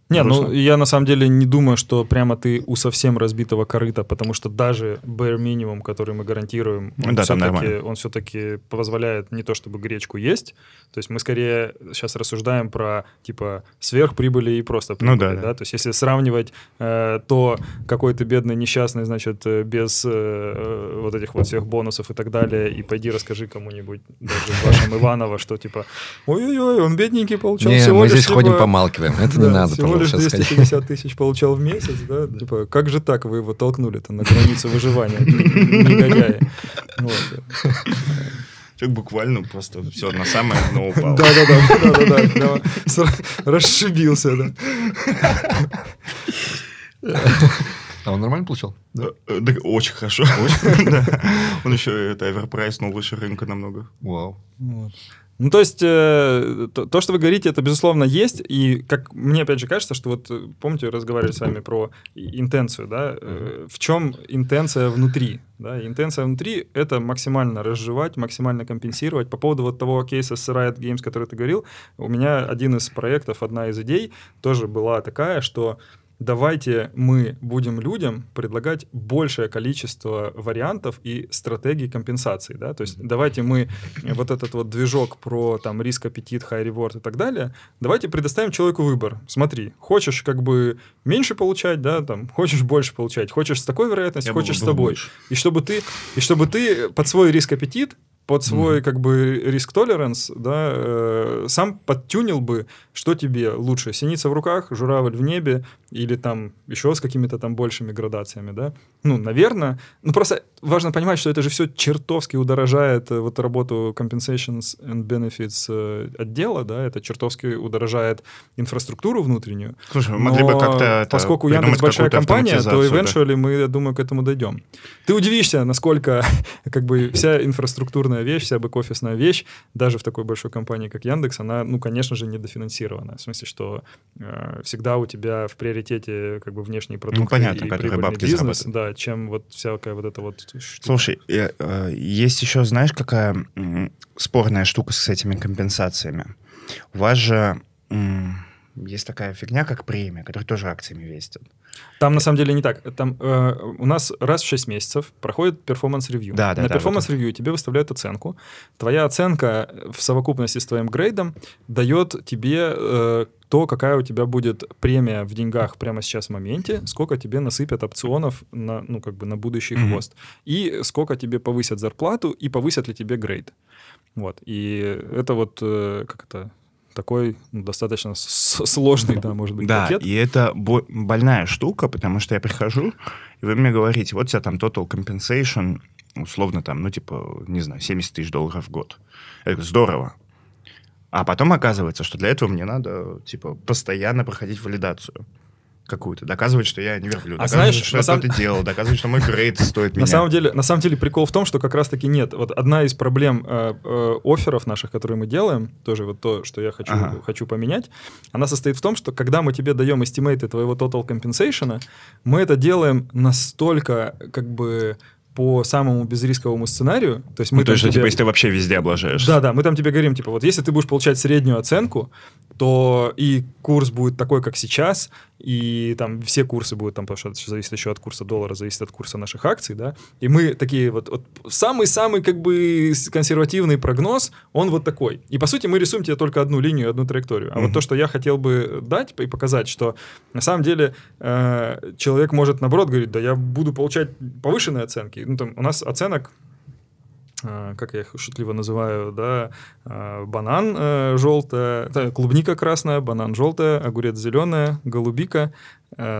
Не, ну я на самом деле не думаю, что прямо ты у совсем разбитого корыта, потому что даже bare минимум, который мы гарантируем, он да, все-таки, он все-таки позволяет не то чтобы гречку есть. То есть мы скорее сейчас рассуждаем про типа сверхприбыли и просто прибыли, ну, да, да. да. То есть если сравнивать э, то, какой ты бедный несчастный, значит, э, без э, э, вот этих вот всех бонусов и так далее, и пойди расскажи кому-нибудь, даже вашему Иванову, что типа, ой-ой-ой, он бедненький получал не, всего мы здесь лишь, ходим типа». помалкиваем, это не надо, всего лишь 250 тысяч получал в месяц, да? Типа, как же так вы его толкнули-то на границу выживания, негодяи? Человек буквально просто все на самое дно упал. Да-да-да, да да да расшибился, да. А он нормально получал? Да, э, э, да очень хорошо. Очень? да. Он еще это оверпрайснул выше рынка намного. Вау. Вот. Ну, то есть, э, то, то, что вы говорите, это, безусловно, есть. И как мне, опять же, кажется, что вот, э, помните, разговаривали с вами про интенцию, да? Э, в чем интенция внутри? Да? интенция внутри — это максимально разжевать, максимально компенсировать. По поводу вот того кейса с Riot Games, который ты говорил, у меня один из проектов, одна из идей тоже была такая, что давайте мы будем людям предлагать большее количество вариантов и стратегий компенсации, да, то есть давайте мы вот этот вот движок про там риск, аппетит, high reward и так далее, давайте предоставим человеку выбор. Смотри, хочешь как бы меньше получать, да, там, хочешь больше получать, хочешь с такой вероятностью, Я хочешь был, был с тобой. Больше. И чтобы ты, и чтобы ты под свой риск, аппетит под свой mm-hmm. как бы риск толеранс, да, э, сам подтюнил бы, что тебе лучше, синица в руках, журавль в небе или там еще с какими-то там большими градациями, да. Ну, наверное. Ну, просто важно понимать, что это же все чертовски удорожает э, вот работу compensations and benefits э, отдела, да, это чертовски удорожает инфраструктуру внутреннюю. Слушай, мы могли бы как-то Поскольку Яндекс большая компания, то eventually да. мы, я думаю, к этому дойдем. Ты удивишься, насколько как бы вся инфраструктурная вещь, вся бэк-офисная вещь, даже в такой большой компании, как Яндекс, она, ну, конечно же, недофинансирована. В смысле, что э, всегда у тебя в приоритете как бы внешние ну, продукты ну, понятно, и прибыльный бизнес. Да, чем вот всякая вот эта вот штука. Слушай, а, есть еще, знаешь, какая спорная штука с этими компенсациями? У вас же есть такая фигня, как премия, которая тоже акциями вестят. Там на самом деле не так. Там э, у нас раз в 6 месяцев проходит перформанс-ревью. Да, да, на перформанс-ревью тебе выставляют оценку. Твоя оценка в совокупности с твоим грейдом дает тебе э, то, какая у тебя будет премия в деньгах прямо сейчас в моменте, сколько тебе насыпят опционов на, ну, как бы на будущий mm-hmm. хвост, и сколько тебе повысят зарплату, и повысят ли тебе грейд. Вот. И это вот, э, как это, такой ну, достаточно сложный, да, может быть, да, пакет. Да, и это бо- больная штука, потому что я прихожу, и вы мне говорите, вот у тебя там total compensation, условно там, ну, типа, не знаю, 70 тысяч долларов в год. это здорово. А потом оказывается, что для этого мне надо, типа, постоянно проходить валидацию какую-то, доказывать, что я не верблюд, а доказывать, знаешь, что я сам... что-то делал, доказывать, что мой грейд стоит меня. На самом деле, на самом деле прикол в том, что как раз-таки нет. Вот одна из проблем э, э, офферов наших, которые мы делаем, тоже вот то, что я хочу, ага. хочу поменять, она состоит в том, что когда мы тебе даем эстимейты твоего total compensation, мы это делаем настолько как бы по самому безрисковому сценарию. То есть мы ну, то есть, тебе... типа, если ты вообще везде облажаешь. Да, да, мы там тебе говорим, типа, вот если ты будешь получать среднюю оценку, то и курс будет такой, как сейчас, и там все курсы будут, там, потому что это зависит еще от курса доллара, зависит от курса наших акций, да, и мы такие вот, вот самый-самый, как бы, консервативный прогноз, он вот такой. И, по сути, мы рисуем тебе только одну линию, одну траекторию. А угу. вот то, что я хотел бы дать и показать, что на самом деле э, человек может, наоборот, говорить, да, я буду получать повышенные оценки, ну, там, у нас оценок Э, как я их шутливо называю, да, э, банан э, желтая, клубника красная, банан желтая, огурец зеленая, голубика,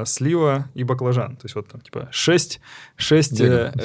слива и баклажан. То есть вот там типа 6, 6,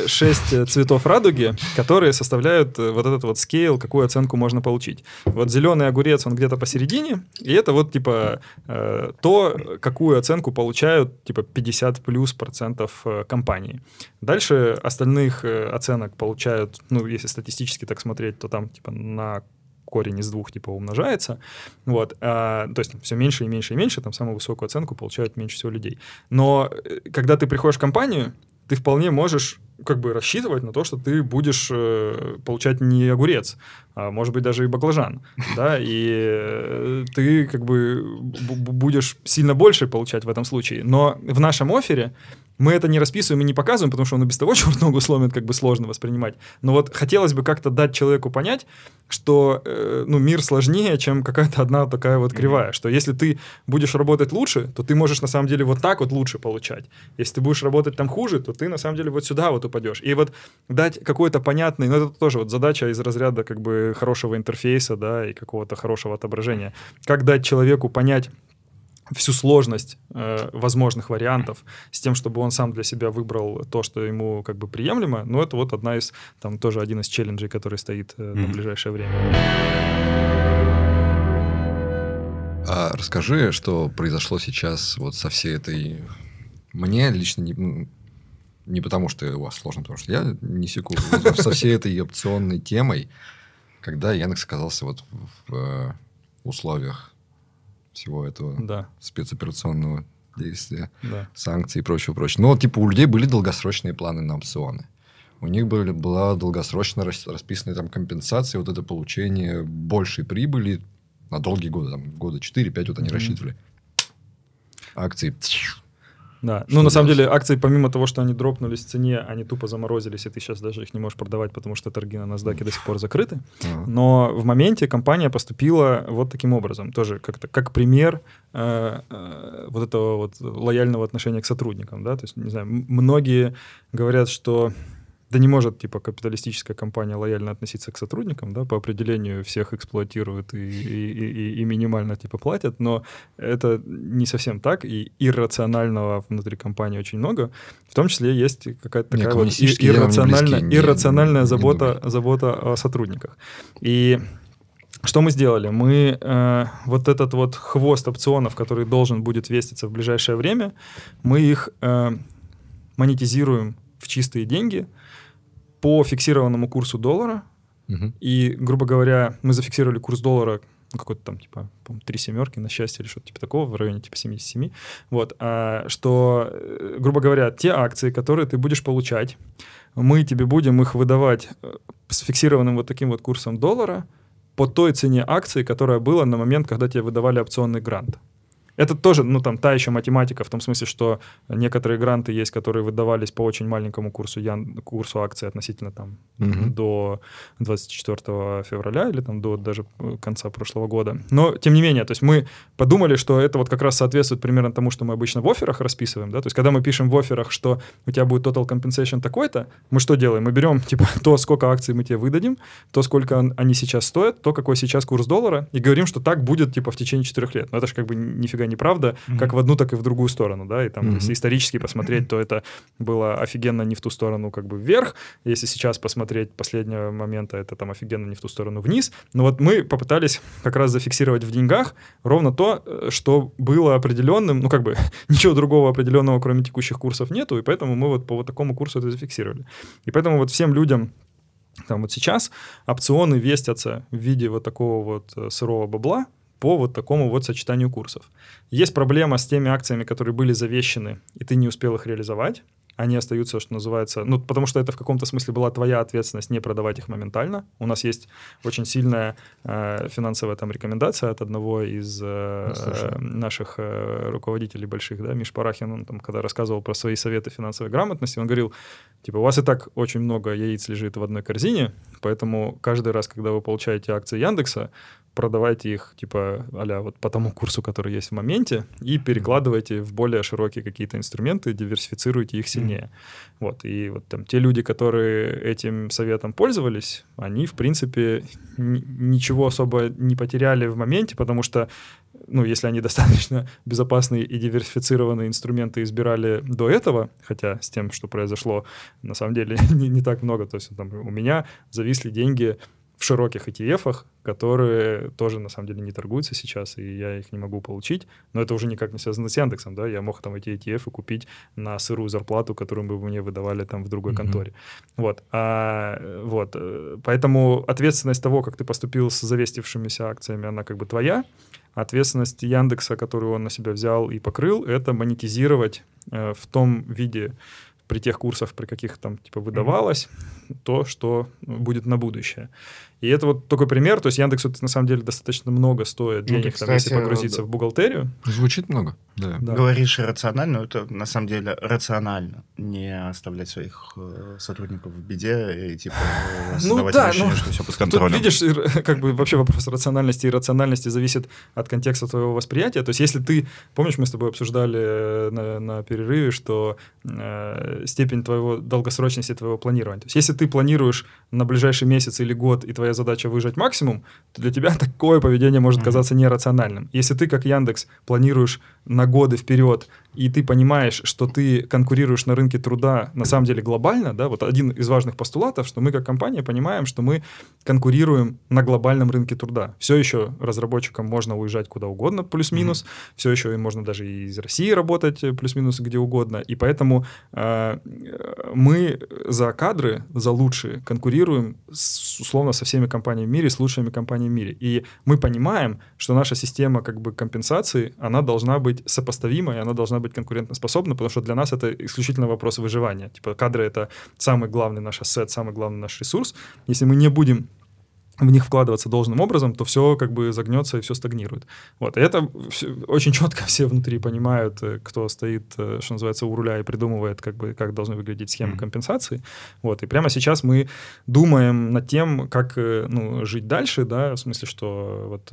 6 цветов радуги, которые составляют вот этот вот скейл, какую оценку можно получить. Вот зеленый огурец, он где-то посередине, и это вот типа то, какую оценку получают типа 50 плюс процентов компании. Дальше остальных оценок получают, ну, если если статистически так смотреть, то там типа на корень из двух типа умножается, вот, а, то есть там, все меньше и меньше и меньше, там самую высокую оценку получают меньше всего людей. Но э, когда ты приходишь в компанию, ты вполне можешь как бы рассчитывать на то, что ты будешь э, получать не огурец, а может быть даже и баклажан, да, и э, ты как бы будешь сильно больше получать в этом случае. Но в нашем офере мы это не расписываем и не показываем, потому что он и без того черт ногу сломит, как бы сложно воспринимать. Но вот хотелось бы как-то дать человеку понять, что э, ну, мир сложнее, чем какая-то одна такая вот кривая. Mm-hmm. Что если ты будешь работать лучше, то ты можешь на самом деле вот так вот лучше получать. Если ты будешь работать там хуже, то ты на самом деле вот сюда вот упадешь. И вот дать какой-то понятный, ну это тоже вот задача из разряда как бы хорошего интерфейса, да, и какого-то хорошего отображения. Как дать человеку понять, всю сложность э, возможных вариантов с тем, чтобы он сам для себя выбрал то, что ему как бы приемлемо. Но это вот одна из, там тоже один из челленджей, который стоит э, mm-hmm. на ближайшее время. А расскажи, что произошло сейчас вот со всей этой... Мне лично не, не потому, что у вас сложно, потому что я не секу. Со всей этой опционной темой, когда Яндекс оказался вот в э, условиях всего этого да. спецоперационного действия, да. санкций и прочего, прочего. Но, типа, у людей были долгосрочные планы на опционы. У них были, была долгосрочно расписанная там компенсация, вот это получение большей прибыли на долгие годы, там, года 4-5, вот они mm-hmm. рассчитывали. Акции да. Что ну, на самом деле, акции, помимо того, что они дропнулись в цене, они тупо заморозились, и ты сейчас даже их не можешь продавать, потому что торги на NASDAQ до сих пор закрыты. А. Но в моменте компания поступила вот таким образом. Тоже как-то как пример э, э, вот этого вот лояльного отношения к сотрудникам. Да? То есть, не знаю, многие говорят, что да не может, типа, капиталистическая компания лояльно относиться к сотрудникам, да, по определению всех эксплуатируют и, и, и, и минимально, типа, платят, но это не совсем так, и иррационального внутри компании очень много, в том числе есть какая-то такая вот иррациональная, близки, иррациональная не, забота, не забота о сотрудниках. И что мы сделали? Мы э, вот этот вот хвост опционов, который должен будет веститься в ближайшее время, мы их э, монетизируем в чистые деньги – по фиксированному курсу доллара. Угу. И, грубо говоря, мы зафиксировали курс доллара ну, какой-то там, типа, три семерки на счастье или что-то типа такого, в районе типа 77, вот, а, что, э, грубо говоря, те акции, которые ты будешь получать, мы тебе будем их выдавать э, с фиксированным вот таким вот курсом доллара по той цене акции, которая была на момент, когда тебе выдавали опционный грант. Это тоже, ну, там, та еще математика, в том смысле, что некоторые гранты есть, которые выдавались по очень маленькому курсу, ян, курсу акций относительно там угу. до 24 февраля или там до даже э, конца прошлого года. Но, тем не менее, то есть мы подумали, что это вот как раз соответствует примерно тому, что мы обычно в офферах расписываем, да, то есть когда мы пишем в офферах, что у тебя будет total compensation такой-то, мы что делаем? Мы берем, типа, то, сколько акций мы тебе выдадим, то, сколько они сейчас стоят, то, какой сейчас курс доллара, и говорим, что так будет, типа, в течение четырех лет. Но это же как бы нифига неправда, mm-hmm. как в одну, так и в другую сторону, да, и там, mm-hmm. если исторически посмотреть, то это было офигенно не в ту сторону как бы вверх, если сейчас посмотреть последнего момента, это там офигенно не в ту сторону вниз, но вот мы попытались как раз зафиксировать в деньгах ровно то, э, что было определенным, ну, как бы, ничего другого определенного, кроме текущих курсов нету, и поэтому мы вот по вот такому курсу это зафиксировали. И поэтому вот всем людям, там вот сейчас опционы вестятся в виде вот такого вот э, сырого бабла, по вот такому вот сочетанию курсов. Есть проблема с теми акциями, которые были завещены, и ты не успел их реализовать. Они остаются, что называется, ну, потому что это в каком-то смысле была твоя ответственность не продавать их моментально. У нас есть очень сильная э, финансовая там рекомендация от одного из э, э, наших э, руководителей больших, да, Миш Парахин, он там, когда рассказывал про свои советы финансовой грамотности, он говорил, типа, у вас и так очень много яиц лежит в одной корзине, поэтому каждый раз, когда вы получаете акции Яндекса, продавайте их, типа, а вот по тому курсу, который есть в моменте, и перекладывайте в более широкие какие-то инструменты, диверсифицируйте их сильнее. mm Вот, и вот там те люди, которые этим советом пользовались, они, в принципе, ничего особо не потеряли в моменте, потому что ну, если они достаточно безопасные и диверсифицированные инструменты избирали до этого, хотя с тем, что произошло, на самом деле не, не так много. То есть там, у меня зависли деньги в широких ETF, которые тоже на самом деле не торгуются сейчас, и я их не могу получить. Но это уже никак не связано с Яндексом, да, я мог там эти ETF купить на сырую зарплату, которую бы мне выдавали там в другой mm-hmm. конторе. Вот. А, вот. Поэтому ответственность того, как ты поступил с завестившимися акциями, она как бы твоя. Ответственность Яндекса, которую он на себя взял и покрыл, это монетизировать э, в том виде, при тех курсах, при каких там типа выдавалось, mm-hmm. то, что будет на будущее. И это вот такой пример. То есть Яндексу на самом деле достаточно много стоит ну, денег, ну, кстати, там, если погрузиться да. в бухгалтерию. Звучит много. Да. Да. Говоришь рационально, это на самом деле рационально. Не оставлять своих э, сотрудников в беде и типа ну создавать ну, да, ощущение, ну, что все под контролем. Тут, видишь, как бы вообще вопрос рациональности и рациональности зависит от контекста твоего восприятия. То есть если ты, помнишь, мы с тобой обсуждали э, на, на перерыве, что э, степень твоего долгосрочности твоего планирования. То есть если ты планируешь на ближайший месяц или год, и твоя твоя задача выжать максимум, то для тебя такое поведение может казаться нерациональным. Если ты, как Яндекс, планируешь на годы вперед и ты понимаешь, что ты конкурируешь на рынке труда на самом деле глобально, да, вот один из важных постулатов, что мы как компания понимаем, что мы конкурируем на глобальном рынке труда. Все еще разработчикам можно уезжать куда угодно, плюс-минус, mm-hmm. все еще им можно даже и из России работать, э, плюс-минус где угодно, и поэтому э, мы за кадры, за лучшие конкурируем с, условно со всеми компаниями в мире, с лучшими компаниями в мире, и мы понимаем, что наша система как бы компенсации, она должна быть сопоставима, и она должна быть конкурентоспособна, потому что для нас это исключительно вопрос выживания. Типа кадры — это самый главный наш ассет, самый главный наш ресурс. Если мы не будем в них вкладываться должным образом, то все как бы загнется и все стагнирует. Вот. И это все, очень четко все внутри понимают, э, кто стоит, э, что называется, у руля и придумывает, как, бы, как должны выглядеть схемы mm-hmm. компенсации. Вот. И прямо сейчас мы думаем над тем, как э, ну, жить дальше, да, в смысле, что вот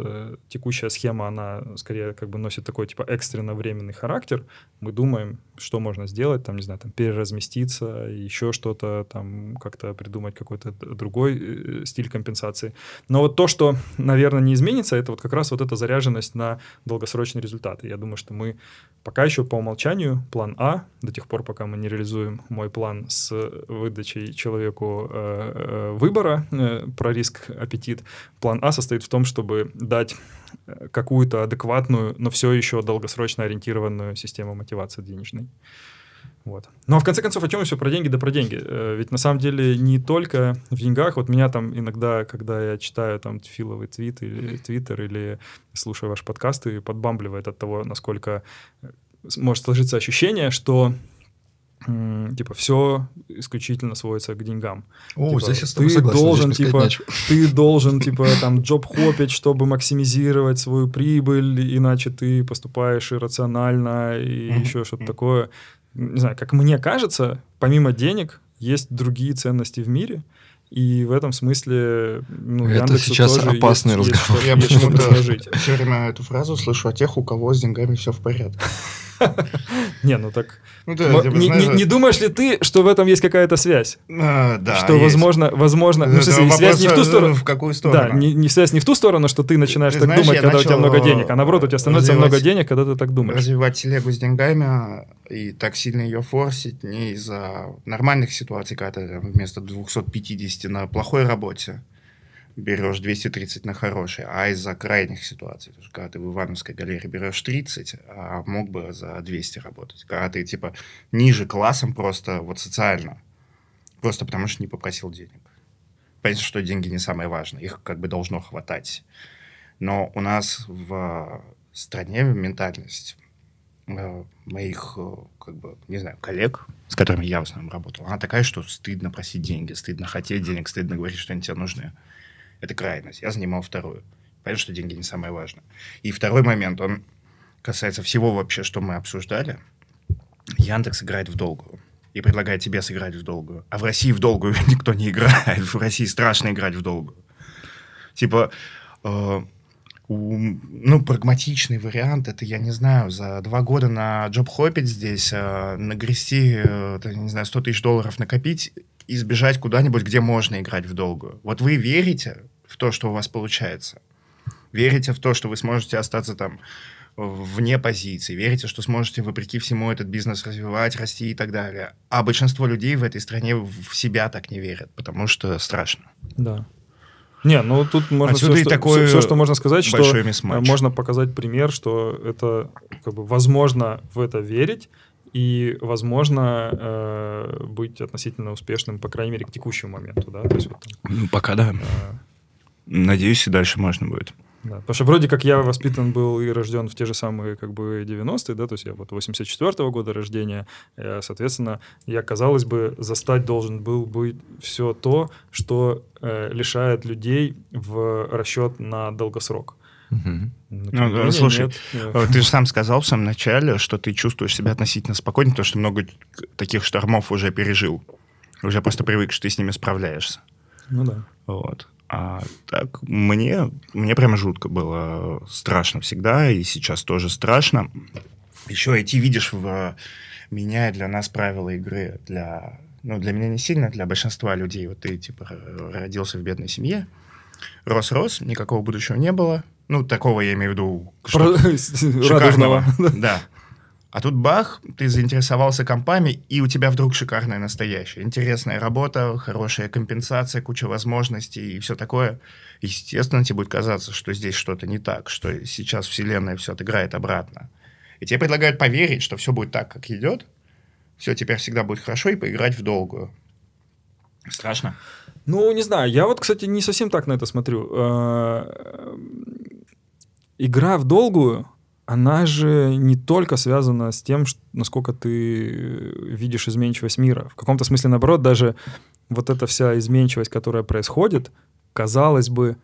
текущая схема, она скорее как бы носит такой типа экстренно-временный характер. Мы думаем, что можно сделать, там, не знаю, там, переразместиться, еще что-то, там, как-то придумать какой-то другой стиль компенсации. Но вот то, что, наверное, не изменится, это вот как раз вот эта заряженность на долгосрочный результат. Я думаю, что мы пока еще по умолчанию план А, до тех пор, пока мы не реализуем мой план с выдачей человеку э, э выбора э, про риск, аппетит, план А состоит в том, чтобы дать э, какую-то адекватную, но все еще долгосрочно ориентированную систему мотивации денежной. Вот. Ну а в конце концов, о чем все про деньги, да про деньги. Э, ведь на самом деле не только в деньгах. Вот меня там иногда, когда я читаю там филовый твит или твиттер, или слушаю ваши подкасты, подбамбливает от того, насколько э, может сложиться ощущение, что типа все исключительно сводится к деньгам. О, типа, здесь я с тобой ты согласен, должен типа ты должен типа там джоб хопить, чтобы максимизировать свою прибыль, иначе ты поступаешь иррационально и еще что-то такое не знаю, как мне кажется, помимо денег есть другие ценности в мире, и в этом смысле ну, Это Яндексу сейчас тоже опасный есть, разговор. Есть, я почему-то все время эту фразу слышу о тех, у кого с деньгами все в порядке. Не, ну так ну не, думаешь ли ты, что в этом есть какая-то связь? А, да. Что возможно, возможно, ну, связь не в ту э, сторону. В какую сторону? Да, не, связь не в ту сторону, что ты начинаешь так думать, когда у тебя много денег, а наоборот, у тебя становится много денег, когда ты так думаешь. Развивать телегу с деньгами и так сильно ее форсить не из-за нормальных ситуаций, когда ты вместо 250 на плохой работе, берешь 230 на хороший, а из-за крайних ситуаций, то есть, когда ты в Ивановской галерее берешь 30, а мог бы за 200 работать, когда ты, типа, ниже классом просто, вот социально, просто потому что не попросил денег. Понятно, что деньги не самое важное, их как бы должно хватать. Но у нас в стране ментальность э, моих, э, как бы, не знаю, коллег, с которыми я в основном работал, она такая, что стыдно просить деньги, стыдно хотеть денег, стыдно говорить, что они тебе нужны. Это крайность. Я занимал вторую. Понятно, что деньги не самое важное. И второй момент, он касается всего вообще, что мы обсуждали. Яндекс играет в долгую и предлагает тебе сыграть в долгую. А в России в долгую никто не играет. В России страшно играть в долгую. Типа, э, у, ну, прагматичный вариант, это, я не знаю, за два года на джоб-хоппить здесь, э, нагрести, э, не знаю, 100 тысяч долларов накопить избежать куда-нибудь, где можно играть в долгую. Вот вы верите в то, что у вас получается? Верите в то, что вы сможете остаться там вне позиции, верите, что сможете вопреки всему этот бизнес развивать, расти и так далее. А большинство людей в этой стране в себя так не верят, потому что страшно. Да. Не, ну тут можно все, и что, все, все, что можно сказать, что э, можно показать пример, что это как бы возможно в это верить, и, возможно, э, быть относительно успешным, по крайней мере, к текущему моменту, да? То есть, вот, там, ну, Пока да. Э, Надеюсь, и дальше можно будет. Да, потому что вроде как я воспитан был и рожден в те же самые как бы 90-е, да, то есть я вот 84-го года рождения, я, э, соответственно, я, казалось бы, застать должен был быть все то, что э, лишает людей в расчет на долгосрок. Угу. Ну, слушай, нет, а ты же сам сказал в самом начале, что ты чувствуешь себя относительно спокойно, потому что много таких штормов уже пережил. Уже просто привык, что ты с ними справляешься. Ну да. Вот. А так мне, мне прямо жутко было страшно всегда, и сейчас тоже страшно. Еще идти видишь, в, меняя для нас правила игры, для, ну, для меня не сильно, для большинства людей. Вот ты, типа, родился в бедной семье, рос-рос, никакого будущего не было, ну, такого я имею в виду Про... шикарного. Да. А тут бах, ты заинтересовался компами, и у тебя вдруг шикарная настоящая. Интересная работа, хорошая компенсация, куча возможностей и все такое. Естественно, тебе будет казаться, что здесь что-то не так, что сейчас вселенная все отыграет обратно. И тебе предлагают поверить, что все будет так, как идет, все теперь всегда будет хорошо, и поиграть в долгую. Страшно? Ну, не знаю. Я вот, кстати, не совсем так на это смотрю э, игра в долгую, она же не только связана с тем, насколько ты э, видишь изменчивость мира. В каком-то смысле, наоборот, даже вот эта вся изменчивость, которая происходит, казалось бы,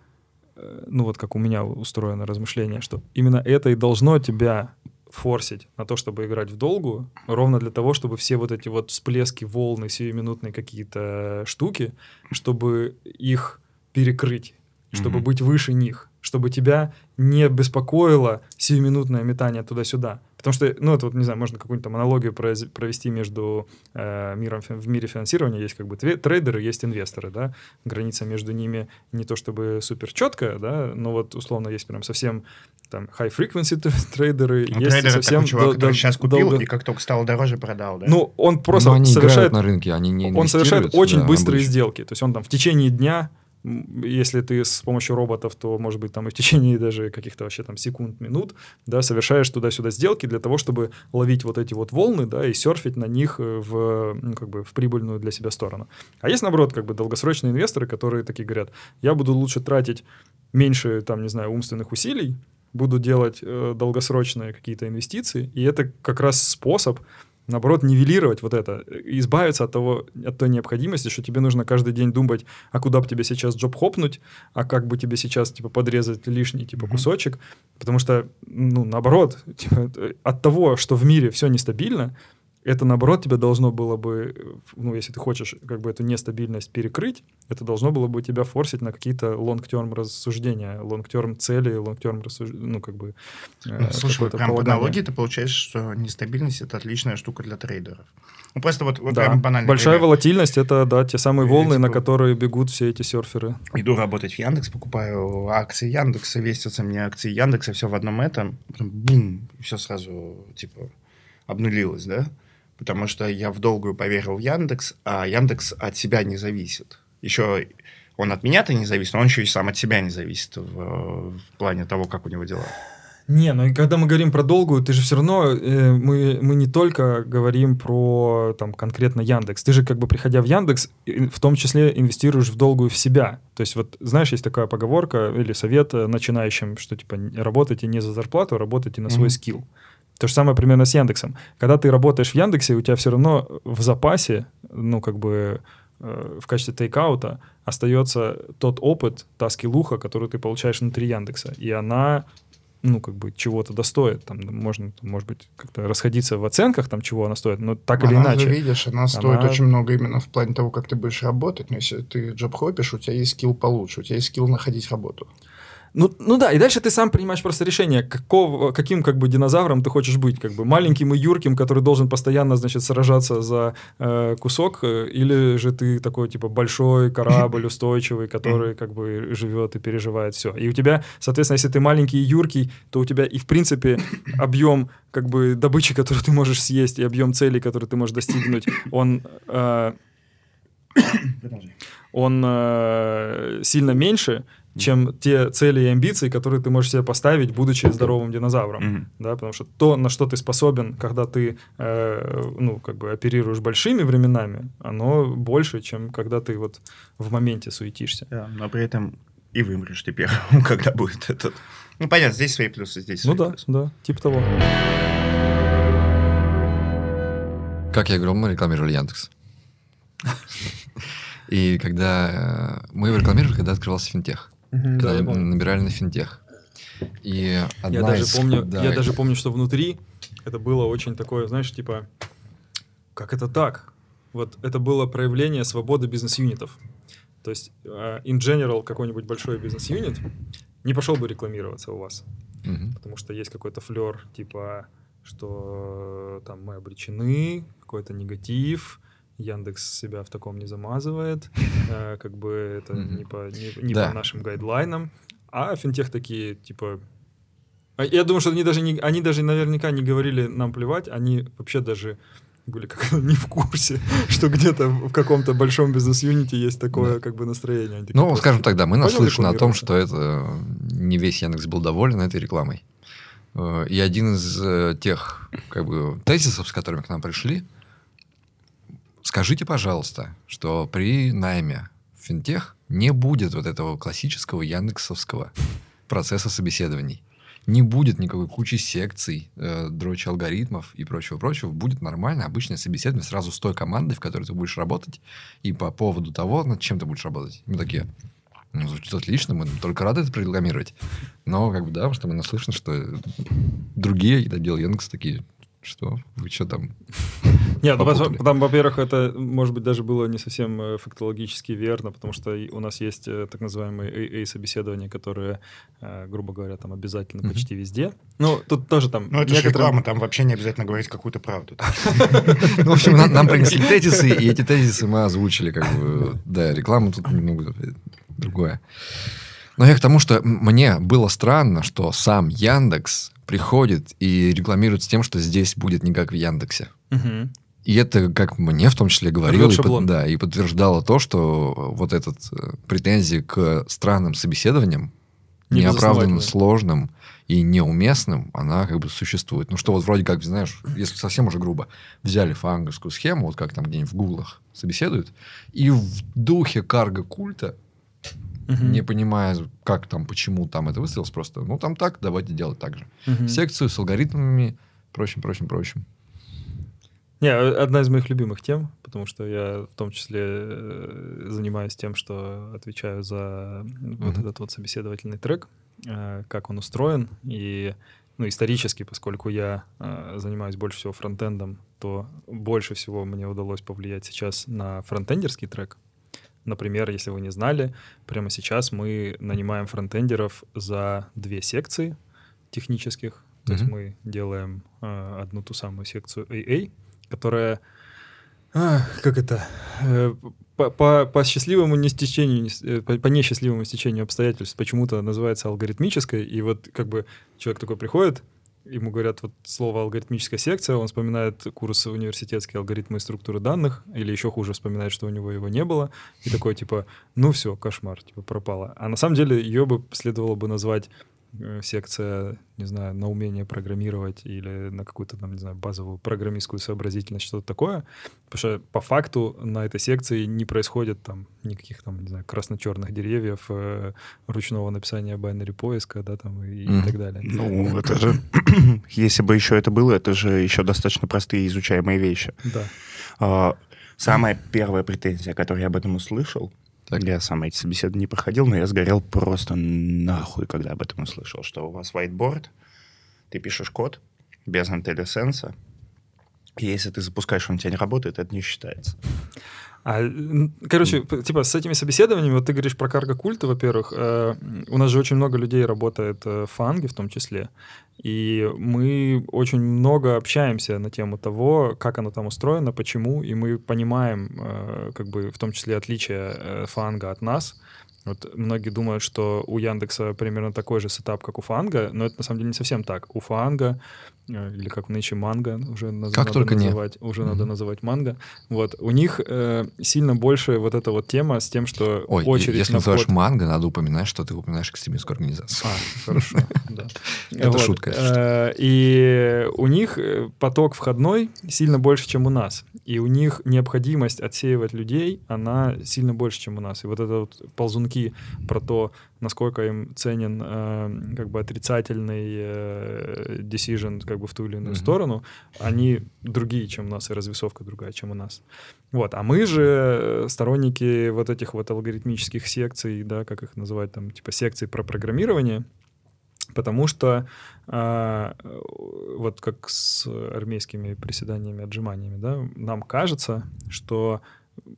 э, ну вот как у меня устроено размышление, что именно это и должно тебя форсить на то, чтобы играть в долгую, ровно для того, чтобы все вот эти вот всплески, волны, сиюминутные какие-то штуки, чтобы их перекрыть, чтобы mm-hmm. быть выше них чтобы тебя не беспокоило сиюминутное метание туда-сюда. Потому что, ну, это вот, не знаю, можно какую-нибудь там аналогию провести между э, миром, в мире финансирования есть как бы трейдеры, есть инвесторы, да, граница между ними не то чтобы супер четкая, да, но вот условно есть прям совсем там high-frequency трейдеры, ну, есть трейдер совсем... Это чувак, до, который сейчас купил долго... и как только стало дороже, продал, да? Ну, он просто но они совершает... на рынке, они не Он совершает очень да, быстрые обычно. сделки, то есть он там в течение дня если ты с помощью роботов, то, может быть, там и в течение даже каких-то вообще там секунд, минут, да, совершаешь туда-сюда сделки для того, чтобы ловить вот эти вот волны, да, и серфить на них э, в, ну, как бы, в прибыльную для себя сторону. А есть, наоборот, как бы долгосрочные инвесторы, которые такие говорят, я буду лучше тратить меньше, там, не знаю, умственных усилий, буду делать э, долгосрочные какие-то инвестиции, и это как раз способ наоборот, нивелировать вот это, э, избавиться от, того, от той необходимости, что тебе нужно каждый день думать, а куда бы тебе сейчас джоб хопнуть, а как бы тебе сейчас, типа, подрезать лишний, типа, mm-hmm. кусочек, потому что, ну, наоборот, типа, от того, что в мире все нестабильно, это, наоборот, тебя должно было бы, ну, если ты хочешь как бы эту нестабильность перекрыть, это должно было бы тебя форсить на какие-то long-term рассуждения, long-term цели, long-term рассуж... ну, как бы... Ну, слушай, прям по аналогии ты получаешь, что нестабильность — это отличная штука для трейдеров. Ну, просто вот, вот да. прям банально. Большая пример. волатильность — это, да, те самые волны, на которые бегут все эти серферы. Иду работать в Яндекс, покупаю акции Яндекса, вестятся мне акции Яндекса, все в одном этом, бум, все сразу, типа, обнулилось, да? потому что я в долгую поверил в Яндекс, а Яндекс от себя не зависит. Еще он от меня-то не зависит, но он еще и сам от себя не зависит в, в плане того, как у него дела. Не, ну и когда мы говорим про долгую, ты же все равно, э, мы, мы не только говорим про там конкретно Яндекс. Ты же как бы приходя в Яндекс, в том числе инвестируешь в долгую в себя. То есть вот, знаешь, есть такая поговорка или совет э, начинающим, что типа работайте не за зарплату, а работайте на mm-hmm. свой скилл. То же самое примерно с Яндексом. Когда ты работаешь в Яндексе, у тебя все равно в запасе, ну, как бы э, в качестве тейкаута остается тот опыт, та скиллуха, которую ты получаешь внутри Яндекса. И она ну, как бы чего-то достоит. Там можно, может быть, как-то расходиться в оценках, там, чего она стоит, но так она или иначе. Же, видишь, она, она стоит очень много именно в плане того, как ты будешь работать. Но если ты джоб-хопишь, у тебя есть скилл получше, у тебя есть скилл находить работу. Ну, ну да, и дальше ты сам принимаешь просто решение, какого, каким как бы динозавром ты хочешь быть, как бы маленьким и юрким, который должен постоянно, значит, сражаться за э, кусок, э, или же ты такой, типа, большой корабль, устойчивый, который как бы живет и переживает все. И у тебя, соответственно, если ты маленький и юркий, то у тебя и, в принципе, объем как бы добычи, которую ты можешь съесть, и объем целей, которые ты можешь достигнуть, он... Э, он э, сильно меньше, чем те цели и амбиции, которые ты можешь себе поставить, будучи здоровым динозавром, да, потому что то, на что ты способен, когда ты, э, ну, как бы оперируешь большими временами, оно больше, чем когда ты вот в моменте суетишься. Да, но при этом и вымрешь ты первым, когда будет этот. Ну, понятно, здесь свои плюсы, здесь свои Ну да, плюсы. да, типа того. Как я говорил, мы рекламировали Яндекс. И когда э, мы его рекламировали, когда открывался финтех. Угу, да, я помню. Набирали на финтех. И одна я даже из... помню, да. я даже помню, что внутри это было очень такое, знаешь, типа, как это так? Вот это было проявление свободы бизнес-юнитов. То есть, э, in general, какой-нибудь большой бизнес-юнит не пошел бы рекламироваться у вас. Угу. Потому что есть какой-то флер, типа, что там мы обречены, какой-то негатив, Яндекс себя в таком не замазывает, э, как бы это не по, нашим гайдлайнам. А финтех такие, типа, а, я думаю, что они даже, не, они даже наверняка не говорили нам плевать, они вообще даже были как не в курсе, что где-то в каком-то большом бизнес-юните есть такое как бы настроение. ну, скажем так, да, мы наслышаны о том, что это э, не весь Яндекс был доволен этой рекламой. Э, и один из тех как бы, тезисов, с которыми к нам пришли, скажите, пожалуйста, что при найме в финтех не будет вот этого классического яндексовского процесса собеседований. Не будет никакой кучи секций, э, дрочи алгоритмов и прочего-прочего. Будет нормально, обычное собеседование сразу с той командой, в которой ты будешь работать, и по поводу того, над чем ты будешь работать. Мы такие, ну, звучит отлично, мы только рады это программировать. Но, как бы, да, потому что мы наслышаны, что другие, я делал Яндекс, такие, что вы что там Нет, ну, там, во-первых, это, может быть, даже было не совсем э, фактологически верно, потому что у нас есть э, так называемые AI-собеседования, а, которые, э, грубо говоря, там обязательно почти везде. Ну, тут тоже там... Ну, это некоторым... же там вообще не обязательно говорить какую-то правду. Ну, в общем, нам принесли тезисы, и эти тезисы мы озвучили, как бы, да, реклама тут немного другое. Но я к тому, что мне было странно, что сам Яндекс приходит и рекламирует с тем, что здесь будет не как в Яндексе. Угу. И это, как мне в том числе говорил, и, под, да, и подтверждало то, что вот этот э, претензии к странным собеседованиям, не неоправданным, сложным и неуместным, она как бы существует. Ну что вот вроде как, знаешь, если совсем уже грубо, взяли фанговскую схему, вот как там где-нибудь в Гулах собеседуют, и в духе карго-культа угу. не понимая, как там, почему там это выстрелилось, просто, ну, там так, давайте делать так же. Угу. Секцию с алгоритмами, прочим, прочим, прочим. Не, э, одна из моих любимых тем, потому что я в том числе э, занимаюсь тем, что отвечаю за mm вот этот вот собеседовательный трек, э, как он устроен, и ну, исторически, поскольку я занимаюсь больше всего фронтендом, то больше всего мне удалось повлиять сейчас на фронтендерский трек, Например, если вы не знали, прямо сейчас мы нанимаем фронтендеров за две секции технических. Mm-hmm. То есть мы делаем э, одну ту самую секцию AA, которая а, как это, э, по, по, по счастливому нестечению, э, по, по несчастливому стечению обстоятельств почему-то называется алгоритмической, и вот как бы человек такой приходит, ему говорят вот слово алгоритмическая секция, он вспоминает курсы университетские алгоритмы и структуры данных, или еще хуже вспоминает, что у него его не было, и такой типа, ну все, кошмар, типа пропало. А на самом деле ее бы следовало бы назвать Э, секция, не знаю, на умение программировать или на какую-то там, не знаю, базовую программистскую сообразительность, что-то такое. Потому что по факту на этой секции не происходит там никаких там, не знаю, красно-черных деревьев, э, ручного написания binary поиска, да, там и, и так далее. Ну, это же, если бы еще это было, это же еще достаточно простые изучаемые вещи. Да. А, самая первая претензия, которую я об этом услышал, так. Я сам эти собеседования не проходил, но я сгорел просто нахуй, когда об этом услышал, что у вас whiteboard, ты пишешь код без IntelliSense, и если ты запускаешь, он у тебя не работает, это не считается. А, короче, типа с этими собеседованиями, вот ты говоришь про карго-культы, во-первых, э, у нас же очень много людей работает э, в фанге в том числе, и мы очень много общаемся на тему того, как оно там устроено, почему, и мы понимаем, э, как бы в том числе отличие э, фанга от нас, вот многие думают, что у Яндекса примерно такой же сетап, как у Фанга, но это на самом деле не совсем так. У Фанга Э, или как нынче манга уже наз... как только называть, не. уже mm-hmm. надо называть манга. Вот у них э, сильно больше вот эта вот тема с тем, что Ой, очередь если на вход... называешь манго, надо упоминать, что ты упоминаешь экстремистскую организацию. А, хорошо, Это э, шутка. И у них э, поток входной сильно больше, чем у нас, и у них необходимость отсеивать людей, она сильно больше, чем у нас. И вот это вот ползунки про то, насколько им ценен э, как бы отрицательный э, decision как бы в ту или иную mm-hmm. сторону, они другие, чем у нас, и развесовка другая, чем у нас. Вот, а мы же сторонники вот этих вот алгоритмических секций, да, как их называть там, типа секций про программирование, потому что э, вот как с армейскими приседаниями, отжиманиями, да, нам кажется, что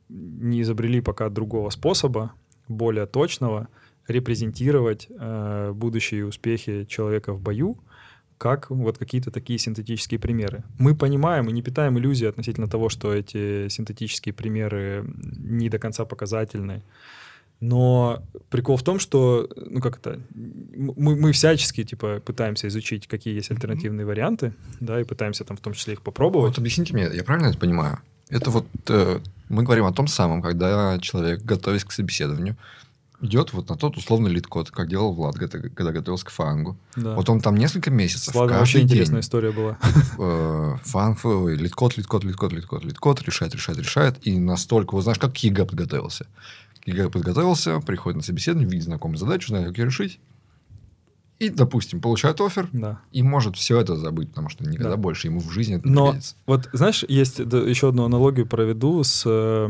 не изобрели пока другого способа, более точного, репрезентировать э, будущие успехи человека в бою, как вот какие-то такие синтетические примеры. Мы понимаем и не питаем иллюзии относительно того, что эти синтетические примеры не до конца показательны. Но прикол в том, что, ну как это, мы, мы всячески, типа, пытаемся изучить, какие есть альтернативные варианты, да, и пытаемся там в том числе их попробовать. Вот объясните мне, я правильно это понимаю? Это вот э, мы говорим о том самом, когда человек, готовясь к собеседованию, идет вот на тот условный лид-код, как делал Влад, когда готовился к фангу. Да. Вот он там несколько месяцев. С вообще день, интересная история была. Э, Фанг, лид-код, лид-код, лид-код, лид-код, лид-код, решает, решает, решает. И настолько, вот знаешь, как КИГА подготовился. КИГА подготовился, приходит на собеседование, видит знакомую задачу, знает, как ее решить и, допустим, получает офер, да. и может все это забыть, потому что никогда да. больше ему в жизни это не Но пригодится. вот, знаешь, есть да, еще одну аналогию проведу с э,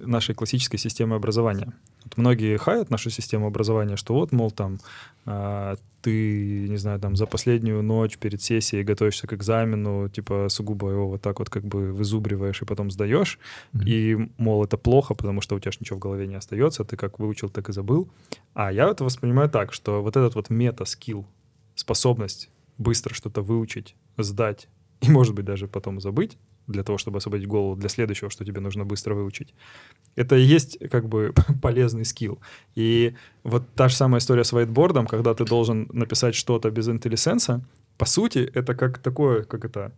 нашей классической системой образования. Вот многие хаят нашу систему образования, что вот, мол, там, э, ты, не знаю, там, за последнюю ночь перед сессией готовишься к экзамену, типа, сугубо его вот так вот как бы вызубриваешь и потом сдаешь, mm-hmm. и, мол, это плохо, потому что у тебя же ничего в голове не остается, ты как выучил, так и забыл. А я это воспринимаю так, что вот этот вот мета-скилл, способность быстро что-то выучить, сдать и, может быть, даже потом забыть, для того, чтобы освободить голову для следующего, что тебе нужно быстро выучить. Это и есть как бы полезный скилл. И вот та же самая история с вайтбордом, когда ты должен написать что-то без интеллисенса, по сути, это как такое, как это,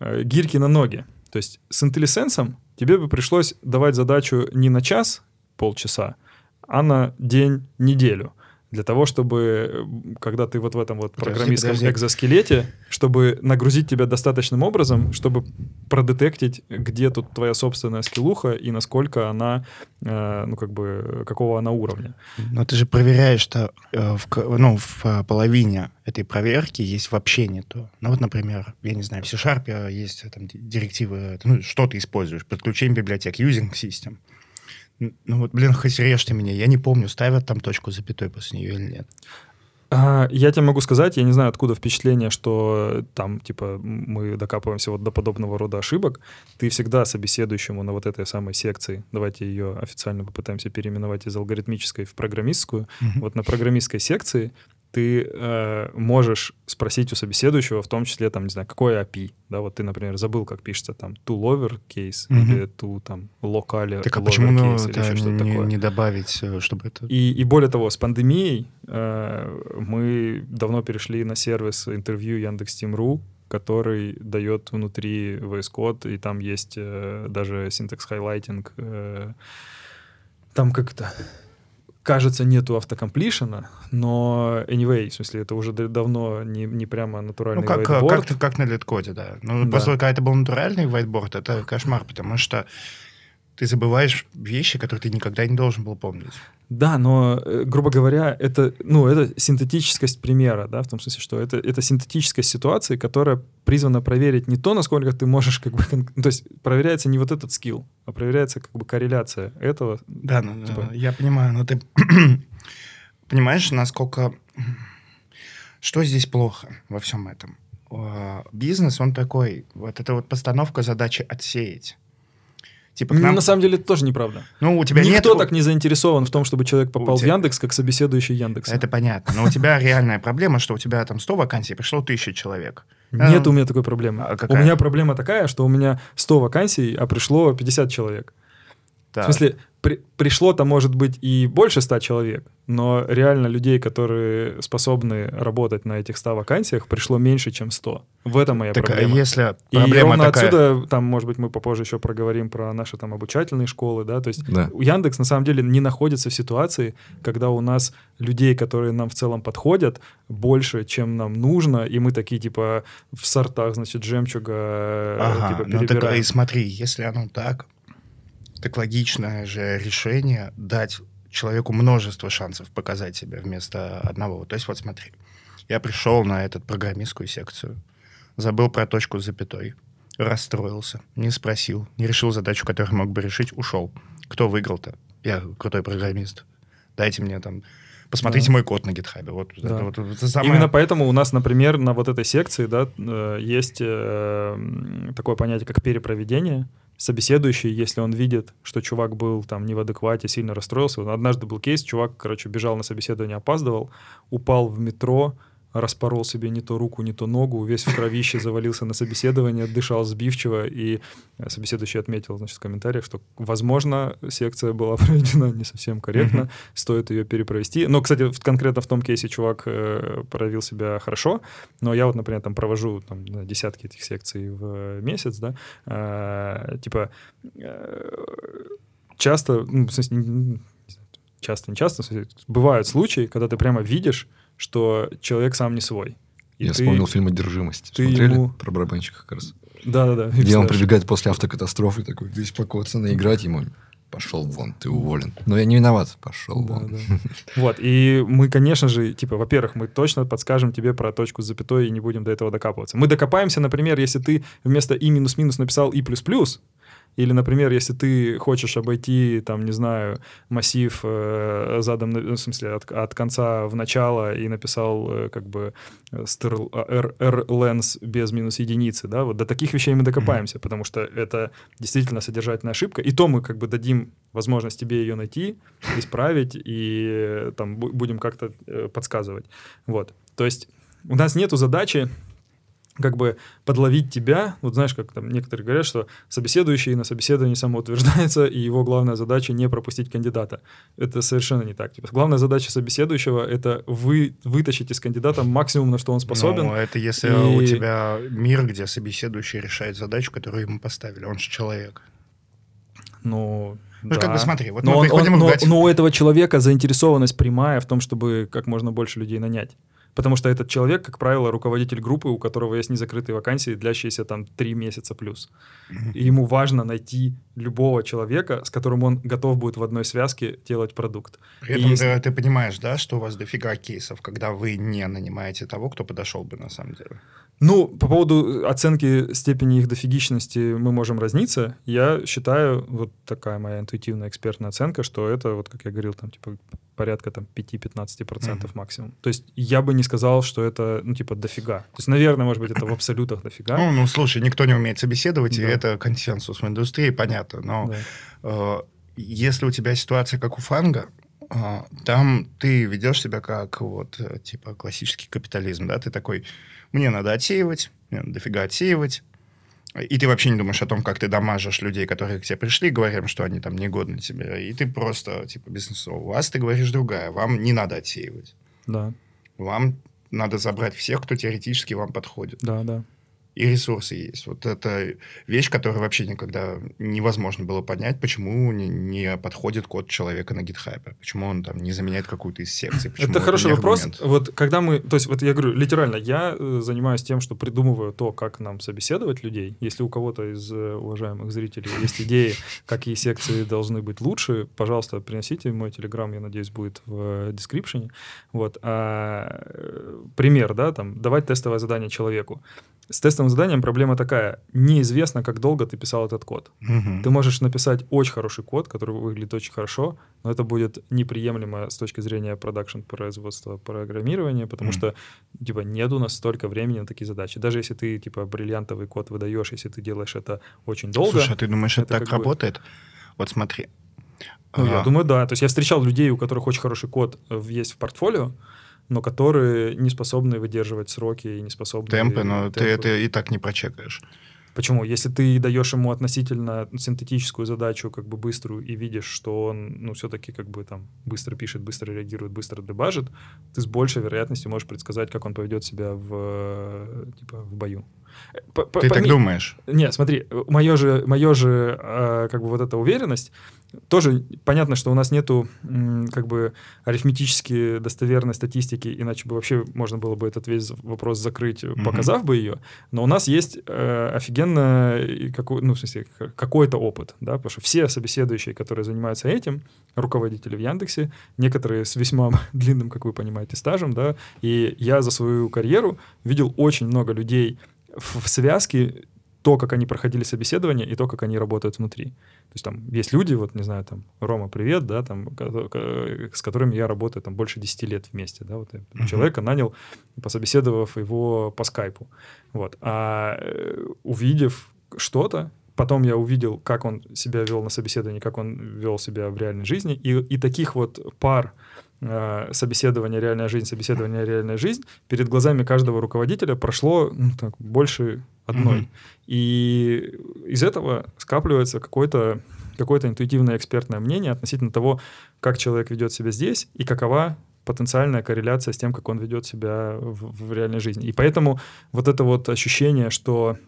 э, гирьки на ноги. То есть с интеллисенсом тебе бы пришлось давать задачу не на час, полчаса, а на день, неделю. Для того, чтобы, когда ты вот в этом вот программистском подожди. экзоскелете, чтобы нагрузить тебя достаточным образом, чтобы продетектить, где тут твоя собственная скиллуха и насколько она, э, ну как бы, какого она уровня. Но ты же проверяешь-то, э, в, ну, в э, половине этой проверки есть вообще не то. Ну вот, например, я не знаю, в C-Sharp есть э, там, директивы, ну, что ты используешь, подключение библиотек, using system. Ну вот, блин, хоть режьте меня. Я не помню, ставят там точку запятой после нее или нет. А, я тебе могу сказать, я не знаю, откуда впечатление, что э, там, типа, мы докапываемся вот до подобного рода ошибок. Ты всегда собеседующему на вот этой самой секции, давайте ее официально попытаемся переименовать из алгоритмической в программистскую, mm-hmm. вот на программистской секции ты э, можешь спросить у собеседующего, в том числе, там, не знаю, какое API, да, вот ты, например, забыл, как пишется там to lover case угу. или to там locale Так а почему ну, case, да, или что не, такое. не добавить, э, чтобы это... И, и более того, с пандемией э, мы давно перешли на сервис интервью Яндекс.Тим.ру, который дает внутри VS Code, и там есть э, даже синтекс хайлайтинг, э, там как-то кажется, нету автокомплишена, но anyway, в смысле, это уже давно не, не прямо натуральный ну, как, whiteboard. Как, как на литкоде, да. Ну, да. после когда это был натуральный whiteboard, это кошмар, потому что ты забываешь вещи, которые ты никогда не должен был помнить. Да, но, э, грубо говоря, это, ну, это синтетическость примера, да, в том смысле, что это, это синтетическая ситуация, которая призвана проверить не то, насколько ты можешь, как бы, ну, то есть проверяется не вот этот скилл, а проверяется как бы корреляция этого. Да, ну, типа... я понимаю, но ты понимаешь, насколько... Что здесь плохо во всем этом? Э, бизнес, он такой, вот эта вот постановка задачи отсеять Типа нам... На самом деле это тоже неправда. Ну, у тебя Никто нет... так не заинтересован в том, чтобы человек попал тебя... в Яндекс, как собеседующий Яндекс. Это понятно. Но у тебя реальная проблема, что у тебя там 100 вакансий, пришло 1000 человек. Нет эм, у меня такой проблемы. А у меня проблема такая, что у меня 100 вакансий, а пришло 50 человек. Так. В смысле, при, пришло-то, может быть, и больше ста человек, но реально людей, которые способны работать на этих ста вакансиях, пришло меньше, чем сто. В этом моя так, а проблема. А если проблема и ровно такая... отсюда, там, может быть, мы попозже еще проговорим про наши там обучательные школы, да, то есть да. Яндекс на самом деле не находится в ситуации, когда у нас людей, которые нам в целом подходят, больше, чем нам нужно, и мы такие, типа, в сортах, значит, жемчуга э, ага, типа, перебираем. Ну, так, а, и смотри, если оно так, так логичное же решение дать человеку множество шансов показать себя вместо одного. То есть вот смотри, я пришел на этот программистскую секцию, забыл про точку с запятой, расстроился, не спросил, не решил задачу, которую мог бы решить, ушел. Кто выиграл-то? Я крутой программист. Дайте мне там Посмотрите да. мой код на гитхабе. Вот, да. это, вот, самое... Именно поэтому у нас, например, на вот этой секции да, э, есть э, такое понятие, как перепроведение собеседующий, если он видит, что чувак был там не в адеквате, сильно расстроился. Однажды был кейс, чувак, короче, бежал на собеседование, опаздывал, упал в метро, распорол себе не то руку, не то ногу, весь в кровище завалился на собеседование, дышал сбивчиво, и э, собеседующий отметил значит, в комментариях, что, возможно, секция была проведена не совсем корректно, стоит ее перепровести. Но, кстати, конкретно в том кейсе чувак э, провел себя хорошо, но я вот, например, там провожу там, десятки этих секций в месяц, да, э, типа э, часто, ну, в смысле, часто, не часто, в смысле, бывают случаи, когда ты прямо видишь, что человек сам не свой. И Я ты, вспомнил фильм «Одержимость». Ты Смотрели? Ему... Про барабанщика как раз. Да-да-да. Где он прибегает после автокатастрофы, такой весь покоцанный, играть ему пошел вон, ты уволен. Но я не виноват, пошел да, вон. Да. Вот, и мы, конечно же, типа, во-первых, мы точно подскажем тебе про точку с запятой и не будем до этого докапываться. Мы докопаемся, например, если ты вместо и минус-минус написал и плюс-плюс, или, например, если ты хочешь обойти, там, не знаю, массив э, задом, ну, в смысле, от, от конца в начало и написал э, как бы r-lens э, э, без минус единицы, да, вот до таких вещей мы докопаемся, mm-hmm. потому что это действительно содержательная ошибка, и то мы как бы дадим возможность тебе ее найти, исправить, и э, там будем как-то подсказывать. Вот, то есть у нас нету задачи как бы подловить тебя, вот знаешь, как там некоторые говорят, что собеседующий на собеседовании самоутверждается, и его главная задача не пропустить кандидата. Это совершенно не так. Типа, главная задача собеседующего — это вы, вытащить из кандидата максимум, на что он способен. Ну, это если и... у тебя мир, где собеседующий решает задачу, которую ему поставили. Он же человек. Ну, ну, да. как бы смотри, вот но мы он, приходим он, но, но у этого человека заинтересованность прямая в том, чтобы как можно больше людей нанять. Потому что этот человек, как правило, руководитель группы, у которого есть незакрытые вакансии, длящиеся там три месяца плюс. И ему важно найти любого человека, с которым он готов будет в одной связке делать продукт. При этом если... ты, ты понимаешь, да, что у вас дофига кейсов, когда вы не нанимаете того, кто подошел бы на самом деле? Ну, по поводу э, оценки степени их дофигичности мы можем разниться. Я считаю, вот такая моя интуитивная экспертная оценка, что это, вот как я говорил, там, типа, порядка там 5-15% mm-hmm. максимум. То есть я бы не сказал, что это, ну, типа, дофига. То есть, наверное, может быть, это в абсолютах дофига. Ну, ну слушай, никто не умеет собеседовать, да. и это консенсус в индустрии, понятно. Но да. э, если у тебя ситуация как у фанга, э, там ты ведешь себя как, вот, э, типа, классический капитализм, да, ты такой мне надо отсеивать, мне надо дофига отсеивать. И ты вообще не думаешь о том, как ты дамажишь людей, которые к тебе пришли, говорим, что они там негодны тебе. И ты просто, типа, бизнесово. У вас ты говоришь другая. Вам не надо отсеивать. Да. Вам надо забрать всех, кто теоретически вам подходит. Да, да и ресурсы есть. Вот это вещь, которую вообще никогда невозможно было поднять, почему не, не подходит код человека на гитхабе, почему он там не заменяет какую-то из секций. Почему это хороший вопрос. Вот когда мы, то есть вот я говорю, литерально, я э, занимаюсь тем, что придумываю то, как нам собеседовать людей. Если у кого-то из э, уважаемых зрителей есть идеи, какие секции должны быть лучше, пожалуйста, приносите мой телеграм, я надеюсь, будет в дескрипшене. Э, вот. А, пример, да, там, давать тестовое задание человеку. С тестом кодовым заданием проблема такая. Неизвестно, как долго ты писал этот код. Угу. Ты можешь написать очень хороший код, который выглядит очень хорошо, но это будет неприемлемо с точки зрения продакшн производства программирования, потому угу. что, типа, нет у нас столько времени на такие задачи. Даже если ты, типа, бриллиантовый код выдаешь, если ты делаешь это очень долго... Слушай, а ты думаешь, это, так работает? Бы... Вот смотри, ну, а. я думаю, да. То есть я встречал людей, у которых очень хороший код э, есть в портфолио, но которые не способны выдерживать сроки и не способны... Темпы, но темпы. ты это и так не прочекаешь. Почему? Если ты даешь ему относительно синтетическую задачу, как бы быструю, и видишь, что он, ну, все-таки как бы там быстро пишет, быстро реагирует, быстро дебажит, ты с большей вероятностью можешь предсказать, как он поведет себя в, типа, в бою. Э, ты так думаешь? Нет, смотри, мое же, мое же, э, как бы вот эта уверенность, тоже понятно, что у нас нету как бы арифметически достоверной статистики, иначе бы вообще можно было бы этот весь вопрос закрыть, mm-hmm. показав бы ее. Но у нас есть э, офигенно какой, ну, в смысле, какой-то опыт, да, потому что все собеседующие, которые занимаются этим, руководители в Яндексе, некоторые с весьма длинным, как вы понимаете, стажем, да, и я за свою карьеру видел очень много людей в, в связке то, как они проходили собеседование и то, как они работают внутри. То есть там есть люди, вот, не знаю, там, Рома, привет, да, там, с которыми я работаю там больше 10 лет вместе, да, вот uh-huh. человека нанял, пособеседовав его по скайпу, вот, а э, увидев что-то, потом я увидел, как он себя вел на собеседовании, как он вел себя в реальной жизни, и, и таких вот пар, э, собеседование реальная жизнь собеседование реальная жизнь перед глазами каждого руководителя прошло ну, так, больше одной. Угу. И из этого скапливается какое-то какое-то интуитивное экспертное мнение относительно того, как человек ведет себя здесь и какова потенциальная корреляция с тем, как он ведет себя в, в реальной жизни. И поэтому вот это вот ощущение, что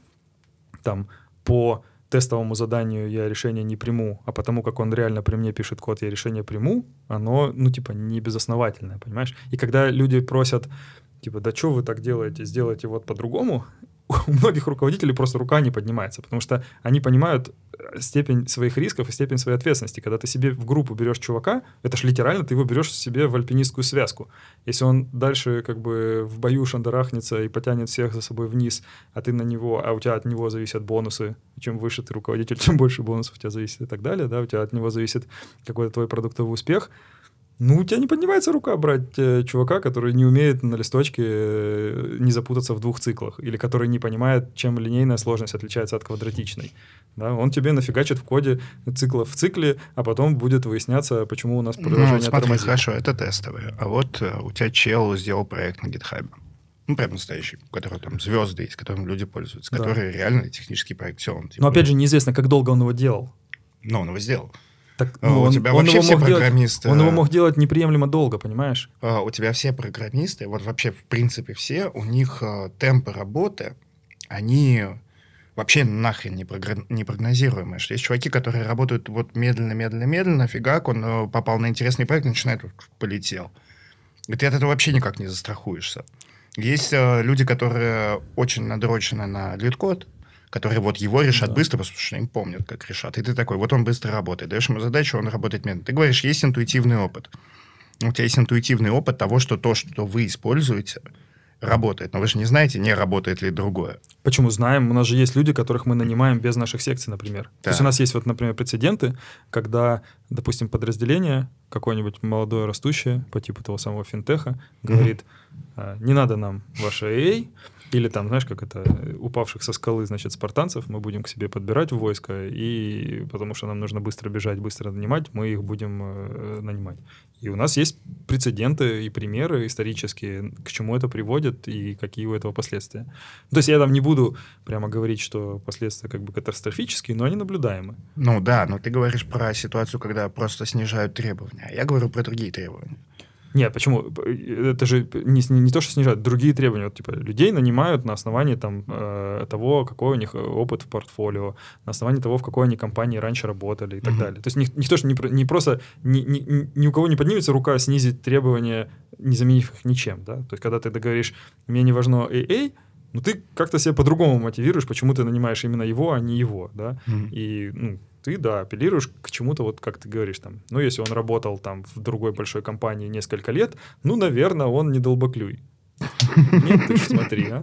там по тестовому заданию я решение не приму, а потому как он реально при мне пишет код, я решение приму, оно, ну, типа, не безосновательное, понимаешь? И когда люди просят, типа, да что вы так делаете, сделайте вот по-другому, у многих руководителей просто рука не поднимается, потому что они понимают э, степень своих рисков и степень своей ответственности. Когда ты себе в группу берешь чувака, это же литерально ты его берешь себе в альпинистскую связку. Если он дальше как бы в бою шандарахнется и потянет всех за собой вниз, а ты на него, а у тебя от него зависят бонусы, чем выше ты руководитель, чем больше бонусов у тебя зависит и так далее, да, у тебя от него зависит какой-то твой продуктовый успех — ну, у тебя не поднимается рука брать э, чувака, который не умеет на листочке э, не запутаться в двух циклах, или который не понимает, чем линейная сложность отличается от квадратичной. Да? Он тебе нафигачит в коде цикла в цикле, а потом будет выясняться, почему у нас ну, приложение ну, смотри, тормозит. хорошо, это тестовые. А вот э, у тебя чел сделал проект на GitHub. Ну, прям настоящий, у которого там звезды есть, которым люди пользуются, да. который реально технический проект. Все, он, типа, Но опять же, неизвестно, как долго он его делал. Но ну, он его сделал. Так, а, ну, у он, тебя вообще все программисты... Делать, он его а? мог делать неприемлемо долго, понимаешь? А, у тебя все программисты, вот вообще в принципе все, у них темпы работы, они вообще нахрен не, прогнозируемые. есть чуваки, которые работают вот медленно, медленно, медленно, фигак, он э, попал на интересный проект, начинает, вот, полетел. И ты от этого вообще никак не застрахуешься. Есть э, люди, которые очень надрочены на лид-код, которые вот его решат да. быстро, потому что они помнят, как решат. И ты такой, вот он быстро работает. Даешь ему задачу, он работает медленно. Ты говоришь, есть интуитивный опыт. У тебя есть интуитивный опыт того, что то, что вы используете, работает. Но вы же не знаете, не работает ли другое. Почему знаем? У нас же есть люди, которых мы нанимаем без наших секций, например. Да. То есть у нас есть вот, например, прецеденты, когда, допустим, подразделение какое-нибудь молодое растущее по типу того самого финтеха говорит, mm не надо нам ваше AA, или там, знаешь, как это, упавших со скалы, значит, спартанцев мы будем к себе подбирать в войско, и потому что нам нужно быстро бежать, быстро нанимать, мы их будем э, нанимать. И у нас есть прецеденты и примеры исторические, к чему это приводит и какие у этого последствия. То есть я там не буду прямо говорить, что последствия как бы катастрофические, но они наблюдаемы. Ну да, но ты говоришь про ситуацию, когда просто снижают требования. А я говорю про другие требования. Нет, почему? Это же не, не то, что снижают, другие требования. Вот, типа, людей нанимают на основании там, э, того, какой у них э, опыт в портфолио, на основании того, в какой они компании раньше работали и так угу. далее. То есть не, не то, что не, не просто ни, ни, ни у кого не поднимется рука снизить требования, не заменив их ничем. Да? То есть когда ты договоришь, мне не важно AA, ну ты как-то себя по-другому мотивируешь, почему ты нанимаешь именно его, а не его, да? mm И ну, ты, да, апеллируешь к чему-то, вот как ты говоришь, там, ну, если он работал там в другой большой компании несколько лет, ну, наверное, он не долбоклюй. Нет, ты смотри, а.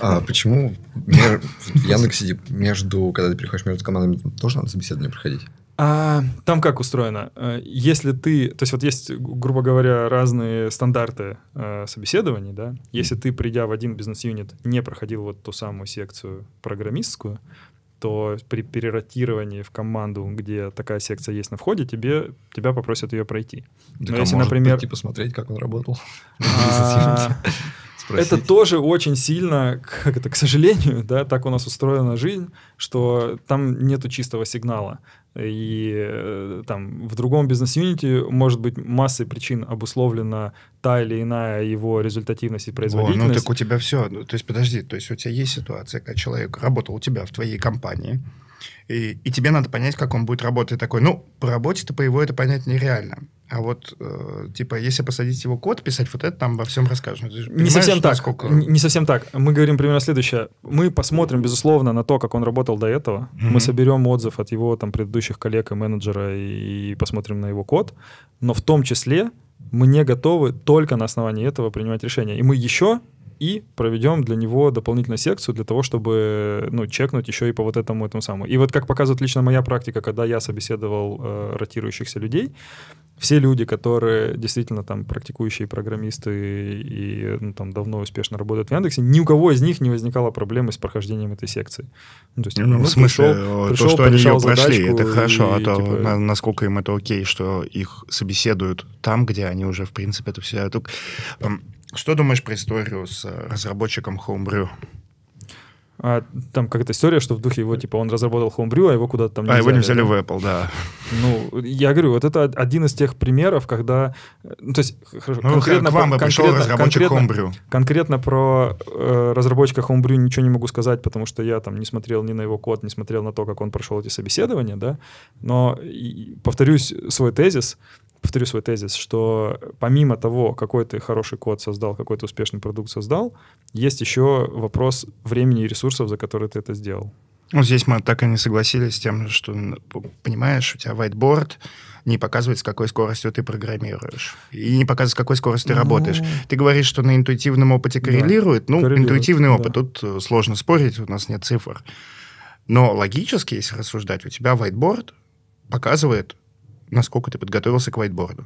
а почему в Яндексе между, когда ты приходишь между командами, тоже надо собеседование проходить? А, там как устроено? Э, если ты, то есть вот есть, грубо говоря, разные стандарты э, собеседований, да? Если ты, придя в один бизнес-юнит, не проходил вот ту самую секцию программистскую, то при переротировании в команду, где такая секция есть на входе, тебе, тебя попросят ее пройти. Так, Но ну, а если, может например... Прийти типа, посмотреть, как он работал. А, это тоже очень сильно, как это, к сожалению, да, так у нас устроена жизнь, что там нету чистого сигнала и э, там в другом бизнес-юните может быть массой причин обусловлена та или иная его результативность и производительность. О, ну так у тебя все, ну, то есть подожди, то есть у тебя есть ситуация, когда человек работал у тебя в твоей компании, и, и тебе надо понять, как он будет работать. такой, ну, по работе-то по его это понять нереально. А вот, э, типа, если посадить его код, писать вот это, там во всем расскажем. Ну, не совсем так. Насколько... Не, не совсем так. Мы говорим примерно следующее. Мы посмотрим, безусловно, на то, как он работал до этого. Mm-hmm. Мы соберем отзыв от его там предыдущих коллег и менеджера и, и посмотрим на его код. Но в том числе мы не готовы только на основании этого принимать решение. И мы еще и проведем для него дополнительную секцию для того, чтобы, ну, чекнуть еще и по вот этому этому самому. И вот как показывает лично моя практика, когда я собеседовал э, ротирующихся людей, все люди, которые действительно там практикующие программисты и ну, там давно успешно работают в Яндексе, ни у кого из них не возникало проблемы с прохождением этой секции. Ну, то есть, ну, ну, в смысле, пришел, пришел, то, что они ее прошли, это хорошо, а и, а то типа... на, насколько им это окей, что их собеседуют там, где они уже, в принципе, это все... Только... Что думаешь про историю с э, разработчиком Homebrew? А, там какая-то история, что в духе его, типа, он разработал Homebrew, а его куда-то там не а взяли. его не взяли да? в Apple, да. Ну, я говорю, вот это один из тех примеров, когда... Ну, то есть, хорошо, ну, конкретно... К вам про, пришел конкретно, разработчик конкретно, Homebrew. Конкретно про э, разработчика Homebrew ничего не могу сказать, потому что я там не смотрел ни на его код, не смотрел на то, как он прошел эти собеседования, да. Но, и, повторюсь свой тезис, повторю свой тезис, что помимо того, какой ты хороший код создал, какой ты успешный продукт создал, есть еще вопрос времени и ресурсов, за которые ты это сделал. Ну, здесь мы так и не согласились с тем, что, понимаешь, у тебя whiteboard не показывает, с какой скоростью ты программируешь. И не показывает, с какой скоростью ты ну... работаешь. Ты говоришь, что на интуитивном опыте коррелирует. Да, ну, коррелирует, интуитивный да. опыт, тут э, сложно спорить, у нас нет цифр. Но логически, если рассуждать, у тебя whiteboard показывает, насколько ты подготовился к whiteboard.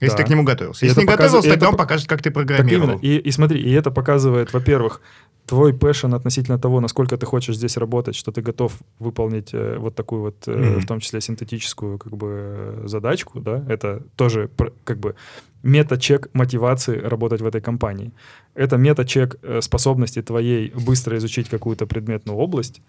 Если да. ты к нему готовился. Если это не показ... готовился, тогда это... он покажет, как ты программировал. Так И, и смотри, и это показывает, во-первых, твой пэшн относительно того, насколько ты хочешь здесь работать, что ты готов выполнить э, вот такую вот, э, mm-hmm. в том числе синтетическую как бы э, задачку, да, это тоже как бы мета-чек мотивации работать в этой компании. Это мета-чек э, способности твоей быстро изучить какую-то предметную область.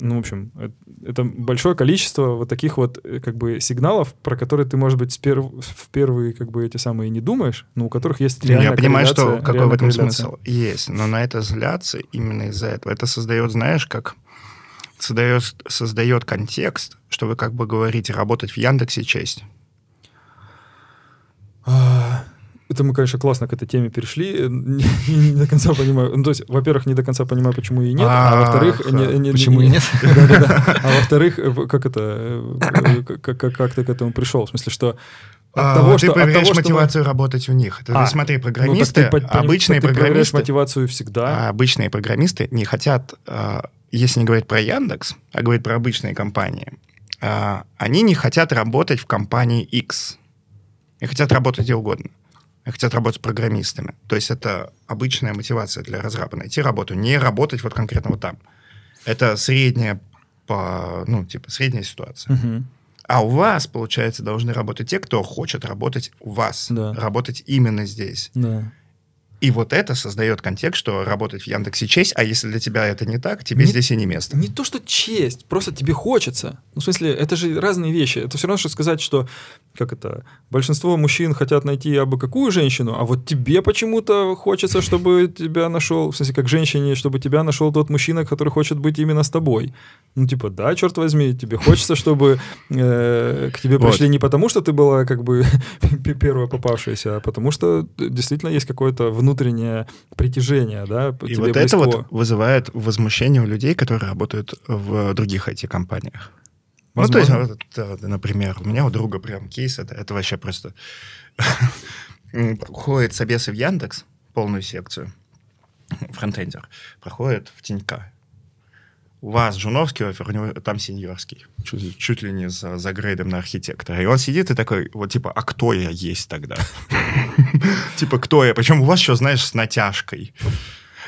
Ну, в общем, э, это большое количество вот таких вот э, как бы сигналов, про которые ты, может быть, спер... в первые как бы эти самые не думаешь, но у которых есть ну, реальная Я понимаю, что какой в этом смысл есть, но на это злятся именно из-за этого. Это создает, знаешь, как создает, создает контекст, что вы как бы говорите, работать в Яндексе честь. А, это мы, конечно, классно к этой теме перешли. Э, не, не до конца понимаю. Ну, то есть, во-первых, не до конца понимаю, почему и нет, а, а во-вторых, не, не, почему не, и нет. А во-вторых, как это, э, как, ты к этому пришел? В смысле, что от а, того, ты проверяешь мотивацию работать у них. А, ну, ты, смотри, программисты, обычные программисты... мотивацию всегда. А, обычные программисты не хотят, если не говорить про Яндекс, а говорить про обычные компании, они не хотят работать в компании X и хотят работать где угодно. И хотят работать программистами. То есть это обычная мотивация для разраба. Найти работу, не работать вот конкретно вот там. Это средняя, по, ну, типа, средняя ситуация. Угу. А у вас, получается, должны работать те, кто хочет работать у вас. Да. Работать именно здесь. Да. И вот это создает контекст, что работать в Яндексе честь, а если для тебя это не так, тебе не, здесь и не место. Не то, что честь, просто тебе хочется. Ну, в смысле, это же разные вещи. Это все равно, что сказать, что, как это, большинство мужчин хотят найти абы какую женщину, а вот тебе почему-то хочется, чтобы тебя нашел, в смысле, как женщине, чтобы тебя нашел тот мужчина, который хочет быть именно с тобой. Ну, типа, да, черт возьми, тебе хочется, чтобы э, к тебе пришли вот. не потому, что ты была, как бы, первая попавшаяся, а потому что э, действительно есть какое-то внутреннее внутреннее притяжение, да, И вот близко. это вот вызывает возмущение у людей, которые работают в других IT-компаниях. Ну, то есть, например, у меня у друга прям кейс, это, это вообще просто... проходит собесы в Яндекс, полную секцию, фронтендер, проходит в Тинька. У вас Жуновский офер, у него там сеньорский. Чуть, чуть ли не за, за грейдом на архитектора. И он сидит и такой, вот типа, а кто я есть тогда? Типа, кто я? Причем у вас еще, знаешь, с натяжкой.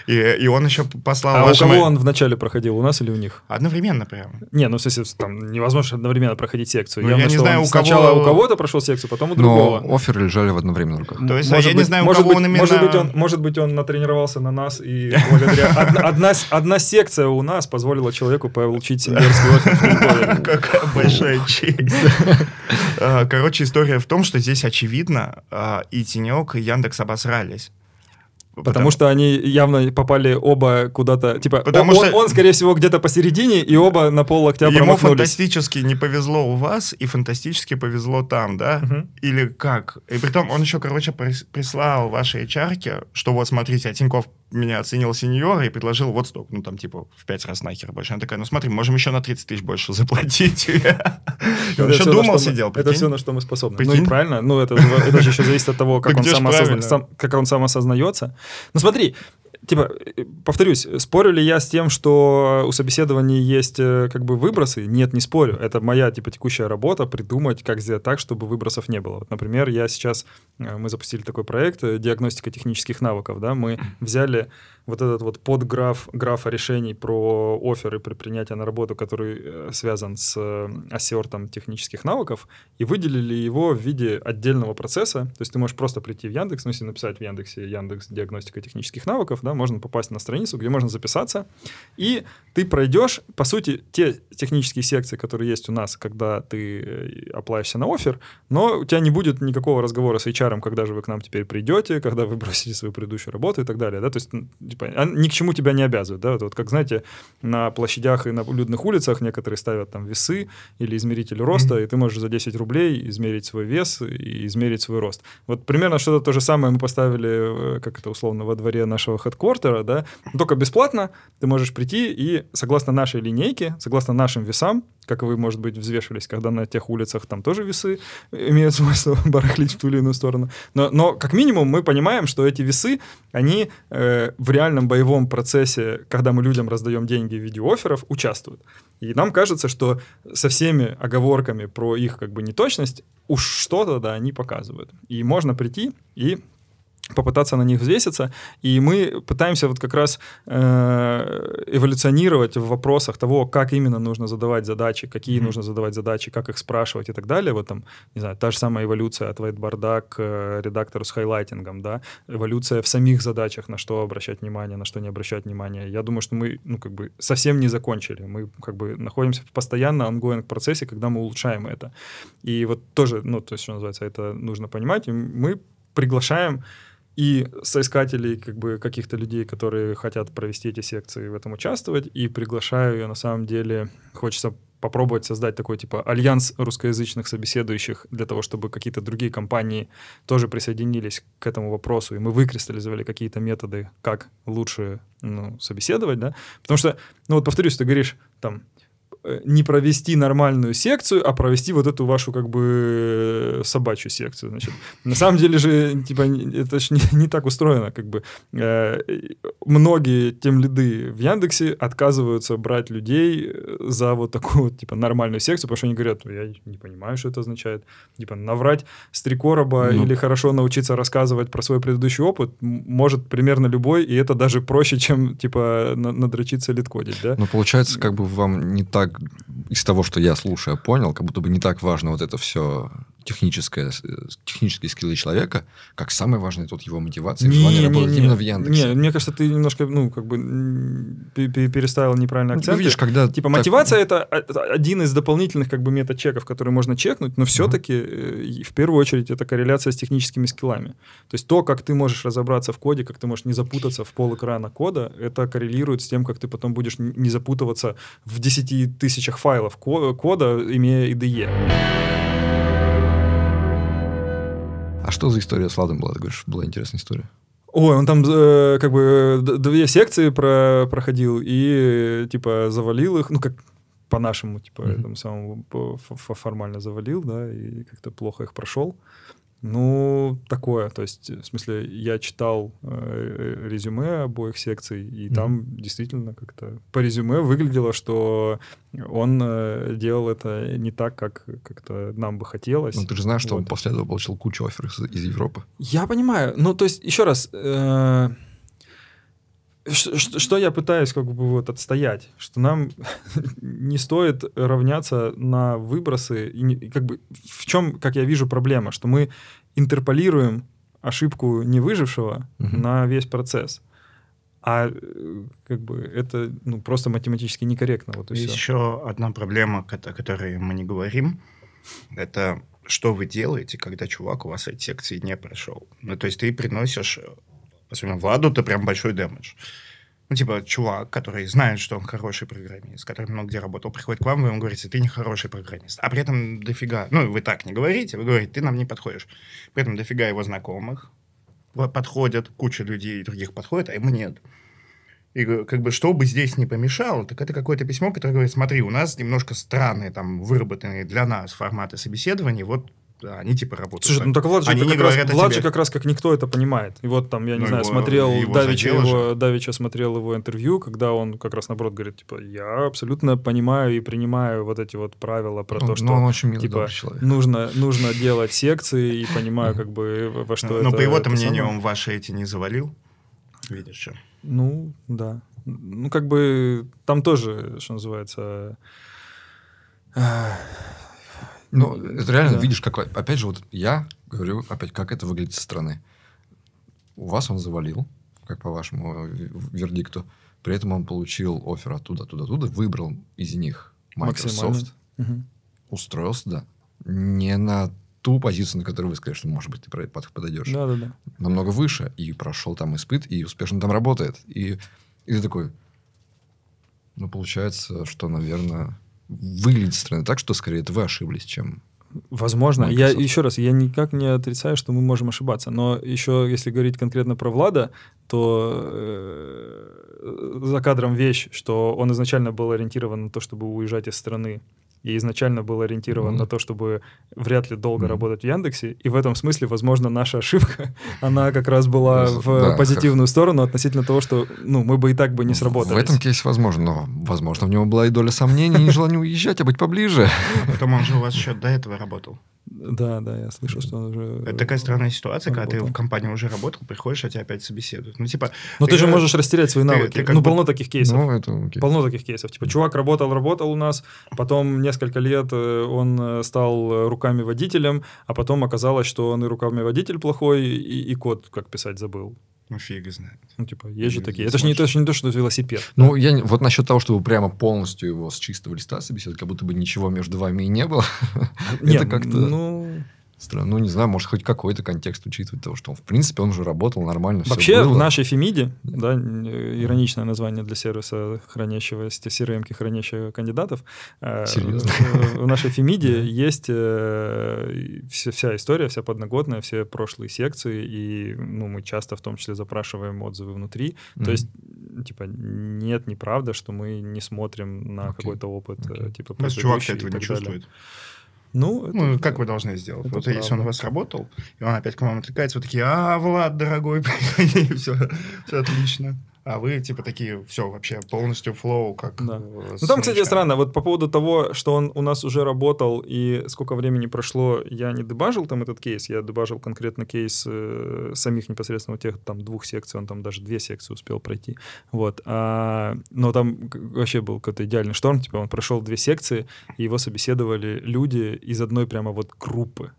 И, и он еще послал... А вашему... у кого он вначале проходил, у нас или у них? Одновременно прям. Не, ну, в смысле, там невозможно одновременно проходить секцию. Ну, я не знаю, у кого... Сначала у кого-то прошел секцию, потом у другого. Но оферы лежали в одновременно руках. То есть, может а я быть, не знаю, у кого быть, он именно... Может быть он, может быть, он натренировался на нас, и благодаря... Одна, секция у нас позволила человеку получить сеньорский офер. Какая большая честь. А, короче, история в том, что здесь очевидно, а, и Тинек, и Яндекс обосрались. Потому, потому что они явно попали оба куда-то, типа, потому он, что... он, скорее всего, где-то посередине, и оба на пол октября Ему фантастически не повезло у вас, и фантастически повезло там, да? Угу. Или как? И притом он еще, короче, прислал вашей hr что вот, смотрите, а Тиньков меня оценил сеньор и предложил вот столько, ну там типа в пять раз нахер больше. Она такая, ну смотри, можем еще на 30 тысяч больше заплатить. Он еще думал, сидел. Это все, на что мы способны. Ну и правильно, ну это же еще зависит от того, как он сам осознается ну смотри, типа, э, повторюсь, спорю ли я с тем, что у собеседований есть э, как бы выбросы? Нет, не спорю. Это моя, типа, текущая работа — придумать, как сделать так, чтобы выбросов не было. Вот, например, я сейчас, э, мы запустили такой проект «Диагностика технических навыков», да, мы взяли вот этот вот подграф графа решений про оферы при принятии на работу, который э, связан с э, ассертом технических навыков, и выделили его в виде отдельного процесса. То есть ты можешь просто прийти в Яндекс, ну, если написать в Яндексе Яндекс диагностика технических навыков, да, можно попасть на страницу, где можно записаться, и ты пройдешь, по сути, те технические секции, которые есть у нас, когда ты оплаешься э, на офер, но у тебя не будет никакого разговора с HR, когда же вы к нам теперь придете, когда вы бросите свою предыдущую работу и так далее. Да? То есть типа, ни к чему тебя не обязывают, да, вот, вот как, знаете, на площадях и на людных улицах некоторые ставят там весы или измеритель роста, mm-hmm. и ты можешь за 10 рублей измерить свой вес и измерить свой рост. Вот примерно что-то то же самое мы поставили, э, как это условно, во дворе нашего хедквартера, да, только бесплатно ты можешь прийти и согласно нашей линейке, согласно нашим весам, как вы, может быть, взвешивались, когда на тех улицах там тоже весы э, имеют смысл барахлить в ту или иную сторону. Но, но как минимум мы понимаем, что эти весы, они э, в реальном боевом процессе, когда мы людям раздаем деньги в виде офферов, участвуют. И нам кажется, что со всеми оговорками про их как бы неточность уж что-то, да, они показывают. И можно прийти и попытаться на них взвеситься. И мы пытаемся вот как раз э, эволюционировать в вопросах того, как именно нужно задавать задачи, какие mm-hmm. нужно задавать задачи, как их спрашивать и так далее. Вот там, не знаю, та же самая эволюция от whiteboard к э, редактору с хайлайтингом, да, эволюция в самих задачах, на что обращать внимание, на что не обращать внимание. Я думаю, что мы, ну, как бы совсем не закончили. Мы как бы находимся в постоянно ongoing процессе, когда мы улучшаем это. И вот тоже, ну, то есть, что называется, это нужно понимать. И мы приглашаем и соискателей как бы каких-то людей, которые хотят провести эти секции в этом участвовать, и приглашаю ее на самом деле, хочется попробовать создать такой типа альянс русскоязычных собеседующих для того, чтобы какие-то другие компании тоже присоединились к этому вопросу, и мы выкристаллизовали какие-то методы, как лучше ну, собеседовать, да, потому что, ну вот повторюсь, ты говоришь там Э, не провести нормальную секцию, а провести вот эту вашу как бы э, собачью секцию. Значит. На самом деле же типа, это же не, не так устроено. Как бы. Э, многие тем лиды в Яндексе отказываются брать людей э, за вот такую типа нормальную секцию, потому что они говорят, «Ну, я не понимаю, что это означает. Типа наврать с три короба ну. или хорошо научиться рассказывать про свой предыдущий опыт может примерно любой, и это даже проще, чем типа надрочиться лид-кодить. Да? Ну, получается, как бы вам не так из того, что я слушаю, понял, как будто бы не так важно вот это все техническое, э, технические скиллы человека как самое важное, тут его мотивация не, и желание не, работать не, именно в Яндексе. Не, мне кажется, ты немножко, ну, как бы переставил неправильный. Ну, акцент. Видишь, когда... Типа так... мотивация — а, это один из дополнительных как бы мета-чеков, которые можно чекнуть, но все-таки mm-hmm. Э, в первую очередь это корреляция с техническими скиллами. То есть то, как ты можешь разобраться в коде, как ты можешь не запутаться в пол экрана кода, это коррелирует с тем, как ты потом будешь не запутываться в 10 тысячах файлов кода, имея IDE что за история с Ладом была? Ты говоришь, была интересная история. Ой, он там э, как бы две секции про проходил и типа завалил их, ну как по-нашему, типа, mm-hmm. этому самому формально завалил, да, и как-то плохо их прошел. Э, ну, такое. То есть, в смысле, я читал э, э резюме обоих секций, и mm-hmm. там действительно как-то по резюме выглядело, что он э, делал это не так, как как-то нам бы хотелось. Ну, ты же знаешь, что он после этого получил кучу офферов из, из Европы. Я понимаю. Ну, то есть, еще раз... Э, что, что я пытаюсь как бы вот отстоять, что нам не стоит равняться на выбросы и, не, и как бы в чем, как я вижу, проблема, что мы интерполируем ошибку невыжившего угу. на весь процесс, а э, как бы это ну, просто математически некорректно. Вот и Есть все. еще одна проблема, о которой мы не говорим, это что вы делаете, когда чувак у вас от секции не прошел. Ну, то есть ты приносишь особенно Владу, это прям большой дэмэдж. Ну, типа, чувак, который знает, что он хороший программист, который много где работал, приходит к вам, вы ему говорите, ты не хороший программист. А при этом дофига, ну, вы так не говорите, вы говорите, ты нам не подходишь. При этом дофига его знакомых подходят, куча людей других подходит, а ему нет. И как бы что бы здесь не помешало, так это какое-то письмо, которое говорит, смотри, у нас немножко странные там выработанные для нас форматы собеседований, вот они типа работают. Слушай, так. ну так Влад же, они как, раз, Влад же как раз как никто это понимает. И вот там, я не ну, знаю, его, смотрел его Давича, его, Давича смотрел его интервью, когда он как раз наоборот говорит, типа, я абсолютно понимаю и принимаю вот эти вот правила про ну, то, ну, что он очень типа, нужно, нужно делать секции и понимаю как бы во что но, ну, это. Но по его мнению он ваши эти не завалил, видишь что? Ну, да. Ну, как бы там тоже, что называется, ну, это реально да. видишь, как, опять же, вот я говорю, опять, как это выглядит со стороны. У вас он завалил, как по вашему э, вердикту. При этом он получил офер оттуда, туда, туда, выбрал из них Microsoft, угу. устроился, да, не на ту позицию, на которую вы сказали, что, может быть, ты подойдешь. Да, да, да. Намного выше. И прошел там испыт, и успешно там работает. И, и ты такой, ну, получается, что, наверное, выглядит страны так, что скорее это вы ошиблись, чем Возможно. Microsoft. Я еще раз, я никак не отрицаю, что мы можем ошибаться. Но еще, если говорить конкретно про Влада, то э, за кадром вещь, что он изначально был ориентирован на то, чтобы уезжать из страны и изначально был ориентирован mm-hmm. на то, чтобы вряд ли долго mm-hmm. работать в Яндексе. И в этом смысле, возможно, наша ошибка, она как раз была в да, позитивную как... сторону относительно того, что ну, мы бы и так бы не сработали. В этом кейсе возможно, но, возможно, в него была и доля сомнений, и желание уезжать, а быть поближе. Потом он же у вас еще до этого работал. Да, да, я слышал, что он уже... Это такая странная ситуация, работал. когда ты в компании уже работал, приходишь, а тебя опять собеседуют. Ну, типа... Но ты, ты же можешь растерять свои навыки. Ты, ты ну, бы... полно таких кейсов. Ну, это окей. Полно таких кейсов. Типа, чувак работал, работал у нас, потом несколько лет э, он э, стал э, руками водителем, а потом оказалось, что он и руками водитель плохой, и, и код, как писать, забыл. Ну, фиг знает. Ну, типа, есть же такие. Это же, не, это же не то, что велосипед. Ну, я вот насчет того, чтобы прямо полностью его с чистого листа собеседовать, как будто бы ничего между вами и не было. Нет, это как-то... Ну, ну, не знаю, может, хоть какой-то контекст учитывать того, что он, в принципе, он уже работал нормально. Вообще, в нашей Фемиде, да, э, ироничное название для сервиса, хранящего, crm хранящего кандидатов. Э, Серьезно? Э, в нашей Фемиде есть вся история, вся подноготная, все прошлые секции, и ну, мы часто в том числе запрашиваем отзывы внутри. То есть, типа, нет, неправда, что мы не смотрим на какой-то опыт, типа, ну, предыдущий чувак этого не чувствует. Ну, ну, это... ну как вы должны сделать? Это вот правда. если он у вас работал, и он опять к вам отвлекается, вы такие, а, Влад, дорогой, все, все отлично а вы типа такие, все, вообще полностью флоу, как... Да. Э, ну там, кстати, странно, вот по поводу того, что он у нас уже работал и сколько времени прошло, я не дебажил там этот кейс, я дебажил конкретно кейс э, самих непосредственно тех там двух секций, он там даже две секции успел пройти, вот. А, но там вообще был какой-то идеальный шторм, типа он прошел две секции, и его собеседовали люди из одной прямо вот группы,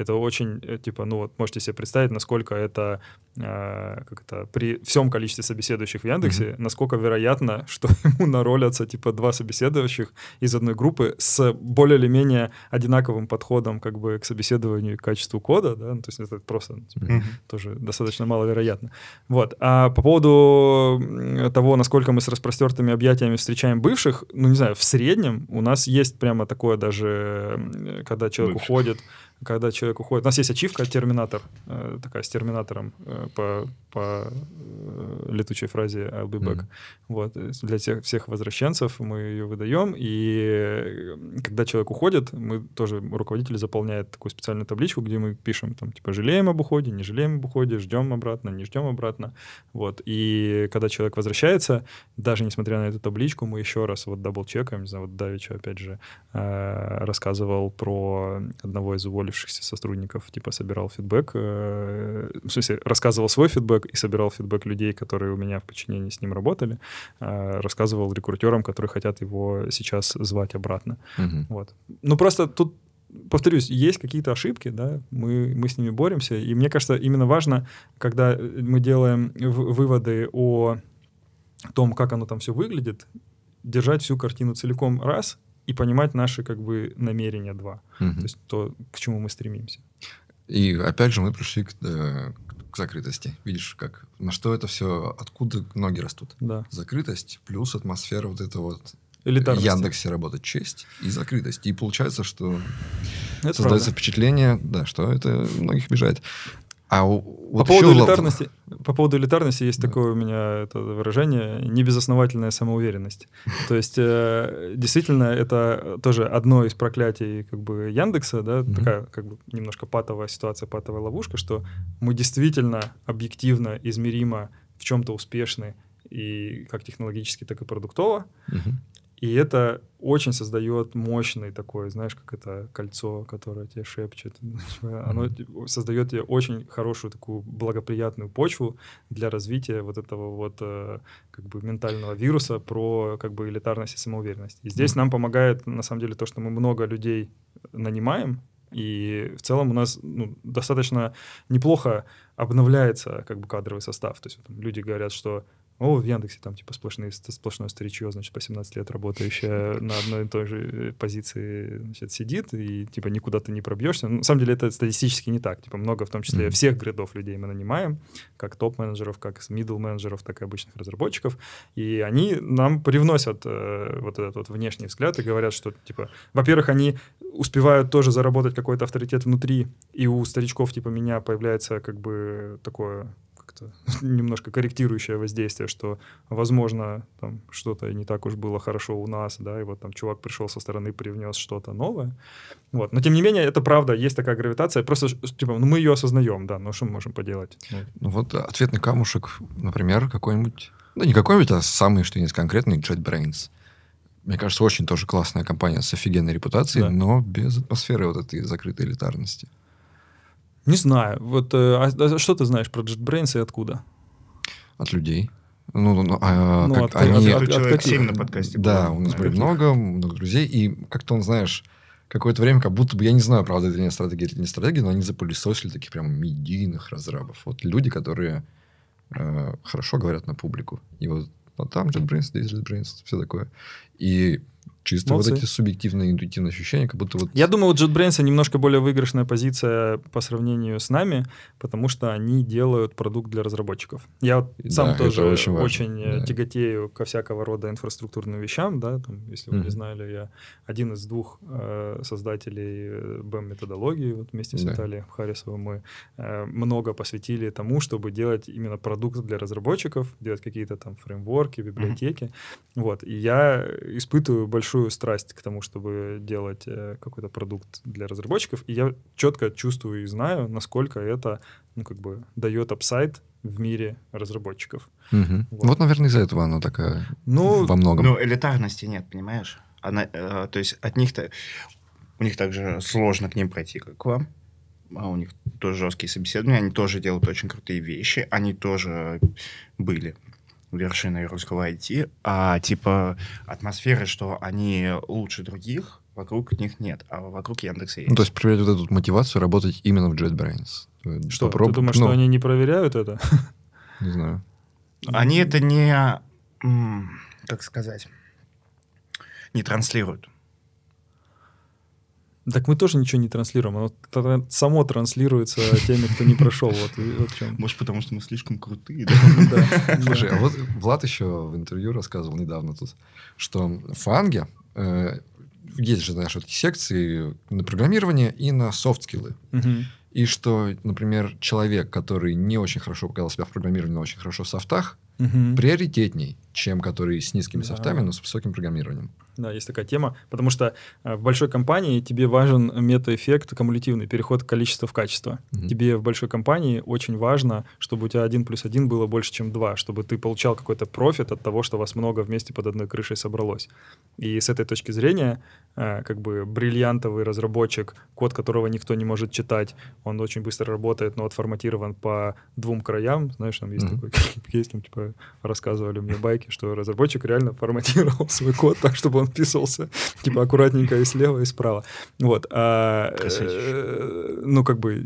это очень, э, типа, ну вот можете себе представить, насколько это, э, как это при всем количестве собеседующих в Яндексе, mm-hmm. насколько вероятно, что ему наролятся, типа, два собеседующих из одной группы с более или менее одинаковым подходом, как бы, к собеседованию и качеству кода, да, ну, то есть это просто ну, типа, mm-hmm. тоже достаточно маловероятно. Вот. А по поводу того, насколько мы с распростертыми объятиями встречаем бывших, ну, не знаю, в среднем у нас есть прямо такое даже, когда человек Бывших. уходит, когда человек уходит. У нас есть ачивка «Терминатор», э, такая с «Терминатором» э, по, по э, летучей фразе «I'll be back». Mm-hmm. Вот. Э, для тех, всех возвращенцев мы ее выдаем, и э, когда человек уходит, мы тоже, руководитель заполняет такую специальную табличку, где мы пишем, там, типа, жалеем об уходе, не жалеем об уходе, ждем обратно, не ждем обратно. Вот. И когда человек возвращается, даже несмотря на эту табличку, мы еще раз вот дабл-чекаем, не знаю, вот Давичу, опять же, э, рассказывал про одного из уволенных уволившихся сотрудников, типа собирал фидбэк, э, в смысле рассказывал свой фидбэк и собирал фидбэк людей, которые у меня в подчинении с ним работали, э, рассказывал рекрутерам, которые хотят его сейчас звать обратно. Угу. Вот. Ну просто тут повторюсь, есть какие-то ошибки, да, мы, мы с ними боремся, и мне кажется, именно важно, когда мы делаем выводы о том, как оно там все выглядит, держать всю картину целиком раз, и понимать наши как бы намерения два, угу. то есть то, к чему мы стремимся. И опять же мы пришли к, э, к закрытости. Видишь, как на что это все, откуда ноги растут. Да. Закрытость плюс атмосфера вот это вот Элитарности. Яндексе работать честь и закрытость. И получается, что это создается правда. впечатление, да, что это многих обижает. А у, вот по, поводу элитарности, по поводу элитарности есть да. такое у меня это выражение небезосновательная самоуверенность. То есть э, действительно это тоже одно из проклятий как бы Яндекса, да, mm-hmm. такая как бы немножко патовая ситуация, патовая ловушка, что мы действительно объективно, измеримо в чем-то успешны и как технологически, так и продуктово. Mm-hmm. И это очень создает мощный такой, знаешь, как это кольцо, которое тебе шепчет. Оно создает тебе очень хорошую такую благоприятную почву для развития вот этого вот э, как бы ментального вируса про как бы элитарность и самоуверенность. И здесь нам помогает на самом деле то, что мы много людей нанимаем, и в целом у нас ну, достаточно неплохо обновляется как бы кадровый состав. То есть там, люди говорят, что о, в Яндексе там типа сплошные, сплошное старичье, значит, по 17 лет работающее на одной и той же э, позиции значит, сидит, и типа никуда ты не пробьешься. Ну, на самом деле это статистически не так. Типа много, в том числе, mm-hmm. всех грядов людей мы нанимаем, как топ-менеджеров, как мидл-менеджеров, так и обычных разработчиков. И они нам привносят э, вот этот вот внешний взгляд и говорят, что типа, во-первых, они успевают тоже заработать какой-то авторитет внутри, и у старичков типа меня появляется как бы такое просто немножко корректирующее воздействие, что, возможно, там что-то не так уж было хорошо у нас, да, и вот там чувак пришел со стороны, привнес что-то новое. Вот. Но, тем не менее, это правда, есть такая гравитация, просто, типа, ну, мы ее осознаем, да, но ну, что мы можем поделать? Ну, ну, вот ответный камушек, например, какой-нибудь, ну, не какой-нибудь, а самый, что есть конкретный, JetBrains. Мне кажется, очень тоже классная компания с офигенной репутацией, да. но без атмосферы вот этой закрытой элитарности. Не знаю. Вот, э, а, а что ты знаешь про JetBrains и откуда? От людей. Ну, ну, ну а, ну как, от, они... от, от, человек от 7 на подкасте. Да, было, у нас было много, много друзей. И как-то он, знаешь, какое-то время, как будто бы, я не знаю, правда, это не стратегия или не стратегия, но они запылесосили таких прям медийных разрабов. Вот люди, которые э, хорошо говорят на публику. И вот а там JetBrains, здесь JetBrains, все такое. И Чисто Молодцы. вот эти субъективные, интуитивные ощущения, как будто вот... Я думаю, у JetBrains немножко более выигрышная позиция по сравнению с нами, потому что они делают продукт для разработчиков. Я вот сам да, тоже очень, очень э, да. тяготею ко всякого рода инфраструктурным вещам, да, там, если вы mm-hmm. не знали, я один из двух э, создателей э, BEM-методологии, вот вместе с да. Виталием Харрисовым мы э, много посвятили тому, чтобы делать именно продукт для разработчиков, делать какие-то там фреймворки, библиотеки, mm-hmm. вот, и я испытываю большое большую страсть к тому, чтобы делать э, какой-то продукт для разработчиков, и я четко чувствую и знаю, насколько это, ну, как бы, дает апсайд в мире разработчиков. Угу. Вот. вот, наверное, из-за этого оно такое ну, во многом. Ну, элитарности нет, понимаешь? Она, э, то есть от них-то... У них также сложно к ним пройти, как к вам. А у них тоже жесткие собеседования, они тоже делают очень крутые вещи, они тоже были вершиной русского IT, а типа атмосферы, что они лучше других, вокруг них нет, а вокруг Яндекса есть. Ну, то есть проверять вот эту мотивацию работать именно в JetBrains. Что, Попроб... ты думаешь, ну, что они не проверяют это? Не знаю. Они это не, как сказать, не транслируют. Так мы тоже ничего не транслируем, оно тр само транслируется теми, кто не прошел. Вот, и, вот чем. Может, потому что мы слишком крутые. Да? Слушай, а вот Влад еще в интервью рассказывал недавно тут, что фанги э, есть же, знаешь, вот секции на программирование и на софт-скиллы. И что, например, человек, который не очень хорошо показал себя в программировании, но очень хорошо в софтах, приоритетней, чем который с низкими да. софтами, но с высоким программированием. Да, есть такая тема, потому что э, в большой компании тебе важен метаэффект кумулятивный, переход количества в качество. Угу. Тебе в большой компании очень важно, чтобы у тебя один плюс один было больше, чем два, чтобы ты получал какой-то профит от того, что вас много вместе под одной крышей собралось. И с этой точки зрения, э, как бы бриллиантовый разработчик, код которого никто не может читать, он очень быстро работает, но отформатирован по двум краям, знаешь, там есть mm такой кейс, там типа рассказывали мне байки, что разработчик реально форматировал свой код так, чтобы чтобы он вписывался, типа, аккуратненько и слева, и справа. Вот. А, э, ну, как бы,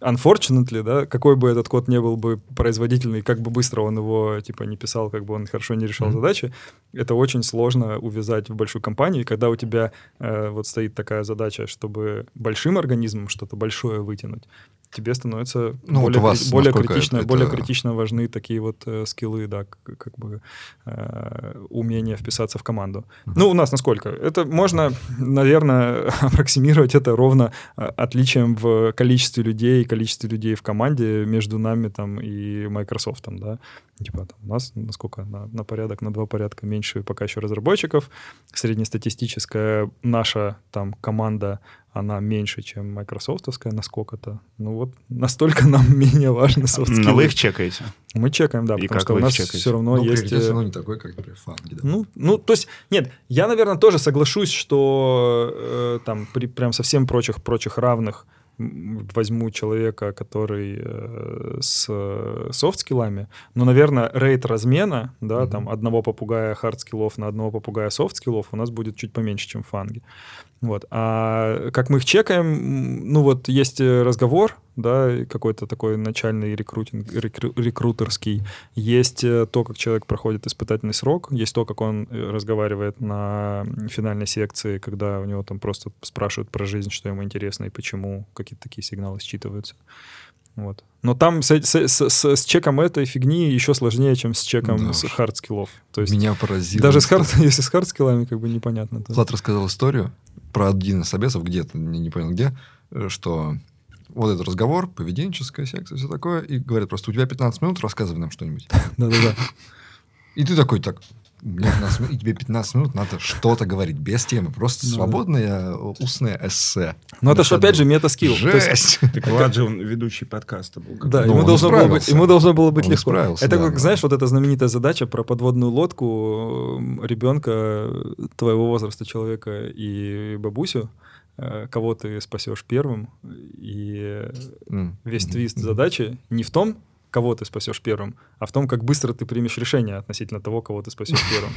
unfortunately, да, какой бы этот код не был бы производительный, как бы быстро он его, типа, не писал, как бы он хорошо не решал mm-hmm. задачи, это очень сложно увязать в большую компанию. И когда у тебя э, вот стоит такая задача, чтобы большим организмом что-то большое вытянуть, тебе становится ну, более, вот вас, более критично, это, более критично важны такие вот э, скиллы, да, как, как бы э, умение вписаться в команду. Uh-huh. Ну, у нас насколько? Это можно, наверное, аппроксимировать это ровно э, отличием в количестве людей, и количестве людей в команде между нами там и Microsoft, там, да. Типа там у нас насколько? На, на порядок, на два порядка меньше пока еще разработчиков. Среднестатистическая наша там команда она меньше, чем Microsoft, насколько-то. Ну вот настолько нам менее важно soft Но вы их чекаете? Мы чекаем, да, И потому что у нас чекаете? все равно Но ну, есть... Э, все равно не такой, как, например, фанги, да? Ну, ну, то есть, нет, я, наверное, тоже соглашусь, что э, там при прям совсем прочих-прочих равных возьму человека, который э, с э, софт-скиллами, но, наверное, рейд размена, да, mm-hmm. там, одного попугая хард-скиллов на одного попугая софт-скиллов у нас будет чуть поменьше, чем фанги. Вот. А как мы их чекаем, ну вот есть э, разговор, да, какой-то такой начальный рекрутинг, рекру, рекрутерский. Есть э, то, как человек проходит испытательный срок, есть то, как он э, разговаривает на финальной секции, когда у него там просто спрашивают про жизнь, что ему интересно и почему, какие-то такие сигналы считываются. Вот. Но там с, с, с, с чеком этой фигни еще сложнее, чем с чеком да с хардскиллов. То есть Меня поразило. Даже с хард, если с хардскиллами как бы непонятно. То... рассказал историю про один из обесов где-то, не, не понял где, э, что вот этот разговор, поведенческая секция, все такое, и говорят просто, у тебя 15 минут, рассказывай нам что-нибудь. Да-да-да. И ты такой, так, 15 минут, и тебе 15 минут надо что-то говорить без темы. Просто ну, свободное да. Э, устное эссе. Ну это же, опять же, мета-скилл. Жесть! Есть, так Влад же он ведущий подкаста был. Да, ему должно, было быть, ему должно было быть он легко. Это как, да. знаешь, вот эта знаменитая задача про подводную лодку э, ребенка твоего возраста человека и бабусю э, кого ты спасешь первым. И mm. весь твист задачи не в том, кого ты спасешь первым, а в том, как быстро ты примешь решение относительно того, кого ты спасешь первым.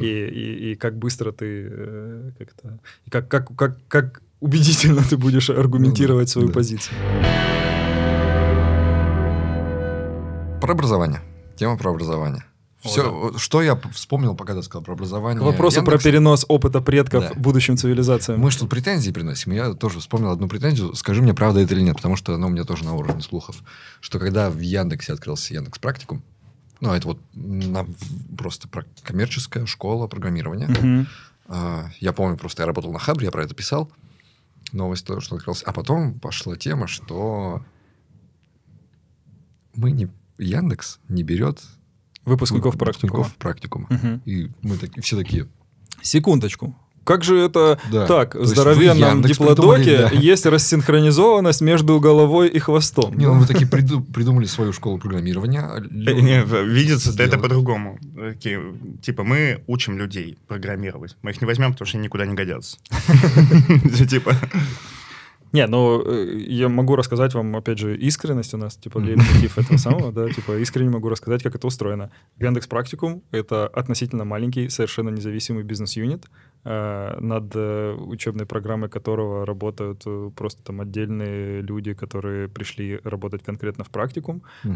И, и, и как быстро ты... Э, как, то как, как, как, как убедительно ты будешь ну аргументировать свою да. позицию. Про образование. Тема про образование. Все, О, да. что я вспомнил, пока ты сказал про образование. вопросы Яндекс... про перенос опыта предков да. будущим цивилизациям. Мы что то претензии приносим. Я тоже вспомнил одну претензию. Скажи мне, правда это или нет, потому что она у меня тоже на уровне слухов. Что когда в Яндексе открылся Яндекс Практикум, ну, это вот нам просто коммерческая школа программирования. Угу. А, я помню, просто я работал на Хабре, я про это писал. Новость, то, что открылась. А потом пошла тема, что мы не... Яндекс не берет Выпускников практикумов. практикума. Угу. И мы так, все такие... Секундочку. Как же это да. так, в здоровенном диплодоке да. есть рассинхронизованность между головой и хвостом? Не, ну вы такие приду, придумали свою школу программирования. Э, не, видится это по-другому. Типа мы учим людей программировать. Мы их не возьмем, потому что они никуда не годятся. Типа... Не, ну, э, я могу рассказать вам, опять же, искренность у нас, типа, лейтмотив этого самого, да, типа, искренне могу рассказать, как это устроено. Яндекс Практикум — это относительно маленький, совершенно независимый бизнес-юнит, Э, над э, учебной программой которого работают э, просто там отдельные люди, которые пришли работать конкретно в практикум, угу.